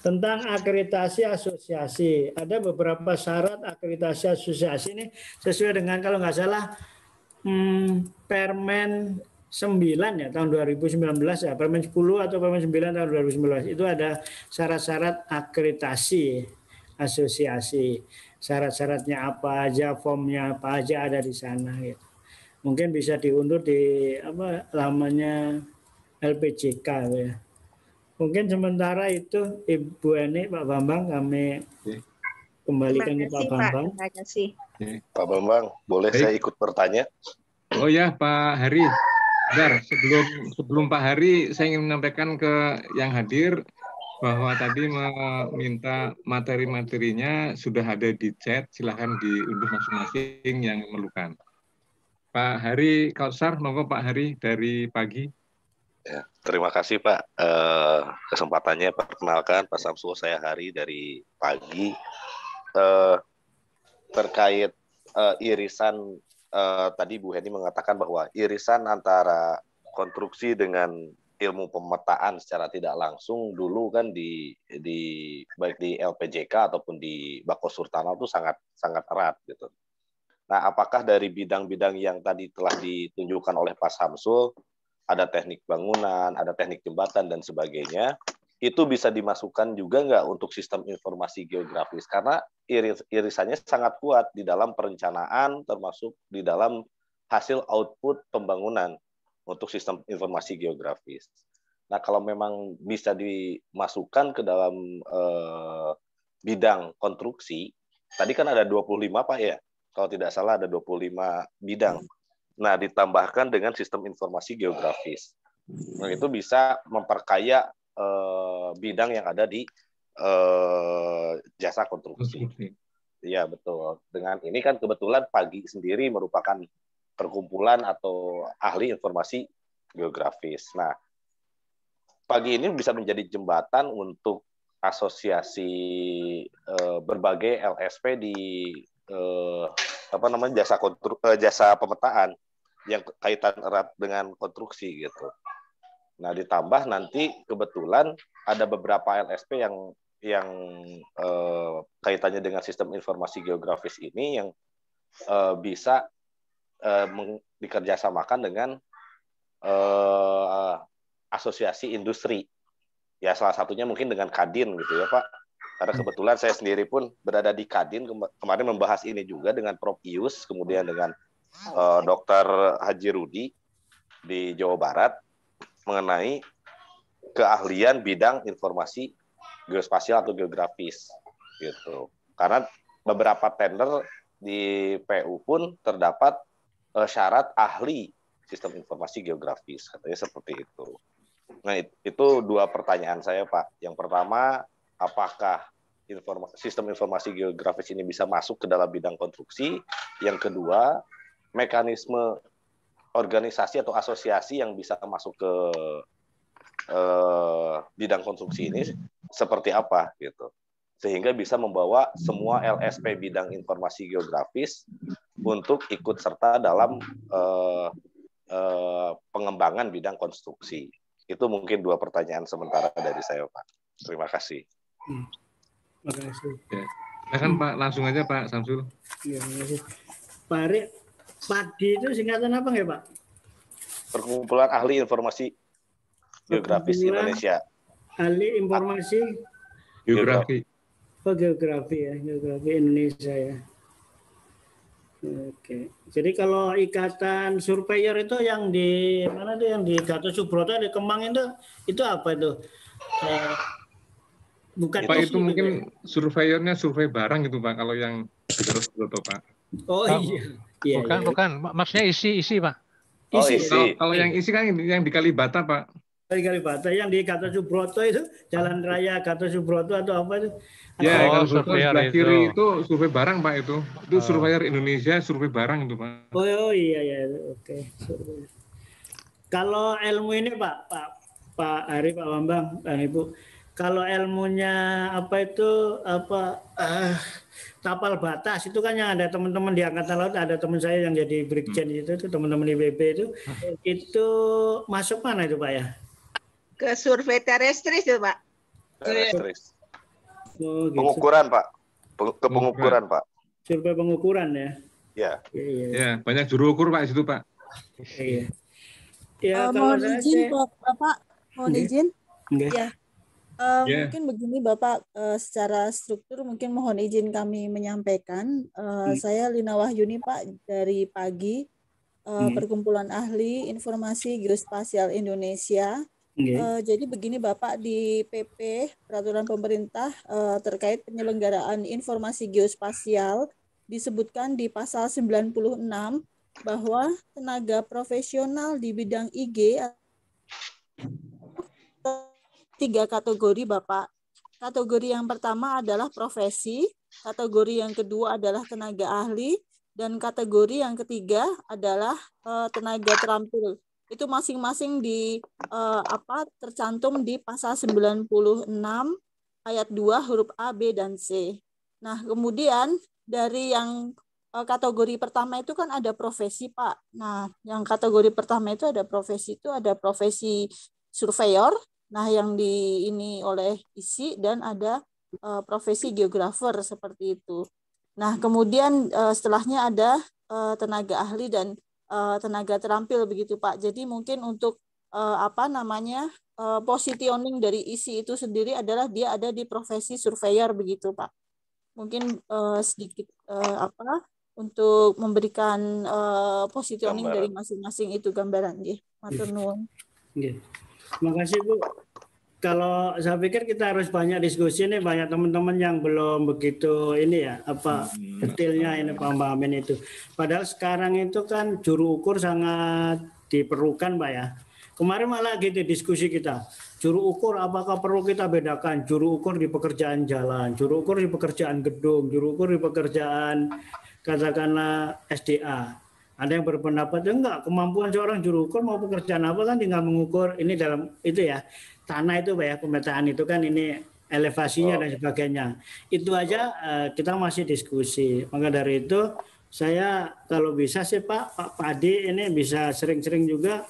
Tentang akreditasi asosiasi, ada beberapa syarat akreditasi asosiasi ini sesuai dengan kalau nggak salah hmm, Permen 9 ya tahun 2019 ya Permen 10 atau Permen 9 tahun 2019 itu ada syarat-syarat akreditasi asosiasi syarat-syaratnya apa aja formnya apa aja ada di sana gitu mungkin bisa diundur di apa lamanya LPJK gitu ya mungkin sementara itu Ibu Eni Pak Bambang kami okay kembalikan ke Pak Bambang. Pak, Pak Bambang, boleh Baik. saya ikut bertanya? Oh ya, Pak Hari. Bentar, sebelum sebelum Pak Hari, saya ingin menyampaikan ke yang hadir bahwa tadi meminta materi-materinya sudah ada di chat, silahkan diunduh masing-masing yang memerlukan. Pak Hari Kausar, monggo Pak Hari dari pagi. Ya, terima kasih Pak eh, kesempatannya perkenalkan Pak Samsul saya Hari dari pagi eh, terkait eh, irisan eh, tadi Bu Heni mengatakan bahwa irisan antara konstruksi dengan ilmu pemetaan secara tidak langsung dulu kan di di baik di LPJK ataupun di Bako Surtanal itu sangat sangat erat gitu. Nah, apakah dari bidang-bidang yang tadi telah ditunjukkan oleh Pak Samsul, ada teknik bangunan, ada teknik jembatan dan sebagainya, itu bisa dimasukkan juga nggak untuk sistem informasi geografis karena irisannya sangat kuat di dalam perencanaan termasuk di dalam hasil output pembangunan untuk sistem informasi geografis. Nah, kalau memang bisa dimasukkan ke dalam eh, bidang konstruksi, tadi kan ada 25 Pak ya. Kalau tidak salah ada 25 bidang. Nah, ditambahkan dengan sistem informasi geografis. Nah, itu bisa memperkaya eh, bidang yang ada di Eh, jasa konstruksi. konstruksi. Ya betul. Dengan ini kan kebetulan pagi sendiri merupakan perkumpulan atau ahli informasi geografis. Nah, pagi ini bisa menjadi jembatan untuk asosiasi eh, berbagai LSP di eh, apa namanya jasa kontru, eh, jasa pemetaan yang kaitan erat dengan konstruksi gitu. Nah, ditambah nanti kebetulan ada beberapa LSP yang yang eh, kaitannya dengan sistem informasi geografis ini yang eh, bisa eh, dikerjasamakan dengan eh, asosiasi industri. Ya salah satunya mungkin dengan Kadin gitu ya Pak. Karena hmm. kebetulan saya sendiri pun berada di Kadin kemarin membahas ini juga dengan Prof. Ius, kemudian dengan uh, eh, Dr. Haji Rudi di Jawa Barat mengenai keahlian bidang informasi geospasial atau geografis gitu. Karena beberapa tender di PU pun terdapat uh, syarat ahli sistem informasi geografis katanya seperti itu. Nah itu, dua pertanyaan saya Pak. Yang pertama apakah informa sistem informasi geografis ini bisa masuk ke dalam bidang konstruksi? Yang kedua mekanisme organisasi atau asosiasi yang bisa masuk ke Eh, bidang konstruksi ini seperti apa gitu sehingga bisa membawa semua LSP bidang informasi geografis untuk ikut serta dalam eh, eh, pengembangan bidang konstruksi itu mungkin dua pertanyaan sementara dari saya pak terima kasih hmm. terima kasih ya. kan Pak langsung aja Pak Samsul ya Pak Ari, PADI itu singkatan apa nggak Pak Perkumpulan Ahli Informasi Geografis Indonesia. Ahli informasi geografi. Oh, geografi ya, geografi Indonesia ya. Oke. Jadi kalau ikatan surveyor itu yang di mana tuh yang di Gatot Subroto di Kemang itu itu apa itu? Eh, bukan Pak itu, itu mungkin gitu ya? surveyornya survei barang gitu Pak kalau yang Gatot Subroto Pak. Oh iya. iya. Bukan iya. bukan maksudnya isi isi Pak. Oh, isi. Oh, isi. Kalau, kalau yang isi kan yang di Kalibata Pak dari Kalibata yang di Gatot Subroto itu Jalan Raya Gatot Subroto atau apa itu? Ya, oh, kalau sebelah kiri itu. survei barang Pak itu. Itu oh. surveyor Indonesia survei barang itu Pak. Oh, oh iya ya, oke. Okay. Kalau ilmu ini Pak, Pak Pak Ari, Pak Bambang, dan Ibu, kalau ilmunya apa itu apa uh, tapal batas itu kan yang ada teman-teman di angkatan laut ada teman saya yang jadi brigjen hmm. itu, itu teman-teman IBB itu itu masuk mana itu Pak ya? Ke survei terestris ya, Pak? Terestris. Oh, gitu. Pengukuran, Pak. Ke pengukuran, Pak. Survei pengukuran ya? Ya. Iya, iya. ya, banyak juru ukur, Pak, di situ, Pak. Iya. Ya, mau eh, izin, Pak, Bapak. Mau iya. izin? Ya. Uh, eh, yeah. Mungkin begini Bapak, uh, secara struktur mungkin mohon izin kami menyampaikan. Uh, mm. Saya Lina Wahyuni Pak dari pagi uh, mm. Perkumpulan Ahli Informasi Geospasial Indonesia. Okay. Uh, eh, jadi begini Bapak di PP Peraturan Pemerintah uh, terkait penyelenggaraan informasi geospasial disebutkan di pasal 96 bahwa tenaga profesional di bidang IG tiga kategori Bapak. Kategori yang pertama adalah profesi, kategori yang kedua adalah tenaga ahli, dan kategori yang ketiga adalah uh, tenaga terampil itu masing-masing di uh, apa tercantum di pasal 96 ayat 2 huruf A, B dan C. Nah, kemudian dari yang uh, kategori pertama itu kan ada profesi, Pak. Nah, yang kategori pertama itu ada profesi itu ada profesi surveyor, nah yang di ini oleh ISI dan ada uh, profesi geografer seperti itu. Nah, kemudian setelahnya ada tenaga ahli dan uh, tenaga terampil begitu Pak. Jadi mungkin untuk uh, apa namanya uh, positioning dari isi itu sendiri adalah dia ada di profesi surveyor begitu Pak. Mungkin uh, sedikit uh, apa untuk memberikan uh, positioning gambaran. dari masing-masing itu gambaran ya, Matur iya. nuwun. Terima kasih Bu kalau saya pikir kita harus banyak diskusi ini banyak teman-teman yang belum begitu ini ya apa hmm. detailnya ini pemahaman itu. Padahal sekarang itu kan juru ukur sangat diperlukan, Pak ya. Kemarin malah gitu diskusi kita. Juru ukur apakah perlu kita bedakan juru ukur di pekerjaan jalan, juru ukur di pekerjaan gedung, juru ukur di pekerjaan katakanlah SDA. Ada yang berpendapat enggak kemampuan seorang juru ukur mau pekerjaan apa kan tinggal mengukur ini dalam itu ya tanah itu ya pemetaan itu kan ini elevasinya oh. dan sebagainya. Itu aja uh, kita masih diskusi. Maka dari itu saya kalau bisa sih Pak Pak Padi ini bisa sering-sering juga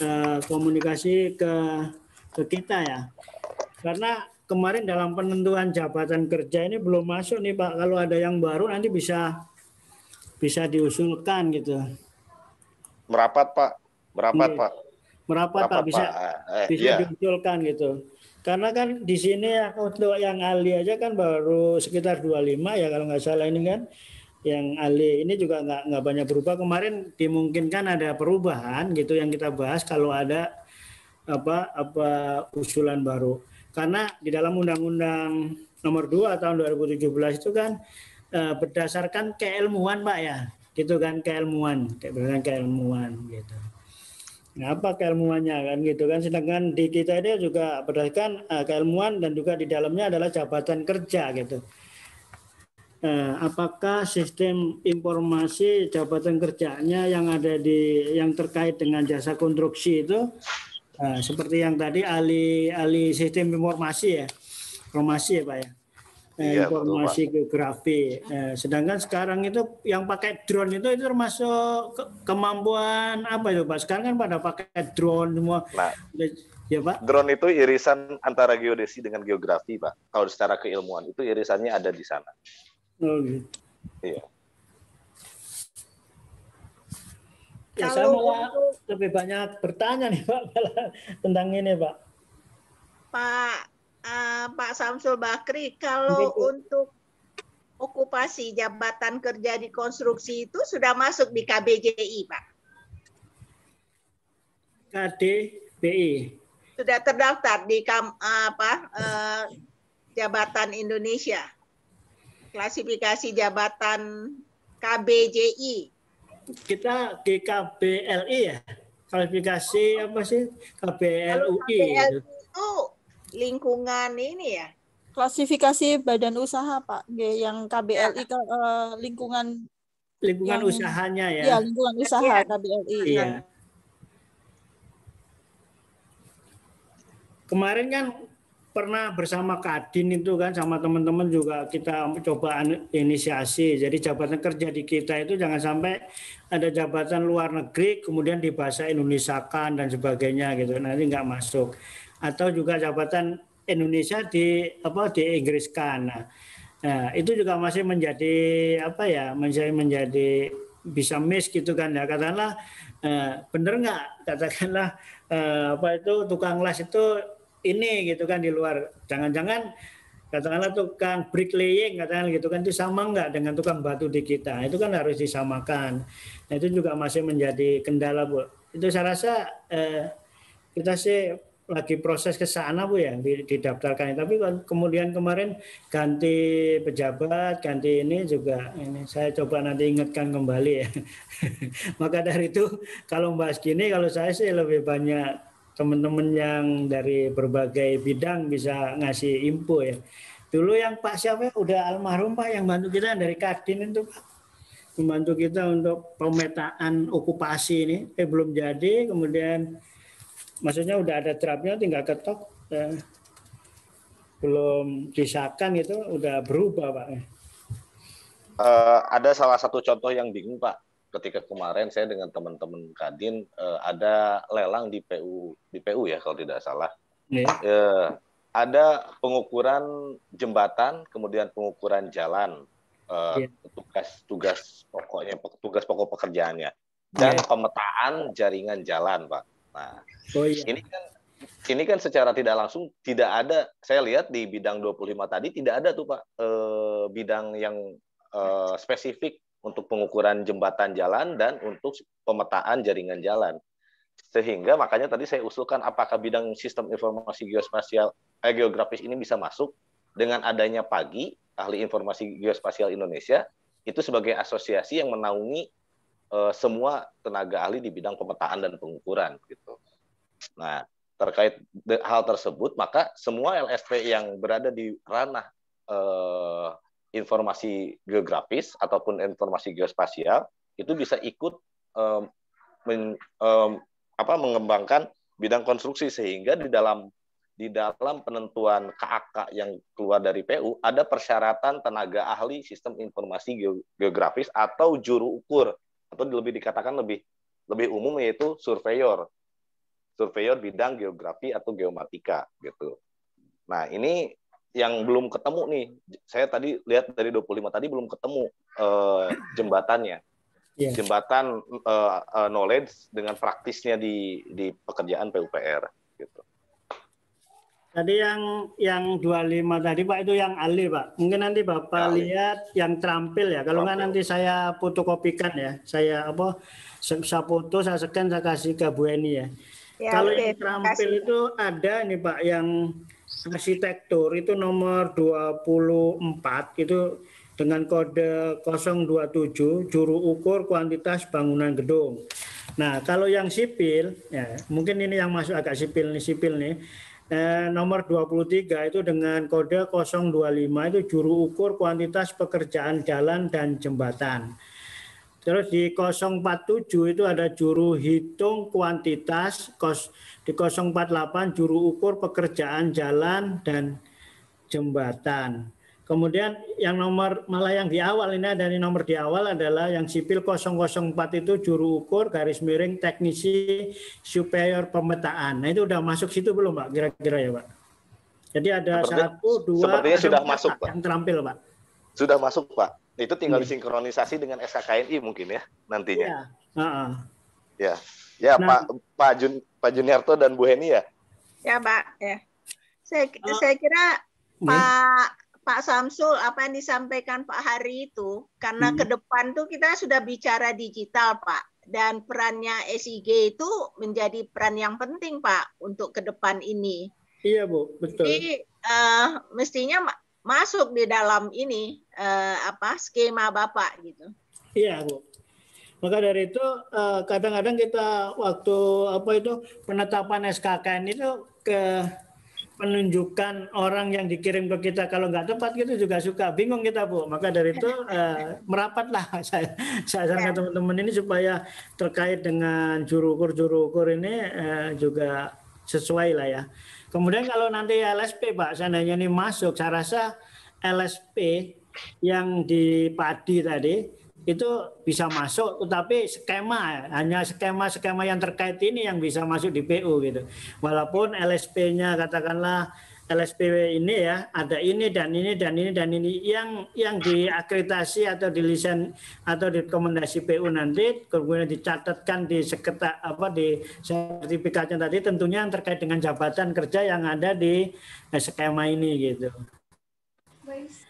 uh, komunikasi ke ke kita ya. Karena kemarin dalam penentuan jabatan kerja ini belum masuk nih Pak. Kalau ada yang baru nanti bisa bisa diusulkan gitu. Merapat Pak, merapat iya. Pak merapat Pak bisa eh, bisa yeah. diunculkan gitu. Karena kan di sini ya, untuk yang ahli aja kan baru sekitar 25 ya kalau nggak salah ini kan yang ahli ini juga nggak nggak banyak berubah kemarin dimungkinkan ada perubahan gitu yang kita bahas kalau ada apa apa usulan baru karena di dalam undang-undang nomor 2 tahun 2017 itu kan eh, berdasarkan keilmuan Pak ya gitu kan keilmuan berdasarkan keilmuan gitu apa keilmuannya kan gitu kan sedangkan di kita ini juga berdasarkan uh, keilmuan dan juga di dalamnya adalah jabatan kerja gitu uh, apakah sistem informasi jabatan kerjanya yang ada di yang terkait dengan jasa konstruksi itu uh, seperti yang tadi ahli ahli sistem informasi ya informasi ya pak ya Iya, informasi betul, geografi. Eh, sedangkan sekarang itu yang pakai drone itu itu termasuk ke kemampuan apa itu Pak? Sekarang kan pada pakai drone semua. Nah, ya Pak. Drone itu irisan antara geodesi dengan geografi Pak. Kalau secara keilmuan itu irisannya ada di sana. Oh gitu. Iya. Ya, saya mau lebih banyak bertanya nih Pak [LAUGHS] tentang ini Pak. Pak Ah, Pak Samsul Bakri, kalau Begitu. untuk okupasi jabatan kerja di konstruksi itu sudah masuk di KBJI, Pak? KDBI. Sudah terdaftar di kam, ah, apa eh, jabatan Indonesia. Klasifikasi jabatan KBJI. Kita di ya. Klasifikasi apa sih? KBLUI. KBLI itu lingkungan ini ya klasifikasi badan usaha Pak yang KBLI ya. ke uh, lingkungan lingkungan yang, usahanya ya. ya lingkungan iya. usaha ya. KBLI. ya. Ya. Kemarin kan pernah bersama Kadin itu kan sama teman-teman juga kita coba inisiasi. Jadi jabatan kerja di kita itu jangan sampai ada jabatan luar negeri kemudian dibahasa Indonesia kan dan sebagainya gitu. Nanti nggak masuk atau juga jabatan Indonesia di apa di Inggriskan. Nah, nah, itu juga masih menjadi apa ya, menjadi menjadi bisa miss gitu kan ya katakanlah eh, bener nggak katakanlah eh, apa itu tukang las itu ini gitu kan di luar jangan-jangan katakanlah tukang bricklaying katakanlah gitu kan itu sama nggak dengan tukang batu di kita itu kan harus disamakan nah, itu juga masih menjadi kendala bu itu saya rasa eh, kita sih lagi proses ke sana Bu ya didaftarkan. Tapi kemudian kemarin ganti pejabat, ganti ini juga ini saya coba nanti ingatkan kembali ya. [LAUGHS] Maka dari itu kalau mbak gini kalau saya sih lebih banyak teman-teman yang dari berbagai bidang bisa ngasih info ya. Dulu yang Pak siapa udah almarhum Pak yang bantu kita dari Kadin itu Pak membantu kita untuk pemetaan okupasi ini eh belum jadi kemudian maksudnya udah ada terapnya tinggal ketok eh, belum disahkan itu udah berubah pak uh, ada salah satu contoh yang bingung pak ketika kemarin saya dengan teman-teman kadin uh, ada lelang di PU di PU ya kalau tidak salah yeah. Iya. uh, ada pengukuran jembatan kemudian pengukuran jalan uh, eh, yeah. tugas pokoknya tugas pokok pekerjaannya iya. dan yeah. pemetaan jaringan jalan pak Nah, oh, iya. ini kan ini kan secara tidak langsung tidak ada saya lihat di bidang 25 tadi tidak ada tuh Pak eh, bidang yang eh, spesifik untuk pengukuran jembatan jalan dan untuk pemetaan jaringan jalan. Sehingga makanya tadi saya usulkan apakah bidang sistem informasi geospasial eh, geografis ini bisa masuk dengan adanya pagi ahli informasi geospasial Indonesia itu sebagai asosiasi yang menaungi eh, semua tenaga ahli di bidang pemetaan dan pengukuran gitu. Nah, terkait hal tersebut, maka semua LSP yang berada di ranah eh, informasi geografis ataupun informasi geospasial itu bisa ikut eh, men, eh, apa, mengembangkan bidang konstruksi sehingga di dalam di dalam penentuan KAK yang keluar dari PU ada persyaratan tenaga ahli sistem informasi geografis atau juru ukur atau lebih dikatakan lebih lebih umum yaitu surveyor surveyor bidang geografi atau geomatika gitu. Nah, ini yang belum ketemu nih. Saya tadi lihat dari 25 tadi belum ketemu eh, jembatannya. Yeah. Jembatan eh, eh, knowledge dengan praktisnya di di pekerjaan PUPR gitu. Tadi yang yang 25 tadi Pak itu yang ahli Pak. Mungkin nanti Bapak ya, lihat yang terampil ya. Kalau nggak nanti saya fotokopikan ya. Saya apa saya foto, saya scan, saya kasih ke Bu Eni ya. Ya, Kalau okay. yang terampil itu ada nih Pak yang arsitektur itu nomor 24 itu dengan kode 027 juru ukur kuantitas bangunan gedung. Nah, kalau yang sipil ya mungkin ini yang masuk agak sipil nih sipil nih. Eh, nomor 23 itu dengan kode 025 itu juru ukur kuantitas pekerjaan jalan dan jembatan. Terus di 047 itu ada juru hitung kuantitas, di 048 juru ukur pekerjaan jalan dan jembatan. Kemudian yang nomor malah yang di awal ini dari nomor di awal adalah yang sipil 004 itu juru ukur garis miring teknisi superior pemetaan. Nah itu udah masuk situ belum Pak kira-kira ya Pak? Jadi ada satu dua sepertinya sudah masuk Pak. Yang terampil Pak. Sudah masuk Pak. Itu tinggal yeah. disinkronisasi dengan SKKNI mungkin ya nantinya. Iya. Yeah. Uh -uh. Ya, ya nah, Pak Pak Jun Pak Juniarto dan Bu Heni ya. Ya Pak. Ya. Saya uh, saya kira uh, Pak Pak Samsul apa yang disampaikan Pak Hari itu karena hmm. ke depan tuh kita sudah bicara digital Pak dan perannya SIG itu menjadi peran yang penting Pak untuk ke depan ini. Iya Bu, betul. Jadi uh, mestinya masuk di dalam ini eh, apa skema bapak gitu. Iya bu. Maka dari itu eh, kadang-kadang kita waktu apa itu penetapan SKKN itu ke penunjukan orang yang dikirim ke kita kalau nggak tepat gitu juga suka bingung kita bu maka dari itu eh, merapatlah [LAUGHS] saya saya sama iya. teman-teman ini supaya terkait dengan juru ukur juru ukur ini eh, juga sesuai lah ya Kemudian kalau nanti LSP Pak, seandainya ini masuk, saya rasa LSP yang di padi tadi itu bisa masuk, tetapi skema hanya skema-skema yang terkait ini yang bisa masuk di PU gitu. Walaupun LSP-nya katakanlah LSPW ini ya ada ini dan ini dan ini dan ini yang yang diakreditasi atau di atau di rekomendasi PU nanti kemudian dicatatkan di sekretar apa di sertifikatnya tadi tentunya yang terkait dengan jabatan kerja yang ada di eh, skema ini gitu.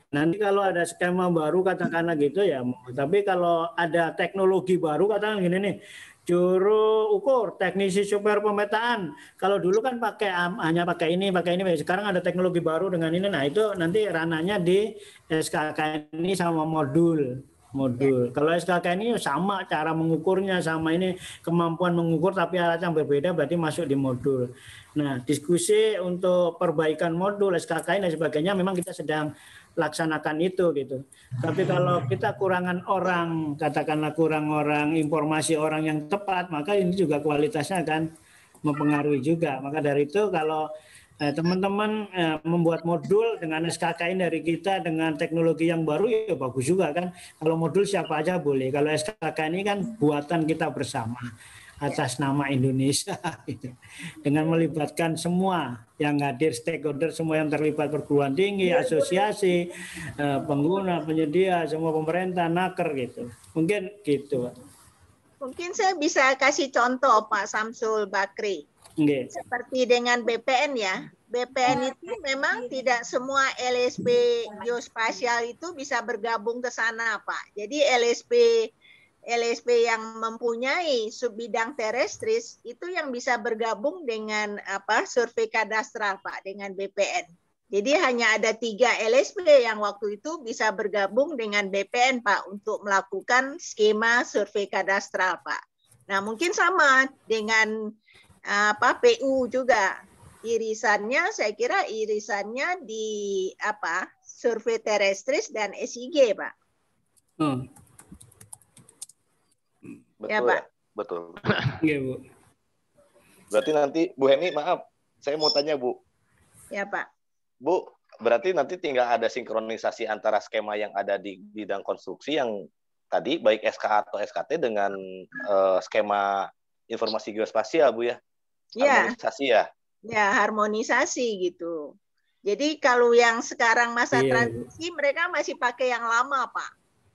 Nanti kalau ada skema baru katakanlah gitu ya, tapi kalau ada teknologi baru katakan gini nih, juru ukur, teknisi super pemetaan. Kalau dulu kan pakai hanya pakai ini, pakai ini, sekarang ada teknologi baru dengan ini. Nah, itu nanti ranahnya di SKK ini sama modul modul. Ya. Kalau SKK ini sama cara mengukurnya sama ini kemampuan mengukur tapi alat yang berbeda berarti masuk di modul. Nah, diskusi untuk perbaikan modul SKK dan sebagainya memang kita sedang laksanakan itu gitu. Tapi hmm. kalau kita kurangan orang, katakanlah kurang orang, informasi orang yang tepat, maka ini juga kualitasnya akan mempengaruhi juga. Maka dari itu kalau eh, teman-teman eh, eh, membuat modul dengan SKK ini dari kita dengan teknologi yang baru ya bagus juga kan. Kalau modul siapa aja boleh. Kalau SKK ini kan buatan kita bersama atas nama Indonesia [LAUGHS] gitu. dengan melibatkan semua yang hadir stakeholder semua yang terlibat perguruan tinggi asosiasi eh, pengguna penyedia semua pemerintah naker gitu mungkin gitu mungkin saya bisa kasih contoh Pak Samsul Bakri okay. seperti dengan BPN ya BPN itu memang tidak semua LSP geospasial itu bisa bergabung ke sana Pak jadi LSP LSP yang mempunyai subbidang terestris itu yang bisa bergabung dengan apa survei kadastral Pak dengan BPN. Jadi hanya ada tiga LSP yang waktu itu bisa bergabung dengan BPN Pak untuk melakukan skema survei kadastral Pak. Nah mungkin sama dengan apa PU juga irisannya saya kira irisannya di apa survei terestris dan SIG Pak. Hmm. Betul ya, Pak. Ya, betul. [CLEARS THROAT] Iya, Bu. Berarti nanti Bu Heni, maaf, saya mau tanya Bu. Ya, Pak. Bu, berarti nanti tinggal ada sinkronisasi antara skema yang ada di bidang konstruksi yang tadi baik SKA atau SKT dengan uh, skema informasi geospasial, Bu ya. Iya. Harmonisasi ya. Ya, harmonisasi gitu. Jadi kalau yang sekarang masa iya. transisi mereka masih pakai yang lama, Pak.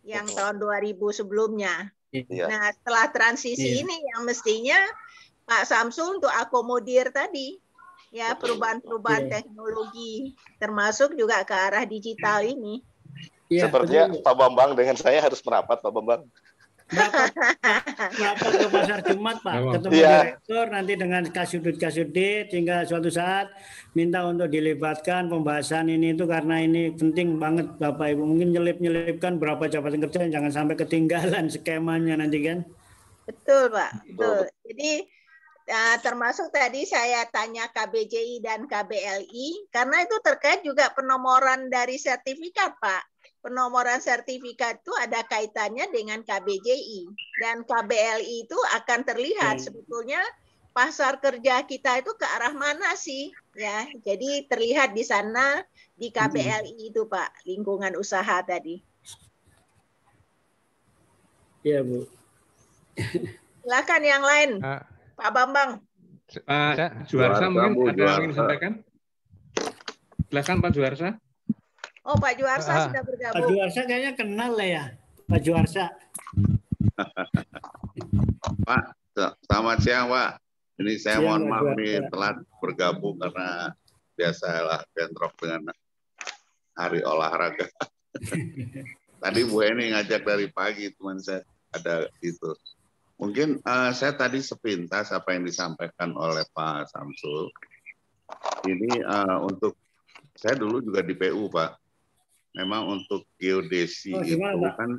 Yang Betul. tahun 2000 sebelumnya. Iya. Nah, setelah transisi iya. ini yang mestinya Pak Samsul untuk akomodir tadi ya perubahan-perubahan iya. teknologi termasuk juga ke arah digital ini. Iya, Sepertinya betul. Pak Bambang dengan saya harus merapat Pak Bambang. [LAUGHS] Bapak, ke pasar Jumat Pak, Memang. ketemu ya. direktur nanti dengan kasudut kasudit sehingga suatu saat minta untuk dilibatkan pembahasan ini itu karena ini penting banget Bapak Ibu mungkin nyelip nyelipkan berapa jabatan kerja jangan sampai ketinggalan [LAUGHS] skemanya nanti kan. Betul Pak, betul. Jadi Nah, termasuk tadi saya tanya KBJI dan KBLI karena itu terkait juga penomoran dari sertifikat Pak penomoran sertifikat itu ada kaitannya dengan KBJI dan KBLI itu akan terlihat hmm. sebetulnya pasar kerja kita itu ke arah mana sih ya jadi terlihat di sana di hmm. KBLI itu Pak lingkungan usaha tadi Ya Bu silakan yang lain uh, Pak Bambang ah, Pak Juarsa mungkin ada yang ingin disampaikan silakan Pak Juarsa Oh Pak Juarsa ah, ah. sudah bergabung. Pak Juarsa kayaknya kenal lah ya. Pak Juarsa. [LAUGHS] Pak, selamat siang Pak. Ini saya siang, mohon maaf nih telat bergabung karena biasalah bentrok dengan hari olahraga. [LAUGHS] tadi Bu Eni ngajak dari pagi, teman saya ada itu. Mungkin uh, saya tadi sepintas apa yang disampaikan oleh Pak Samsul. Ini uh, untuk saya dulu juga di PU Pak memang untuk geodesi oh, gimana, itu Pak? kan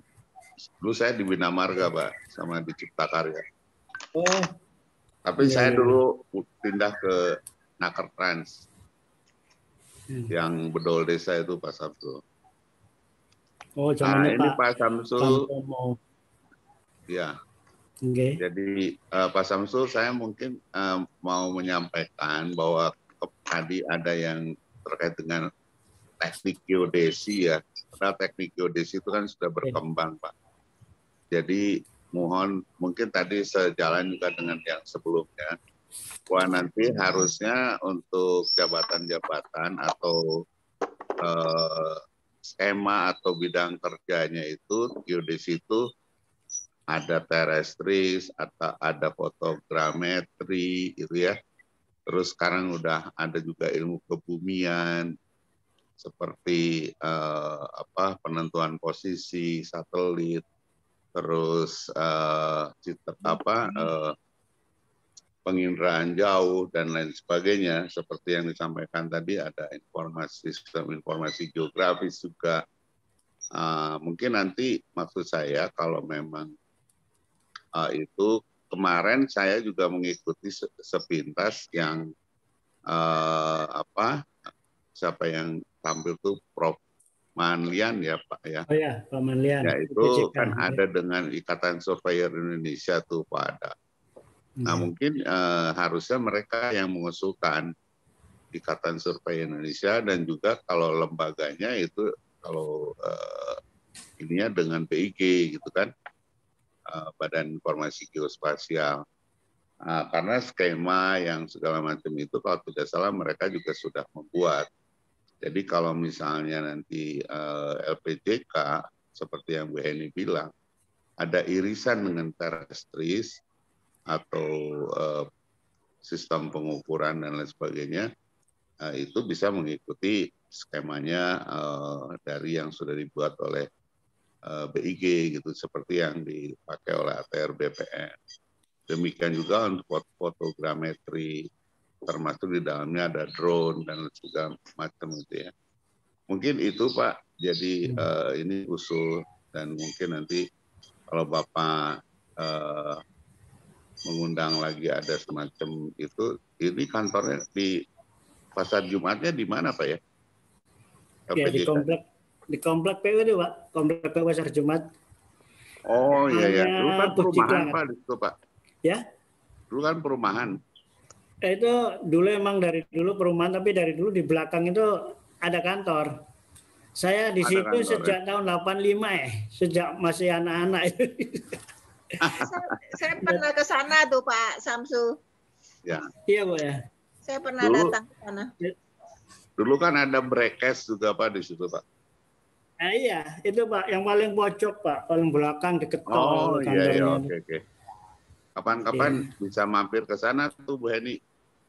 dulu saya di Bina Marga, Pak, sama di Cipta Karya. Oh. Tapi iya, saya iya. dulu iya. pindah ke Naker Trans. Hmm. Yang bedol desa itu Pak Samsul. Oh, nah, ini Pak, Pak Samsul. Samsul ya. Okay. Jadi uh, Pak Samsul saya mungkin uh, mau menyampaikan bahwa tadi ada yang terkait dengan teknik geodesi ya. Karena teknik geodesi itu kan sudah berkembang, Pak. Jadi mohon mungkin tadi sejalan juga dengan yang sebelumnya. Wah nanti harusnya untuk jabatan-jabatan atau eh, skema atau bidang kerjanya itu geodesi itu ada Terestris atau ada fotogrametri gitu ya. Terus sekarang udah ada juga ilmu kebumian seperti uh, apa penentuan posisi satelit, terus uh, apa uh, penginderaan jauh dan lain sebagainya. Seperti yang disampaikan tadi ada informasi sistem informasi geografis juga. Uh, mungkin nanti maksud saya kalau memang uh, itu kemarin saya juga mengikuti sepintas yang uh, apa siapa yang tampil tuh Prof Manlian ya Pak ya. Oh ya Pak Manlian. Ya itu BCK. kan ya. ada dengan Ikatan Surveyor Indonesia tuh Pak ada. Nah hmm. mungkin eh, harusnya mereka yang mengusulkan Ikatan Survei Indonesia dan juga kalau lembaganya itu kalau eh, ininya dengan PIG gitu kan eh, Badan Informasi Geospasial. Nah, karena skema yang segala macam itu kalau tidak salah mereka juga sudah membuat. Jadi kalau misalnya nanti uh, eh, LPJK seperti yang Bu Heni bilang, ada irisan dengan terestris atau uh, sistem pengukuran dan lain sebagainya, uh, itu bisa mengikuti skemanya uh, dari yang sudah dibuat oleh uh, BIG gitu seperti yang dipakai oleh ATR BPN. Demikian juga untuk fotogrametri termasuk di dalamnya ada drone dan juga macam gitu ya. Mungkin itu Pak, jadi uh, ini usul dan mungkin nanti kalau Bapak uh, mengundang lagi ada semacam itu, ini kantornya di pasar Jumatnya di mana Pak ya? LPG. Ya di komplek di komplek PUD Pak, komplek PUD pasar Jumat. Oh iya iya, dulu kan perumahan Pak, itu Pak. Ya? Dulu kan perumahan. Eh, itu dulu emang dari dulu perumahan tapi dari dulu di belakang itu ada kantor saya di ada situ kantor, ya. sejak ya? tahun 85 ya eh, sejak masih anak-anak saya, saya pernah ke sana tuh Pak Samsu ya iya Bu ya saya pernah dulu, datang ke sana dulu kan ada brekes juga Pak di situ Pak Nah, iya, itu Pak yang paling pojok Pak, paling belakang deket tol. Oh iya, iya, oke, oke. Kapan-kapan yeah. bisa mampir ke sana tuh Bu Heni.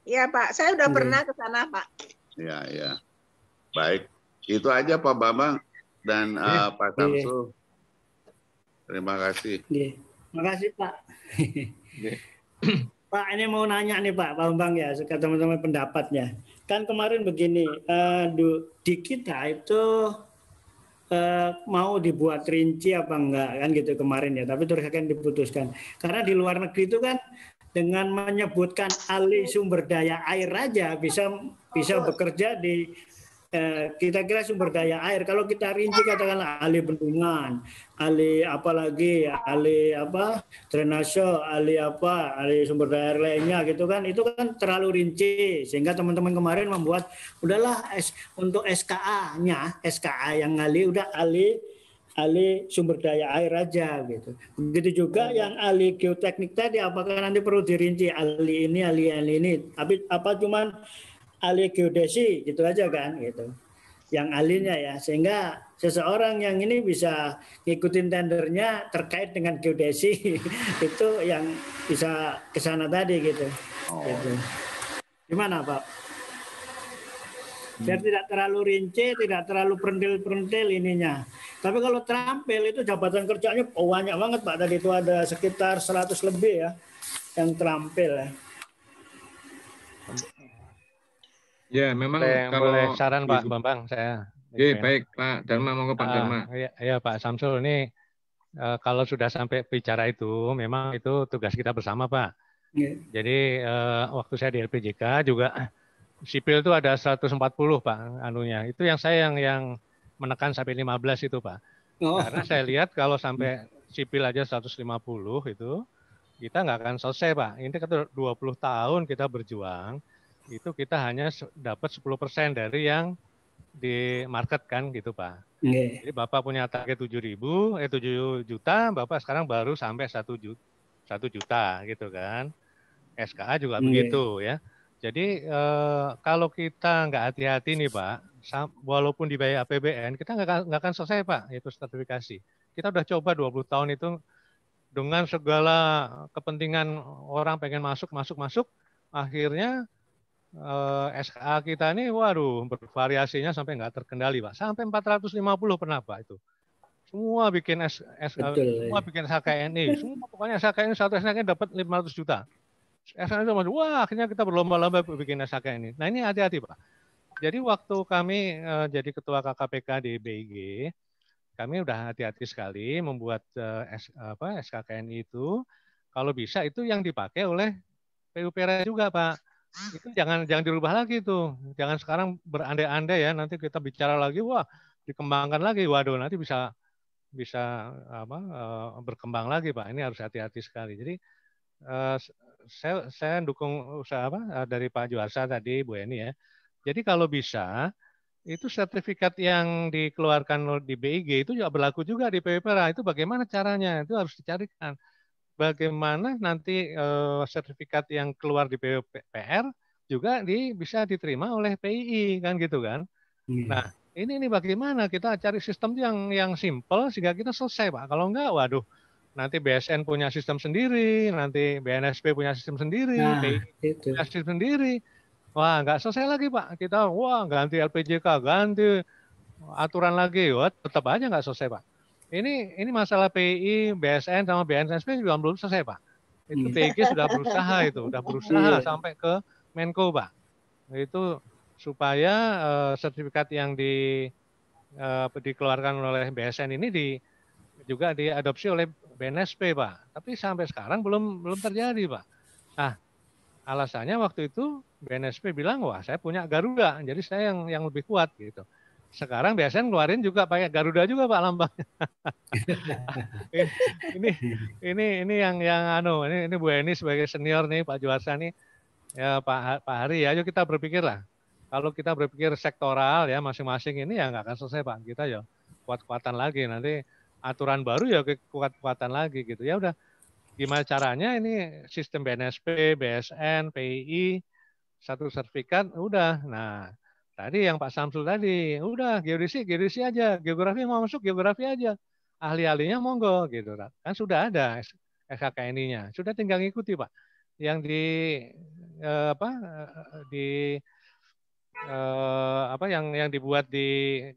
Iya Pak, saya udah hmm. pernah ke sana Pak. Iya iya, baik. Itu aja Pak Bambang dan yeah. Iya. uh, Pak iya. Samsul. Yeah. Terima kasih. Yeah. Terima kasih Pak. yeah. [CLEARS THROAT] Pak ini mau nanya nih Pak, Pak Bambang ya, suka teman-teman pendapatnya. Kan kemarin begini, uh, di kita itu eh, mau dibuat rinci apa enggak kan gitu kemarin ya tapi terus akan diputuskan karena di luar negeri itu kan dengan menyebutkan alih sumber daya air aja bisa bisa bekerja di Eh, kira-kira sumber daya air kalau kita rinci katakanlah alih bendungan, alih apalagi, alih apa drainase, alih apa, alih sumber daya air lainnya gitu kan itu kan terlalu rinci sehingga teman-teman kemarin membuat udahlah es, untuk SKA-nya SKA yang alih udah alih alih sumber daya air aja gitu. Begitu juga hmm. yang alih geoteknik tadi apakah nanti perlu dirinci alih ini alih alih ini tapi apa cuman ahli geodesi gitu aja kan gitu yang ahlinya ya sehingga seseorang yang ini bisa ngikutin tendernya terkait dengan geodesi [LAUGHS] itu yang bisa ke sana tadi gitu. Oh. gitu. Gimana Pak? Biar hmm. tidak terlalu rinci, tidak terlalu perentil-perentil ininya. Tapi kalau terampil itu jabatan kerjanya oh, banyak banget Pak. Tadi itu ada sekitar 100 lebih ya yang terampil ya. Ya, memang saya kalau boleh saran Pak Bambang saya. Oke, baik Pak Dharma ke Pak ah, Dharma. Iya, ya, Pak Samsul ini uh, kalau sudah sampai bicara itu memang itu tugas kita bersama Pak. Yeah. Jadi uh, waktu saya di LPJK juga [CLEARS THROAT] sipil itu ada 140 Pak anunya. Itu yang saya yang yang menekan sampai 15 itu Pak. Oh. Karena saya [LAUGHS] lihat kalau sampai sipil aja 150 itu kita nggak akan selesai Pak. Ini kan 20 tahun kita berjuang itu kita hanya dapat 10% dari yang di market kan gitu Pak. Yeah. Jadi Bapak punya target 7 ribu, eh 7 juta, Bapak sekarang baru sampai 1 juta, 1 juta gitu kan. SKA juga yeah. begitu ya. Jadi eh, kalau kita nggak hati-hati nih Pak, walaupun dibayar APBN, kita nggak, nggak akan selesai Pak, itu sertifikasi. Kita udah coba 20 tahun itu dengan segala kepentingan orang pengen masuk, masuk, masuk, akhirnya eh, SKA kita ini waduh bervariasinya sampai nggak terkendali pak sampai 450 pernah pak itu semua bikin S, S, Betul, ya. semua ya. bikin SKNI semua pokoknya SKNI satu SKNI dapat 500 juta SKNI itu wah akhirnya kita berlomba-lomba bikin SKNI nah ini hati-hati pak jadi waktu kami eh, jadi ketua KKPK di BIG kami udah hati-hati sekali membuat uh, S, apa, SKKN itu. Kalau bisa itu yang dipakai oleh PUPR juga, Pak itu jangan jangan dirubah lagi itu Jangan sekarang berandai-andai ya. Nanti kita bicara lagi, wah dikembangkan lagi. Waduh, nanti bisa bisa apa eh, berkembang lagi, Pak. Ini harus hati-hati sekali. Jadi eh, saya saya dukung usaha apa eh, dari Pak Juarsa tadi, Bu Eni ya. Jadi kalau bisa itu sertifikat yang dikeluarkan di BIG itu juga berlaku juga di PPRA. Itu bagaimana caranya? Itu harus dicarikan bagaimana nanti uh, sertifikat yang keluar di PUPR juga di, bisa diterima oleh PII kan gitu kan. Hmm. Nah, ini ini bagaimana kita cari sistem yang yang simple sehingga kita selesai, Pak. Kalau enggak, waduh, nanti BSN punya sistem sendiri, nanti BNSP punya sistem sendiri, nah, PII itu. punya sistem sendiri. Wah, nggak selesai lagi, Pak. Kita wah ganti LPJK, ganti aturan lagi, wah tetap aja nggak selesai, Pak. Ini ini masalah PI, BSN sama BNSP juga belum selesai, Pak. Itu iya. PIG sudah berusaha itu, sudah berusaha iya. sampai ke Menko, Pak. Itu supaya uh, sertifikat yang di uh, dikeluarkan oleh BSN ini di juga diadopsi oleh BNSP, Pak. Tapi sampai sekarang belum belum terjadi, Pak. Nah, alasannya waktu itu BNSP bilang, "Wah, saya punya Garuda, jadi saya yang yang lebih kuat." gitu. Sekarang biasanya ngeluarin juga pakai Garuda juga Pak Lambang [LAUGHS] ini ini ini yang yang anu ini ini Bu Eni sebagai senior nih Pak Juarsa nih ya Pak Pak Hari ya yuk kita berpikir lah. Kalau kita berpikir sektoral ya masing-masing ini ya nggak akan selesai Pak kita ya kuat-kuatan lagi nanti aturan baru ya kuat-kuatan lagi gitu ya udah gimana caranya ini sistem BNSP, BSN, PII, satu sertifikat udah. Nah, Tadi yang Pak Samsul tadi, udah geodesi, geodesi aja, geografi mau masuk geografi aja, ahli-ahlinya monggo gitu, kan sudah ada SKKNI-nya, sudah tinggal ngikuti Pak. Yang di eh, apa eh, di eh, apa yang yang dibuat di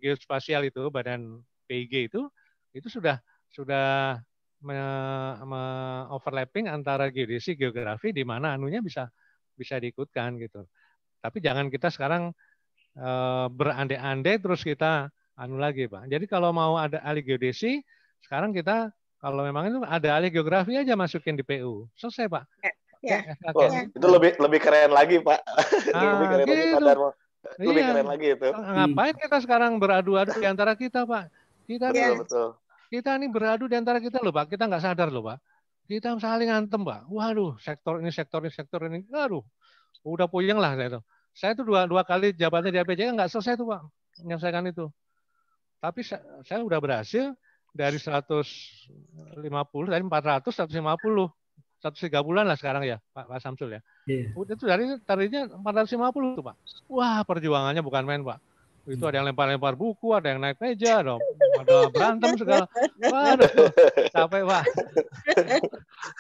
geospasial itu badan PIG itu itu sudah sudah me, me overlapping antara geodesi geografi di mana anunya bisa bisa diikutkan gitu. Tapi jangan kita sekarang Eh, berandai-andai terus kita anu lagi pak. Jadi kalau mau ada ahli geodesi, sekarang kita kalau memang itu ada ahli geografi aja masukin di PU, selesai pak. Ya. ya. Oh, ya. itu lebih lebih keren lagi pak. [LAUGHS] Ah, lebih keren gitu. lagi Pak Itu iya. keren lagi itu. Ah, ngapain kita sekarang beradu-adu di antara kita pak? Kita betul, kita ini beradu di antara kita loh pak. Kita nggak sadar loh pak. Kita saling antem pak. Waduh, sektor ini sektor ini sektor ini, aduh, udah puyeng lah saya tuh. Saya itu dua, dua kali jabatnya di APJ nggak selesai tuh Pak, menyelesaikan itu. Tapi saya, saya udah berhasil dari 150, dari 400, 150. tiga bulan lah sekarang ya Pak, Pak Samsul ya. Yeah. Iya. Itu dari tadinya 450 tuh Pak. Wah perjuangannya bukan main Pak itu ada yang lempar-lempar buku, ada yang naik meja, dong. [LAUGHS] ada berantem segala. Waduh, capek Pak.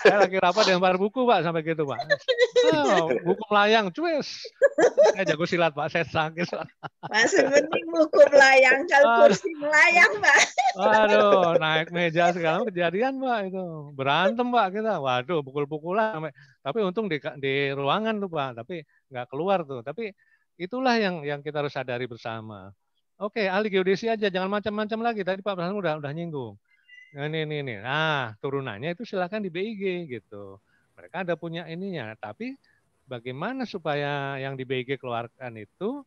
Saya lagi rapat lempar buku Pak, sampai gitu Pak. Oh, buku melayang, cuis. Saya jago silat Pak, saya sakit. Masih penting buku melayang, kalau kursi melayang Pak. Waduh, naik meja segala kejadian Pak itu. Berantem Pak kita. Waduh, pukul-pukulan. Tapi untung di, di ruangan tuh Pak, tapi nggak keluar tuh. Tapi Itulah yang yang kita harus sadari bersama. Oke, ahli geodesi aja, jangan macam-macam lagi. Tadi Pak Prasanto udah udah nyinggung. Ini, ini, ini. Nah, turunannya itu silahkan di BIG gitu. Mereka ada punya ininya, tapi bagaimana supaya yang di BIG keluarkan itu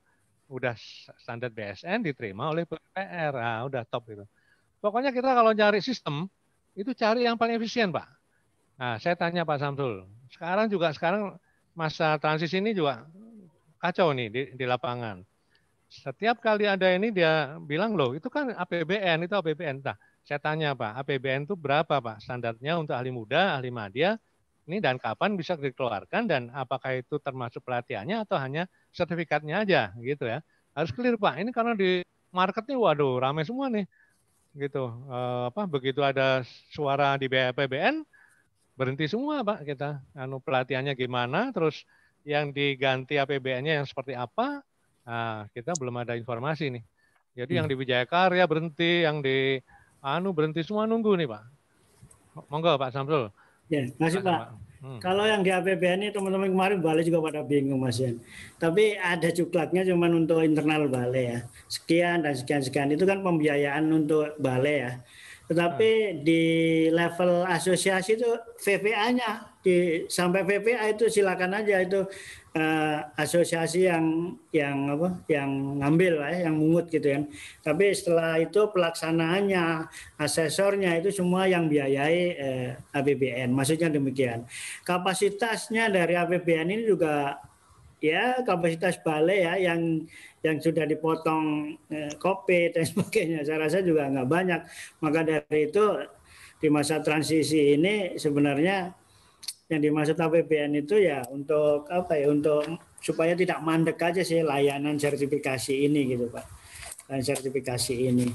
udah standar BSN diterima oleh PPR. Nah, udah top itu. Pokoknya kita kalau cari sistem, itu cari yang paling efisien, Pak. Nah, saya tanya Pak Samsul, sekarang juga sekarang masa transisi ini juga kacau nih di, di lapangan. Setiap kali ada ini dia bilang loh itu kan APBN itu APBN. Nah, saya tanya Pak, APBN itu berapa Pak standarnya untuk ahli muda, ahli media, ini dan kapan bisa dikeluarkan dan apakah itu termasuk pelatihannya atau hanya sertifikatnya aja gitu ya. Harus clear Pak. Ini karena di marketnya waduh ramai semua nih gitu e, apa begitu ada suara di BAPBN berhenti semua pak kita anu pelatihannya gimana terus yang diganti APBN-nya yang seperti apa? Nah, kita belum ada informasi nih. Jadi yang iya. di Wijaya Karya berhenti, yang di Anu berhenti semua nunggu nih Pak. Monggo Pak Samsul. Ya, masih Pak. Pak. Hmm. Kalau yang di APBN ini teman-teman kemarin Balai juga pada bingung Mas Yen. Tapi ada cuklatnya cuma untuk internal Balai ya. Sekian dan sekian-sekian itu kan pembiayaan untuk Balai ya. Tetapi hmm. di level asosiasi itu VPA-nya di sampai PPA itu silakan aja itu uh, asosiasi yang yang apa yang ngambil lah ya, yang mengut gitu ya. Tapi setelah itu pelaksanaannya, asesornya itu semua yang biayai eh, APBN. Maksudnya demikian. Kapasitasnya dari APBN ini juga ya kapasitas balai ya yang yang sudah dipotong eh, kopi [LAUGHS] dan sebagainya. Saya rasa juga nggak banyak. Maka dari itu di masa transisi ini sebenarnya yang dimaksud APBN itu ya untuk apa ya untuk supaya tidak mandek aja sih layanan sertifikasi ini gitu pak dan sertifikasi ini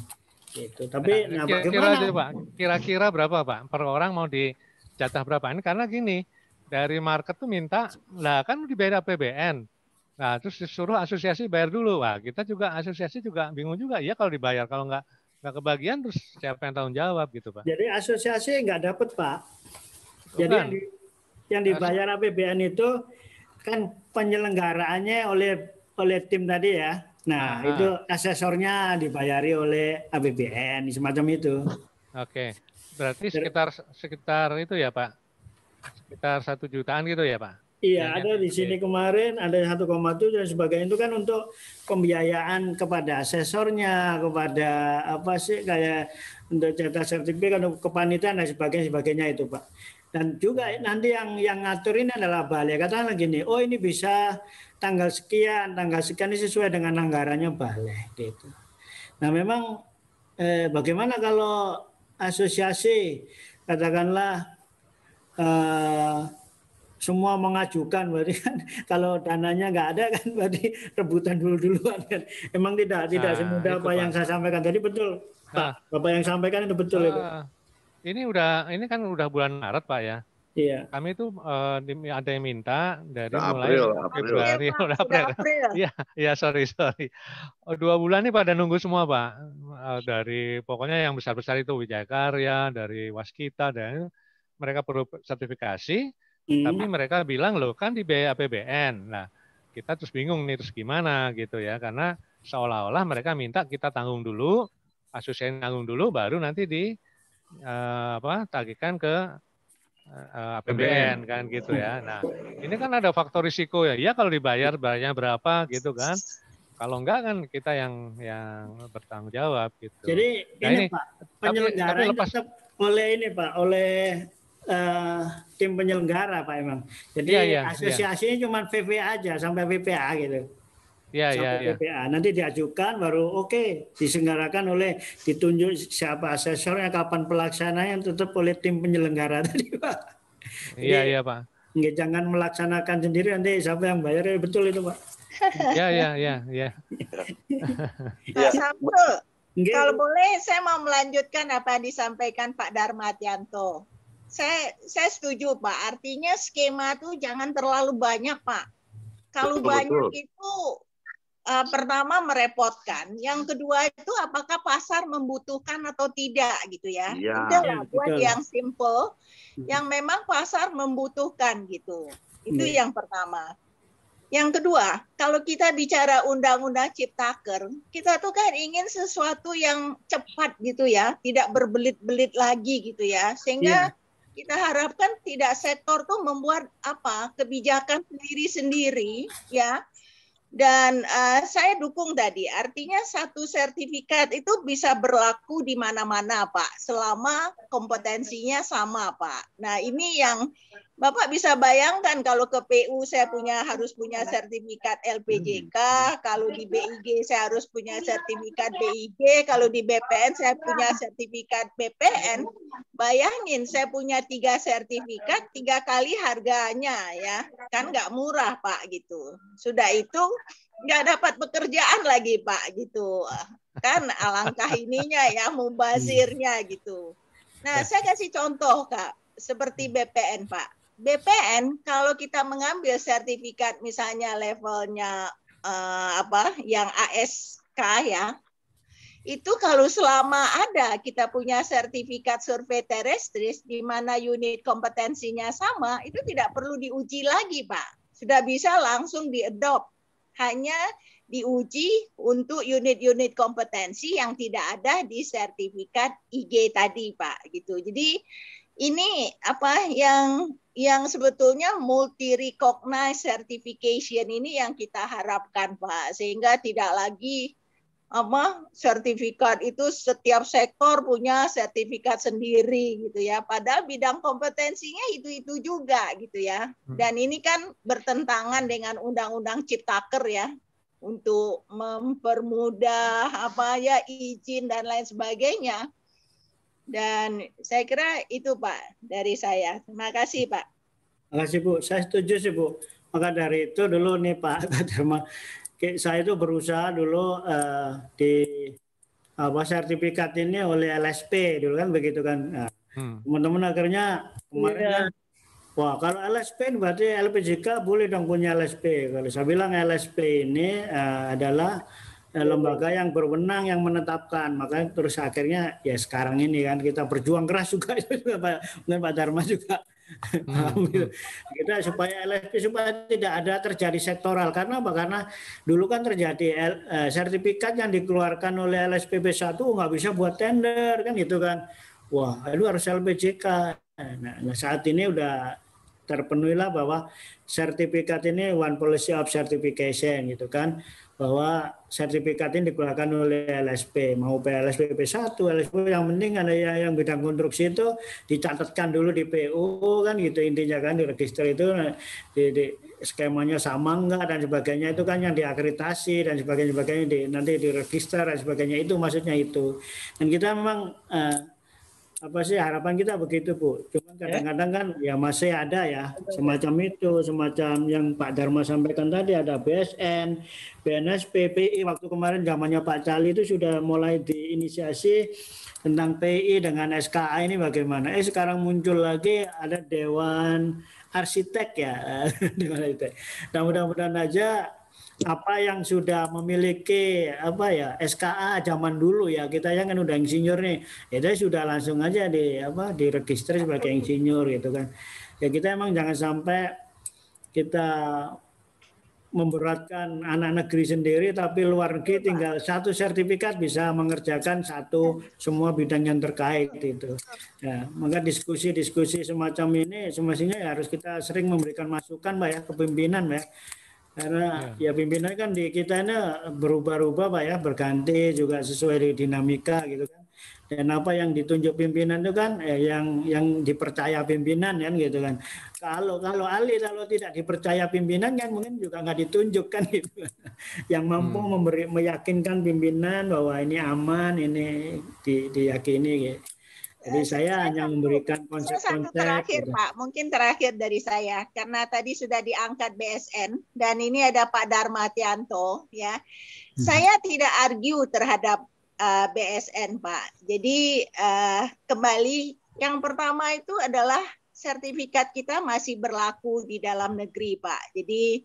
gitu tapi nah, nah kira, bagaimana kira, pak kira-kira berapa pak per orang mau di jatah berapa ini karena gini dari market tuh minta lah kan dibayar APBN nah terus disuruh asosiasi bayar dulu pak kita juga asosiasi juga bingung juga ya kalau dibayar kalau nggak nggak kebagian terus siapa yang tanggung jawab gitu pak jadi asosiasi nggak dapat pak jadi yang dibayar APBN itu kan penyelenggaraannya oleh oleh tim tadi ya. Nah, Aha. itu asesornya dibayari oleh APBN semacam itu. Oke. Berarti sekitar sekitar itu ya, Pak. Sekitar satu jutaan gitu ya, Pak. Iya, ya, ada ya. di sini gitu ya. kemarin ada 1,7 dan sebagainya itu kan untuk pembiayaan kepada asesornya, kepada apa sih kayak untuk cetak sertifikat, untuk kepanitiaan dan sebagainya sebagainya itu, Pak. Dan juga nanti yang yang ngatur ini adalah Bali. Katakanlah gini, oh ini bisa tanggal sekian, tanggal sekian ini sesuai dengan anggarannya Bali. Gitu. Nah memang eh, bagaimana kalau asosiasi katakanlah eh, semua mengajukan berarti kan [LAUGHS] kalau dananya nggak ada kan berarti rebutan dulu duluan kan emang tidak tidak nah, semudah apa yang saya sampaikan tadi betul nah. pak bapak yang sampaikan itu betul nah. pak ini udah ini kan udah bulan Maret Pak ya. Iya. Kami itu uh, eh, ada yang minta dari nah, mulai April, Februari, iya, [LAUGHS] April. Udah April. Iya, iya sorry sorry. Oh, dua bulan nih pada nunggu semua pak. Eh, dari pokoknya yang besar besar itu wijakarya dari Waskita dan mereka perlu sertifikasi. Hmm. Tapi mereka bilang loh kan di biaya APBN. Nah kita terus bingung nih terus gimana gitu ya karena seolah-olah mereka minta kita tanggung dulu, asosiasi tanggung dulu, baru nanti di uh, apa tagihkan ke uh, eh, APBN eh, kan gitu ya. Nah, ini kan ada faktor risiko ya. Iya kalau dibayar bayarnya berapa gitu kan. Kalau enggak kan kita yang yang bertanggung jawab gitu. Jadi nah, ini, ini Pak, penyelenggara tapi, tapi lepas, tetap oleh ini Pak, oleh uh, tim penyelenggara Pak emang. Jadi iya, iya, iya. asosiasinya iya. cuma VVA aja sampai VPA gitu yeah, iya. sampai yeah, PPA. Nanti diajukan baru oke okay, diselenggarakan oleh ditunjuk siapa asesornya, kapan yang tetap oleh tim penyelenggara [LAUGHS] tadi Pak. Iya iya Pak. Nggak, jangan melaksanakan sendiri nanti siapa yang bayar ya, betul itu Pak. Ya ya ya ya. Pak iya. Sambo, kalau boleh saya mau melanjutkan apa yang disampaikan Pak Darmatianto. Saya saya setuju Pak. Artinya skema itu jangan terlalu banyak Pak. Kalau betul, banyak betul. itu uh, pertama merepotkan, yang kedua itu apakah pasar membutuhkan atau tidak gitu ya. ya Itu ya, buat betul. yang simple, hmm. yang memang pasar membutuhkan gitu. Itu ya. yang pertama. Yang kedua, kalau kita bicara undang-undang ciptaker, kita tuh kan ingin sesuatu yang cepat gitu ya, tidak berbelit-belit lagi gitu ya. Sehingga yeah kita harapkan tidak sektor tuh membuat apa kebijakan sendiri-sendiri ya dan uh, saya dukung tadi, artinya satu sertifikat itu bisa berlaku di mana-mana, Pak, selama kompetensinya sama, Pak. Nah, ini yang Bapak bisa bayangkan kalau ke PU saya punya oh, harus iya. punya sertifikat LPJK, hmm, iya. kalau di BIG saya harus punya iya, sertifikat BIG, kalau di BPN saya punya sertifikat BPN. Bayangin saya punya tiga sertifikat, tiga kali harganya ya, kan nggak murah Pak gitu. Sudah itu nggak dapat pekerjaan lagi Pak gitu, kan alangkah ininya ya mubazirnya gitu. Nah saya kasih contoh Kak, seperti BPN Pak BPN kalau kita mengambil sertifikat misalnya levelnya uh, apa yang ASK ya itu kalau selama ada kita punya sertifikat survei terestris di mana unit kompetensinya sama itu tidak perlu diuji lagi Pak sudah bisa langsung diadop hanya diuji untuk unit-unit kompetensi yang tidak ada di sertifikat IG tadi Pak gitu jadi ini apa yang yang sebetulnya multi recognize certification ini yang kita harapkan Pak sehingga tidak lagi apa sertifikat itu setiap sektor punya sertifikat sendiri gitu ya padahal bidang kompetensinya itu-itu juga gitu ya hmm. dan ini kan bertentangan dengan undang-undang ciptaker ya untuk mempermudah apa ya izin dan lain sebagainya dan saya kira itu Pak dari saya. Terima kasih Pak. Terima kasih Bu. Saya setuju sih Bu. Maka dari itu dulu nih Pak Dharma, [LAUGHS] saya itu berusaha dulu uh, di apa sertifikat ini oleh LSP dulu kan begitu kan. Nah, hmm. Teman-teman akhirnya kemarin ya. Iya. Wah, kalau LSP berarti LPJK boleh dong punya LSP. Kalau saya bilang LSP ini uh, adalah lembaga yang berwenang yang menetapkan. Maka terus akhirnya ya sekarang ini kan kita berjuang keras juga, dengan [LAUGHS] Pak, Dharma juga hmm, [LAUGHS] hmm. kita supaya LSP supaya tidak ada terjadi sektoral karena apa? Karena dulu kan terjadi L, eh, sertifikat yang dikeluarkan oleh LSPB 1 nggak bisa buat tender kan gitu kan. Wah, itu harus LPJK. Nah, nah, saat ini udah terpenuhilah bahwa sertifikat ini one policy of certification gitu kan bahwa sertifikat ini dikeluarkan oleh LSP mau PLSP P1 LSP yang penting ada yang, yang bidang konstruksi itu dicatatkan dulu di PU kan gitu intinya kan di register itu di, di skemanya sama enggak dan sebagainya itu kan yang diakreditasi dan sebagainya sebagainya di, nanti di register dan sebagainya itu maksudnya itu dan kita memang eh, apa sih harapan kita begitu Bu. Cuman ya. kadang-kadang kan ya masih ada ya semacam itu, semacam yang Pak Dharma sampaikan tadi ada BSN, BNS, PPI waktu kemarin zamannya Pak Cali itu sudah mulai diinisiasi tentang PI dengan SKA ini bagaimana. Eh sekarang muncul lagi ada Dewan Arsitek ya, [LAUGHS] Dewan Arsitek. Nah mudah-mudahan aja apa yang sudah memiliki apa ya SKA zaman dulu ya kita yang kan udah insinyur nih ya dia sudah langsung aja di apa diregister sebagai insinyur gitu kan ya kita emang jangan sampai kita memberatkan anak negeri sendiri tapi luar negeri tinggal satu sertifikat bisa mengerjakan satu semua bidang yang terkait itu ya, maka diskusi-diskusi semacam ini semestinya ya harus kita sering memberikan masukan mbak ya kepemimpinan ya karena iya. ya, ya pimpinan kan di kita ini berubah-ubah Pak ya, berganti juga sesuai dinamika gitu kan. Dan apa yang ditunjuk pimpinan itu kan eh, yang yang dipercaya pimpinan kan gitu kan. Kalau kalau Ali kalau tidak dipercaya pimpinan kan mungkin juga nggak ditunjukkan kan gitu. [LAUGHS] Yang mampu hmm. memberi meyakinkan pimpinan bahwa ini aman, ini di, diyakini gitu. Jadi saya, hanya memberikan konsep-konsep. terakhir ya. Pak, gitu. mungkin terakhir dari saya karena tadi sudah diangkat BSN dan ini ada Pak Darmatianto ya. Hmm. Saya tidak argue terhadap uh, eh, BSN Pak. Jadi uh, kembali yang pertama itu adalah sertifikat kita masih berlaku di dalam negeri Pak. Jadi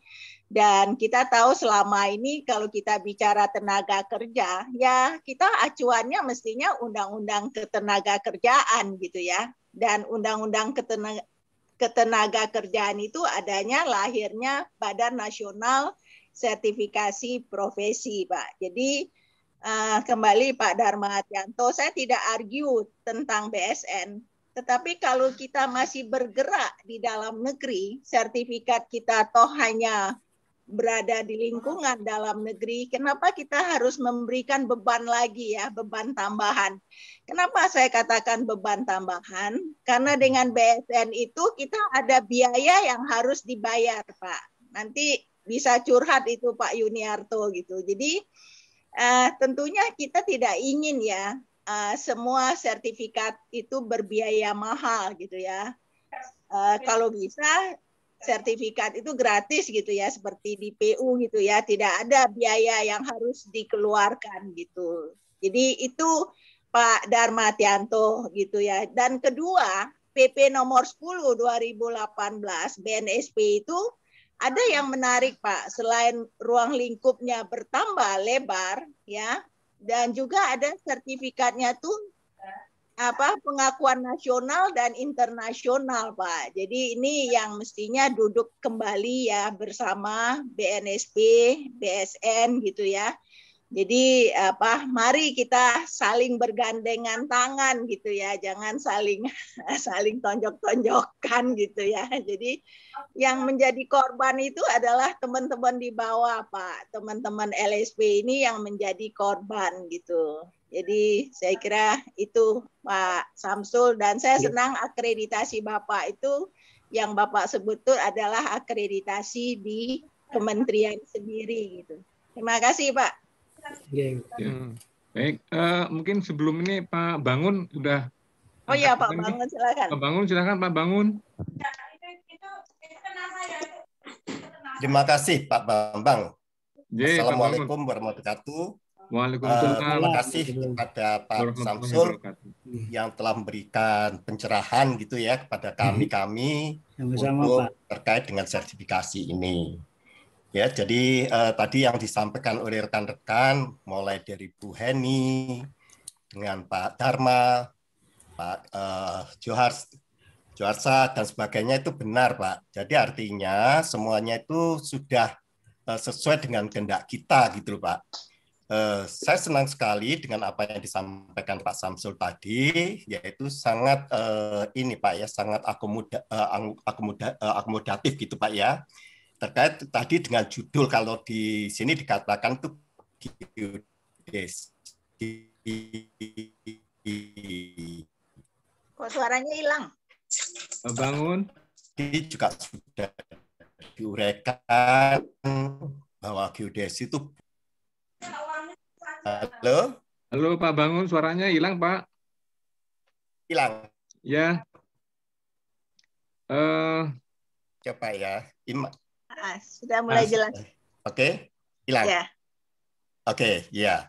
dan kita tahu selama ini kalau kita bicara tenaga kerja, ya kita acuannya mestinya undang-undang ketenaga kerjaan gitu ya. Dan undang-undang ketenaga, ketenaga kerjaan itu adanya lahirnya Badan Nasional Sertifikasi Profesi, Pak. Jadi uh, kembali Pak Dharma Tianto, saya tidak argue tentang BSN, tetapi kalau kita masih bergerak di dalam negeri, sertifikat kita toh hanya berada di lingkungan dalam negeri, kenapa kita harus memberikan beban lagi ya, beban tambahan. Kenapa saya katakan beban tambahan? Karena dengan BSN itu kita ada biaya yang harus dibayar, Pak. Nanti bisa curhat itu Pak Yuniarto gitu. Jadi uh, tentunya kita tidak ingin ya uh, semua sertifikat itu berbiaya mahal gitu ya. Uh, kalau bisa sertifikat itu gratis gitu ya seperti di PU gitu ya tidak ada biaya yang harus dikeluarkan gitu jadi itu Pak Dharma Tianto gitu ya dan kedua PP nomor 10 2018 BNSP itu ada yang menarik Pak selain ruang lingkupnya bertambah lebar ya dan juga ada sertifikatnya tuh apa pengakuan nasional dan internasional, Pak. Jadi ini yang mestinya duduk kembali ya bersama BNSP, BSN gitu ya. Jadi apa mari kita saling bergandengan tangan gitu ya, jangan saling [LAUGHS] saling tonjok tonjokkan gitu ya. Jadi yang menjadi korban itu adalah teman-teman di bawah, Pak. Teman-teman LSP ini yang menjadi korban gitu. Jadi saya kira itu Pak Samsul dan saya iya. senang akreditasi Bapak itu yang Bapak sebut itu adalah akreditasi di kementerian sendiri gitu. Terima kasih Pak. Iya, iya. Ya. Baik, uh, mungkin sebelum ini Pak Bangun sudah. Oh iya Pak Bangun silakan. Pak Bangun silakan Pak Bangun. Terima kasih Pak Bambang. Assalamualaikum warahmatullahi wabarakatuh. Eh, terima kasih kepada Pak Samsul yang telah memberikan pencerahan gitu ya kepada kami-kami mm-hmm. untuk terkait dengan sertifikasi ini. Ya, jadi uh, tadi yang disampaikan oleh rekan-rekan mulai dari Bu Heni dengan Pak Dharma, Pak uh, eh, Johar Joarsa dan sebagainya itu benar, Pak. Jadi artinya semuanya itu sudah uh, sesuai dengan kehendak kita gitu, Pak Eh, saya senang sekali dengan apa yang disampaikan Pak Samsul tadi, yaitu sangat eh, ini Pak ya, sangat akomoda, eh, akomoda, akomodatif gitu Pak ya. Terkait tadi dengan judul kalau di sini dikatakan tuh geodesi. Kok suaranya hilang? Bangun. Ini juga sudah diuraikan bahwa geodesi itu Halo? Halo Pak Bangun, suaranya hilang Pak. Hilang? Ya. Uh, Coba ya. Ima. Ah, sudah mulai ah, jelas. Oke, okay. hilang? Ya. Oke, okay, ya.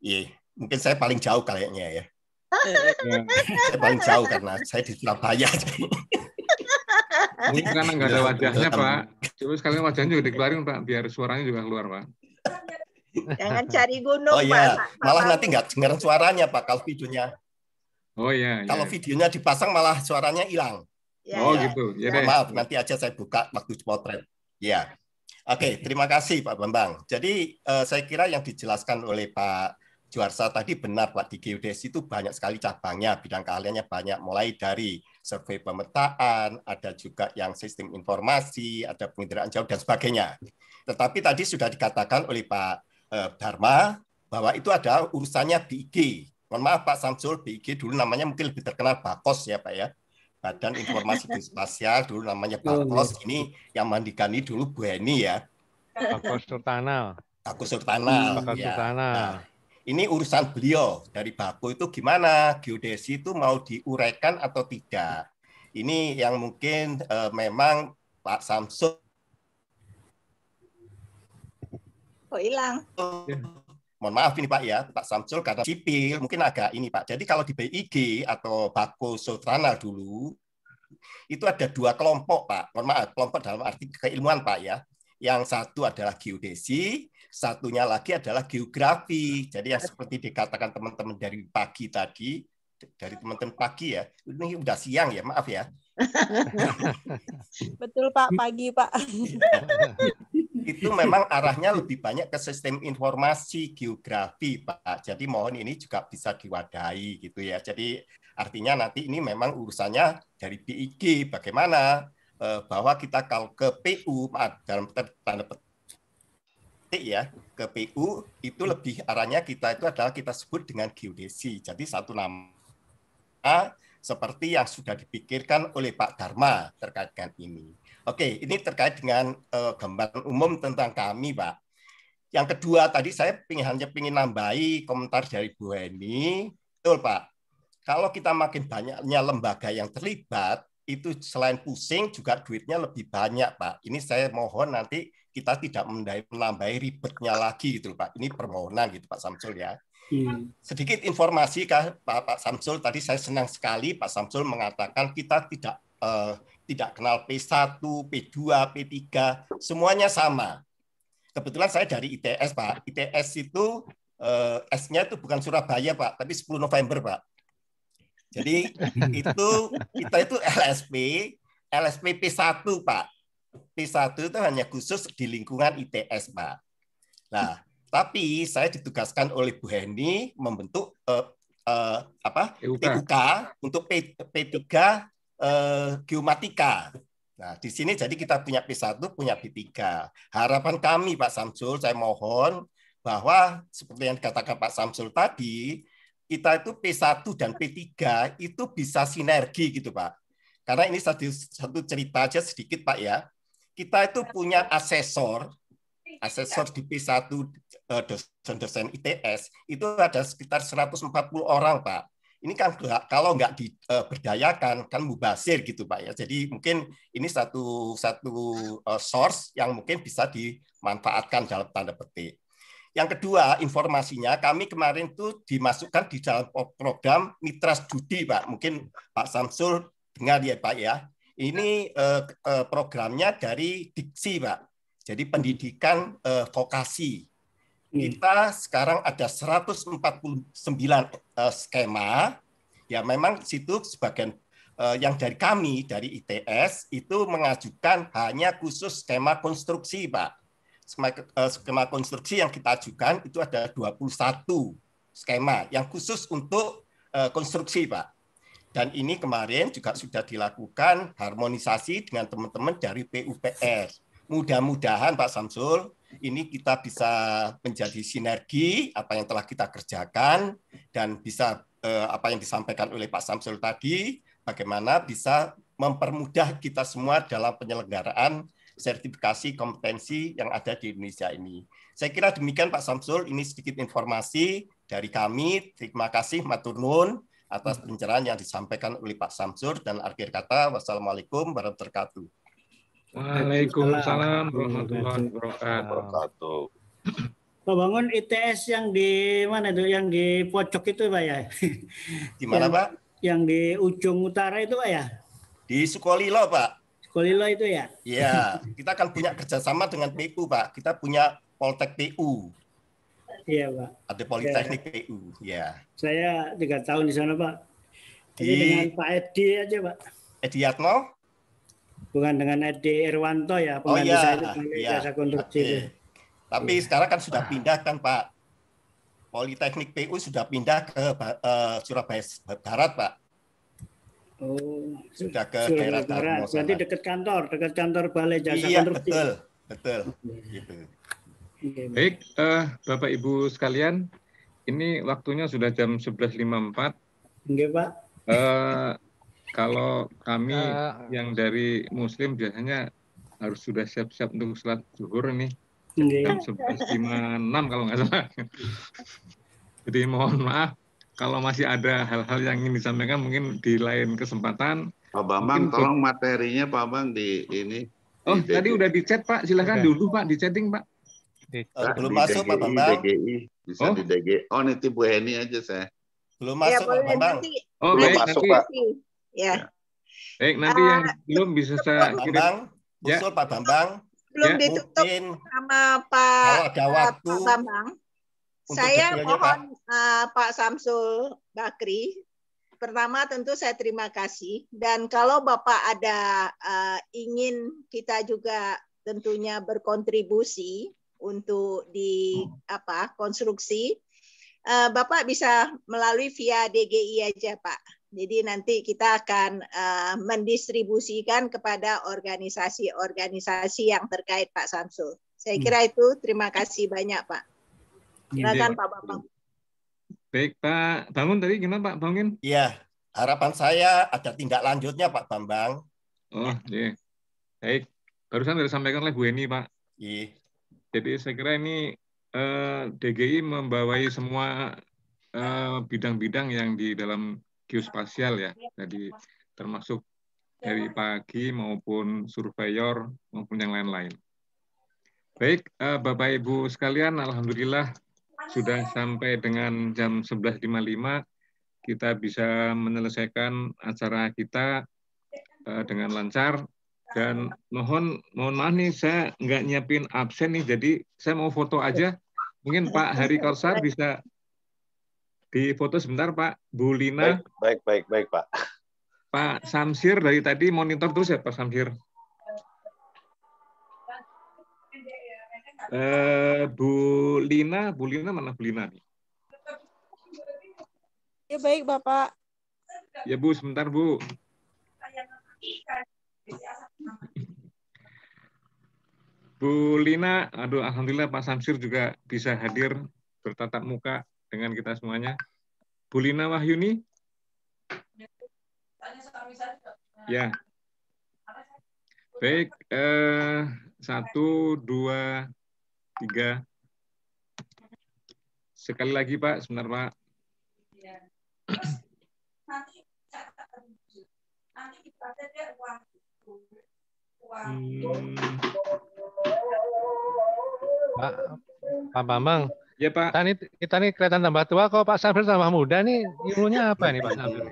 Yeah. Mungkin saya paling jauh kayaknya ya. [LAUGHS] saya paling jauh karena saya di Surabaya. Ini karena nggak ada iya. wajahnya, Pak. Coba sekalian wajahnya juga dikeluarin, Pak, biar suaranya juga keluar, Pak. [LAUGHS] Jangan cari gunung. Oh iya, malah nanti nggak dengar suaranya Pak kalau videonya. Oh iya. iya. Kalau videonya dipasang malah suaranya hilang. Ya, oh ya. gitu. Ya, ya. Maaf, nanti aja saya buka waktu potret. Ya. Oke, okay, terima kasih Pak Bambang. Jadi uh, saya kira yang dijelaskan oleh Pak Juarsa tadi benar Pak di geodesi itu banyak sekali cabangnya, bidang keahliannya banyak mulai dari survei pemetaan, ada juga yang sistem informasi, ada penginderaan jauh dan sebagainya. Tetapi tadi sudah dikatakan oleh Pak Eh, Dharma bahwa itu ada urusannya BIG. Mohon maaf Pak Samsul, BIG dulu namanya mungkin lebih terkenal Bakos ya Pak ya. Badan Informasi [LAUGHS] Spasial dulu namanya Bakos, ini yang mandikani dulu Bu Heni ya. Bakos Surtanal. Bakos Surtanal. Bakos ya. ini urusan beliau dari Bako itu gimana geodesi itu mau diuraikan atau tidak. Ini yang mungkin eh, memang Pak Samsul kok hilang? Iya. mohon maaf ini Pak ya, Pak Samsul karena sipil mungkin agak ini Pak. Jadi kalau di BIG atau Bako Sultrana dulu itu ada dua kelompok Pak. Mohon maaf, kelompok dalam arti keilmuan Pak ya. Yang satu adalah geodesi, satunya lagi adalah geografi. Jadi yang seperti dikatakan teman-teman dari pagi tadi, dari teman-teman pagi ya. Ini udah siang ya, maaf ya. [LAUGHS] Betul Pak, pagi Pak. [LAUGHS] itu memang arahnya lebih banyak ke sistem informasi geografi, Pak. Jadi mohon ini juga bisa diwadahi gitu ya. Jadi artinya nanti ini memang urusannya dari BIG bagaimana eh, bahwa kita kalau ke PU dalam tanda petik ya ke PU itu lebih arahnya kita itu adalah kita sebut dengan geodesi. Jadi satu nama seperti yang sudah dipikirkan oleh Pak Dharma terkait dengan ini. Oke, ini terkait dengan uh, gambaran umum tentang kami, Pak. Yang kedua tadi saya pingin, hanya ingin nambahi komentar dari Bu Heni. Betul, Pak. Kalau kita makin banyaknya lembaga yang terlibat, itu selain pusing juga duitnya lebih banyak, Pak. Ini saya mohon nanti kita tidak menambahi ribetnya lagi gitu, Pak. Ini permohonan gitu, Pak Samsul ya. Hmm. Sedikit informasi Pak, Pak Samsul tadi saya senang sekali Pak Samsul mengatakan kita tidak uh, tidak kenal P1, P2, P3, semuanya sama. Kebetulan saya dari ITS, Pak. ITS itu eh, S-nya itu bukan Surabaya, Pak, tapi 10 November, Pak. Jadi [LAUGHS] itu kita itu LSP, LSP P1, Pak. P1 itu hanya khusus di lingkungan ITS, Pak. Nah, tapi saya ditugaskan oleh Bu Heni membentuk eh, eh, apa TUK, untuk P, P3 geomatika. Eh, nah, di sini jadi kita punya P1, punya P3. Harapan kami Pak Samsul, saya mohon bahwa seperti yang dikatakan Pak Samsul tadi, kita itu P1 dan P3 itu bisa sinergi gitu Pak. Karena ini satu, satu cerita aja sedikit Pak ya. Kita itu punya asesor, asesor di P1 eh, dosen-dosen ITS, itu ada sekitar 140 orang Pak ini kan kalau nggak diberdayakan eh, kan mubasir gitu Pak ya. Jadi mungkin ini satu satu eh, source yang mungkin bisa dimanfaatkan dalam tanda petik. Yang kedua, informasinya kami kemarin tuh dimasukkan di dalam program Mitra Studi, Pak. Mungkin Pak Samsul dengar ya, Pak ya. Ini eh, programnya dari Diksi, Pak. Jadi pendidikan vokasi. Hmm. Kita sekarang ada 149 uh, eh, skema. Ya memang situ sebagian uh, yang dari kami dari ITS itu mengajukan hanya khusus skema konstruksi, Pak. Skema, uh, skema konstruksi yang kita ajukan itu ada 21 skema yang khusus untuk uh, konstruksi, Pak. Dan ini kemarin juga sudah dilakukan harmonisasi dengan teman-teman dari PUPR. Mudah-mudahan Pak Samsul ini kita bisa menjadi sinergi apa yang telah kita kerjakan dan bisa eh, apa yang disampaikan oleh Pak Samsul tadi bagaimana bisa mempermudah kita semua dalam penyelenggaraan sertifikasi kompetensi yang ada di Indonesia ini. Saya kira demikian Pak Samsul, ini sedikit informasi dari kami. Terima kasih Matur Nuwun atas pencerahan yang disampaikan oleh Pak Samsul dan akhir kata wassalamualaikum warahmatullahi wabarakatuh. Waalaikumsalam warahmatullahi wabarakatuh. Pak bangun ITS yang di mana tuh? Yang di pojok itu Pak ya? Di mana Pak? Yang di ujung utara itu Pak ya? Di Sukolilo Pak. Sukolilo itu ya? Iya, kita akan punya kerjasama dengan PU Pak. Kita punya Poltek PU. Iya Pak. Ada Politeknik ya. PU, ya. Saya tiga tahun di sana Pak. Jadi di... dengan Pak Edi aja Pak. Edi Yatno? Hubungan dengan Edi Irwanto ya oh, pengganti oh, iya. saya itu iya. jasa konstruksi. Okay. Tapi ya. sekarang kan sudah pindah kan Pak Politeknik PU sudah pindah ke uh, Surabaya Barat Pak. Oh, sudah ke Surabaya daerah Barat. Barat. dekat kantor, dekat kantor Balai Jasa iya, Konstruksi. Betul, betul. Iya. Gitu. Iya, Baik, uh, Bapak Ibu sekalian, ini waktunya sudah jam 11.54. Enggak, Pak. Uh, kalau kami uh, yang dari Muslim biasanya harus sudah siap-siap untuk sholat zuhur nih iya. jam sebelas lima enam kalau nggak salah. Jadi mohon maaf kalau masih ada hal-hal yang ingin disampaikan mungkin di lain kesempatan. Pak Bambang, mungkin... tolong materinya Pak Bambang di ini. Oh, di tadi udah di chat Pak, Silahkan udah. dulu Pak di chatting Pak. Oh, eh, belum di masuk DGI, Pak Bambang. DGI. Bisa oh? di DGI. Oh, nanti Bu Heni aja saya. Belum masuk ya, Pak Bambang. Oh, belum baik, masuk Pak. Ya. ya. Baik, eh, nanti uh, yang eh, belum bisa saya Pak kirim. Bambang, ya. Pak Bambang. Belum ya. ditutup Mungkin sama Pak, kalau ada eh, waktu, Pak Bambang. Saya mohon Pak. Uh, Pak Samsul Bakri. Pertama tentu saya terima kasih dan kalau Bapak ada uh, ingin kita juga tentunya berkontribusi untuk di hmm. apa konstruksi Bapak bisa melalui via DGI aja Pak jadi nanti kita akan uh, mendistribusikan kepada organisasi-organisasi yang terkait Pak Samsul. Saya hmm. kira itu terima kasih banyak Pak. Silakan Pak Bambang. Baik Pak Bangun tadi gimana Pak Bangun? Iya, harapan saya ada tindak lanjutnya Pak Bambang. Oh iya. Baik, barusan sudah disampaikan oleh Bu Eni Pak. Iya. Jadi saya kira ini eh, DGI membawai semua eh, bidang-bidang eh, yang di dalam geospasial ya. Jadi termasuk dari iya. pagi maupun surveyor maupun yang lain-lain. Baik, eh, Bapak Ibu sekalian, alhamdulillah sudah sampai dengan jam 11.55 kita bisa menyelesaikan acara kita eh, dengan lancar dan mohon mohon maaf nih saya nggak nyiapin absen nih jadi saya mau foto aja mungkin Pak Hari Korsar bisa di foto sebentar Pak, Bu Baik, baik, baik, baik Pak. Pak Samsir dari tadi monitor terus ya Pak Samsir. Eh, Bu Lina, Bu Lina mana Bu Lina nih? Ya baik Bapak. Ya Bu, sebentar Bu. Bu Lina, aduh alhamdulillah Pak Samsir juga bisa hadir bertatap muka dengan kita semuanya. Bulina Wahyuni? Ya. Baik, eh, satu, dua, tiga. Sekali lagi Pak, sebentar Pak. Iya. Hmm. Pak, Pak Bambang, Ya Pak. Kita nih, kita nih kelihatan tambah tua kok Pak Samir tambah muda nih. Ilmunya apa nih Pak Samir?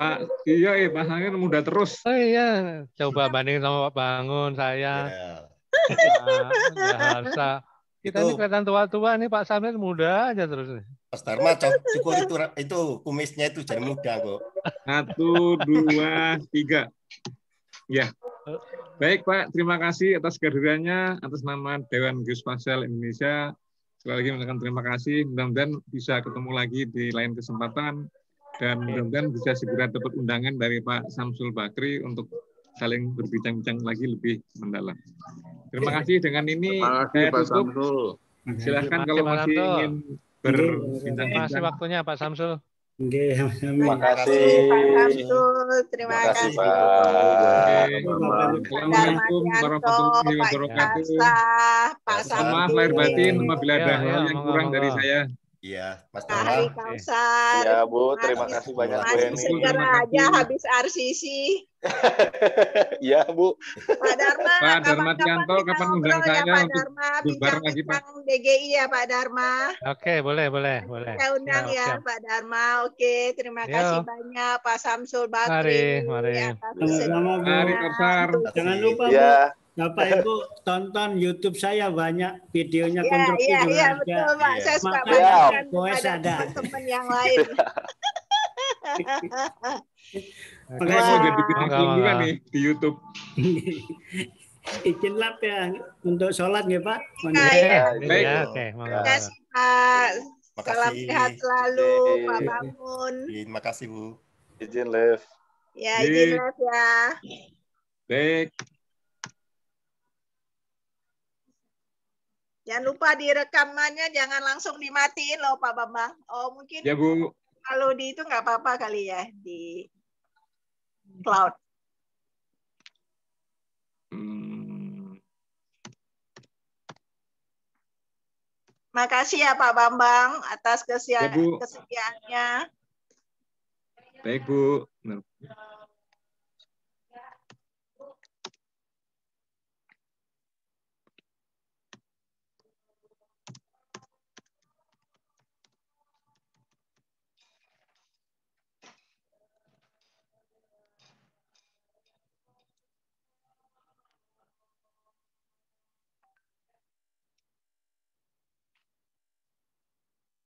Pak, iya, iya Pak Samir muda terus. Oh iya, coba banding sama Pak Bangun saya. Yeah. Nah, kita ini kelihatan tua-tua nih Pak Samir muda aja terus. Pak Dharma cukup itu itu kumisnya itu jadi muda kok. Satu, dua, tiga. Ya. Eh. Baik Pak, terima kasih atas kehadirannya atas nama Dewan Geospasial Indonesia. Sekali lagi mengucapkan terima kasih. Mudah-mudahan bisa ketemu lagi di lain kesempatan dan mudah-mudahan bisa segera dapat undangan dari Pak Samsul Bakri untuk saling berbincang-bincang lagi lebih mendalam. Terima ya. kasih dengan ini terima kasih, saya Pak tutup. Samsul. Silahkan kalau masih ingin berbincang-bincang. Terima kasih waktunya Pak Samsul. Oke, terima kasih. Terima kasih Pak. Assalamualaikum warahmatullahi wabarakatuh. Maaf lahir batin bila ada hal ya, ya, yang kurang dari saya. Iya, Mas Tama. Hai, Kausar. Iya, Bu, terima Mas, kasih banyak Bu Heni. Segera aja habis RCC. [LAUGHS] Iya, Bu. Pak Dharma, Pak Dharma Tianto, kapan undang ya, saya ya, Pak Dharma, bincang lagi, Pak. DGI ya, Pak Dharma. Oke, boleh, boleh, boleh. Saya undang ya, ya Pak Dharma. Oke, terima Yo. kasih banyak Pak Samsul Bakri. Mari, mari. Ya, mari Kausar. Jangan lupa, Bu. Ya. Bapak [LAUGHS] Ibu tonton YouTube saya banyak videonya yeah, kontrol Iya, iya, iya betul Pak. Saya suka ada. teman yang lain. Makanya saya udah bikin kunjungan nih di YouTube. [LAUGHS] Izin lap ya untuk sholat nih ya, Pak. ya, Baik. Ya, Oke, terima kasih Pak. Salam sehat selalu Pak Bangun. Terima kasih Bu. Izin live. Ya, izin live ya. Baik. Jangan lupa direkamannya jangan langsung dimatiin loh Pak Bambang. Oh mungkin ya, Bu. kalau di itu nggak apa-apa kali ya di cloud. Hmm. Makasih ya Pak Bambang atas kesia ya, kesediaannya. Baik Bu.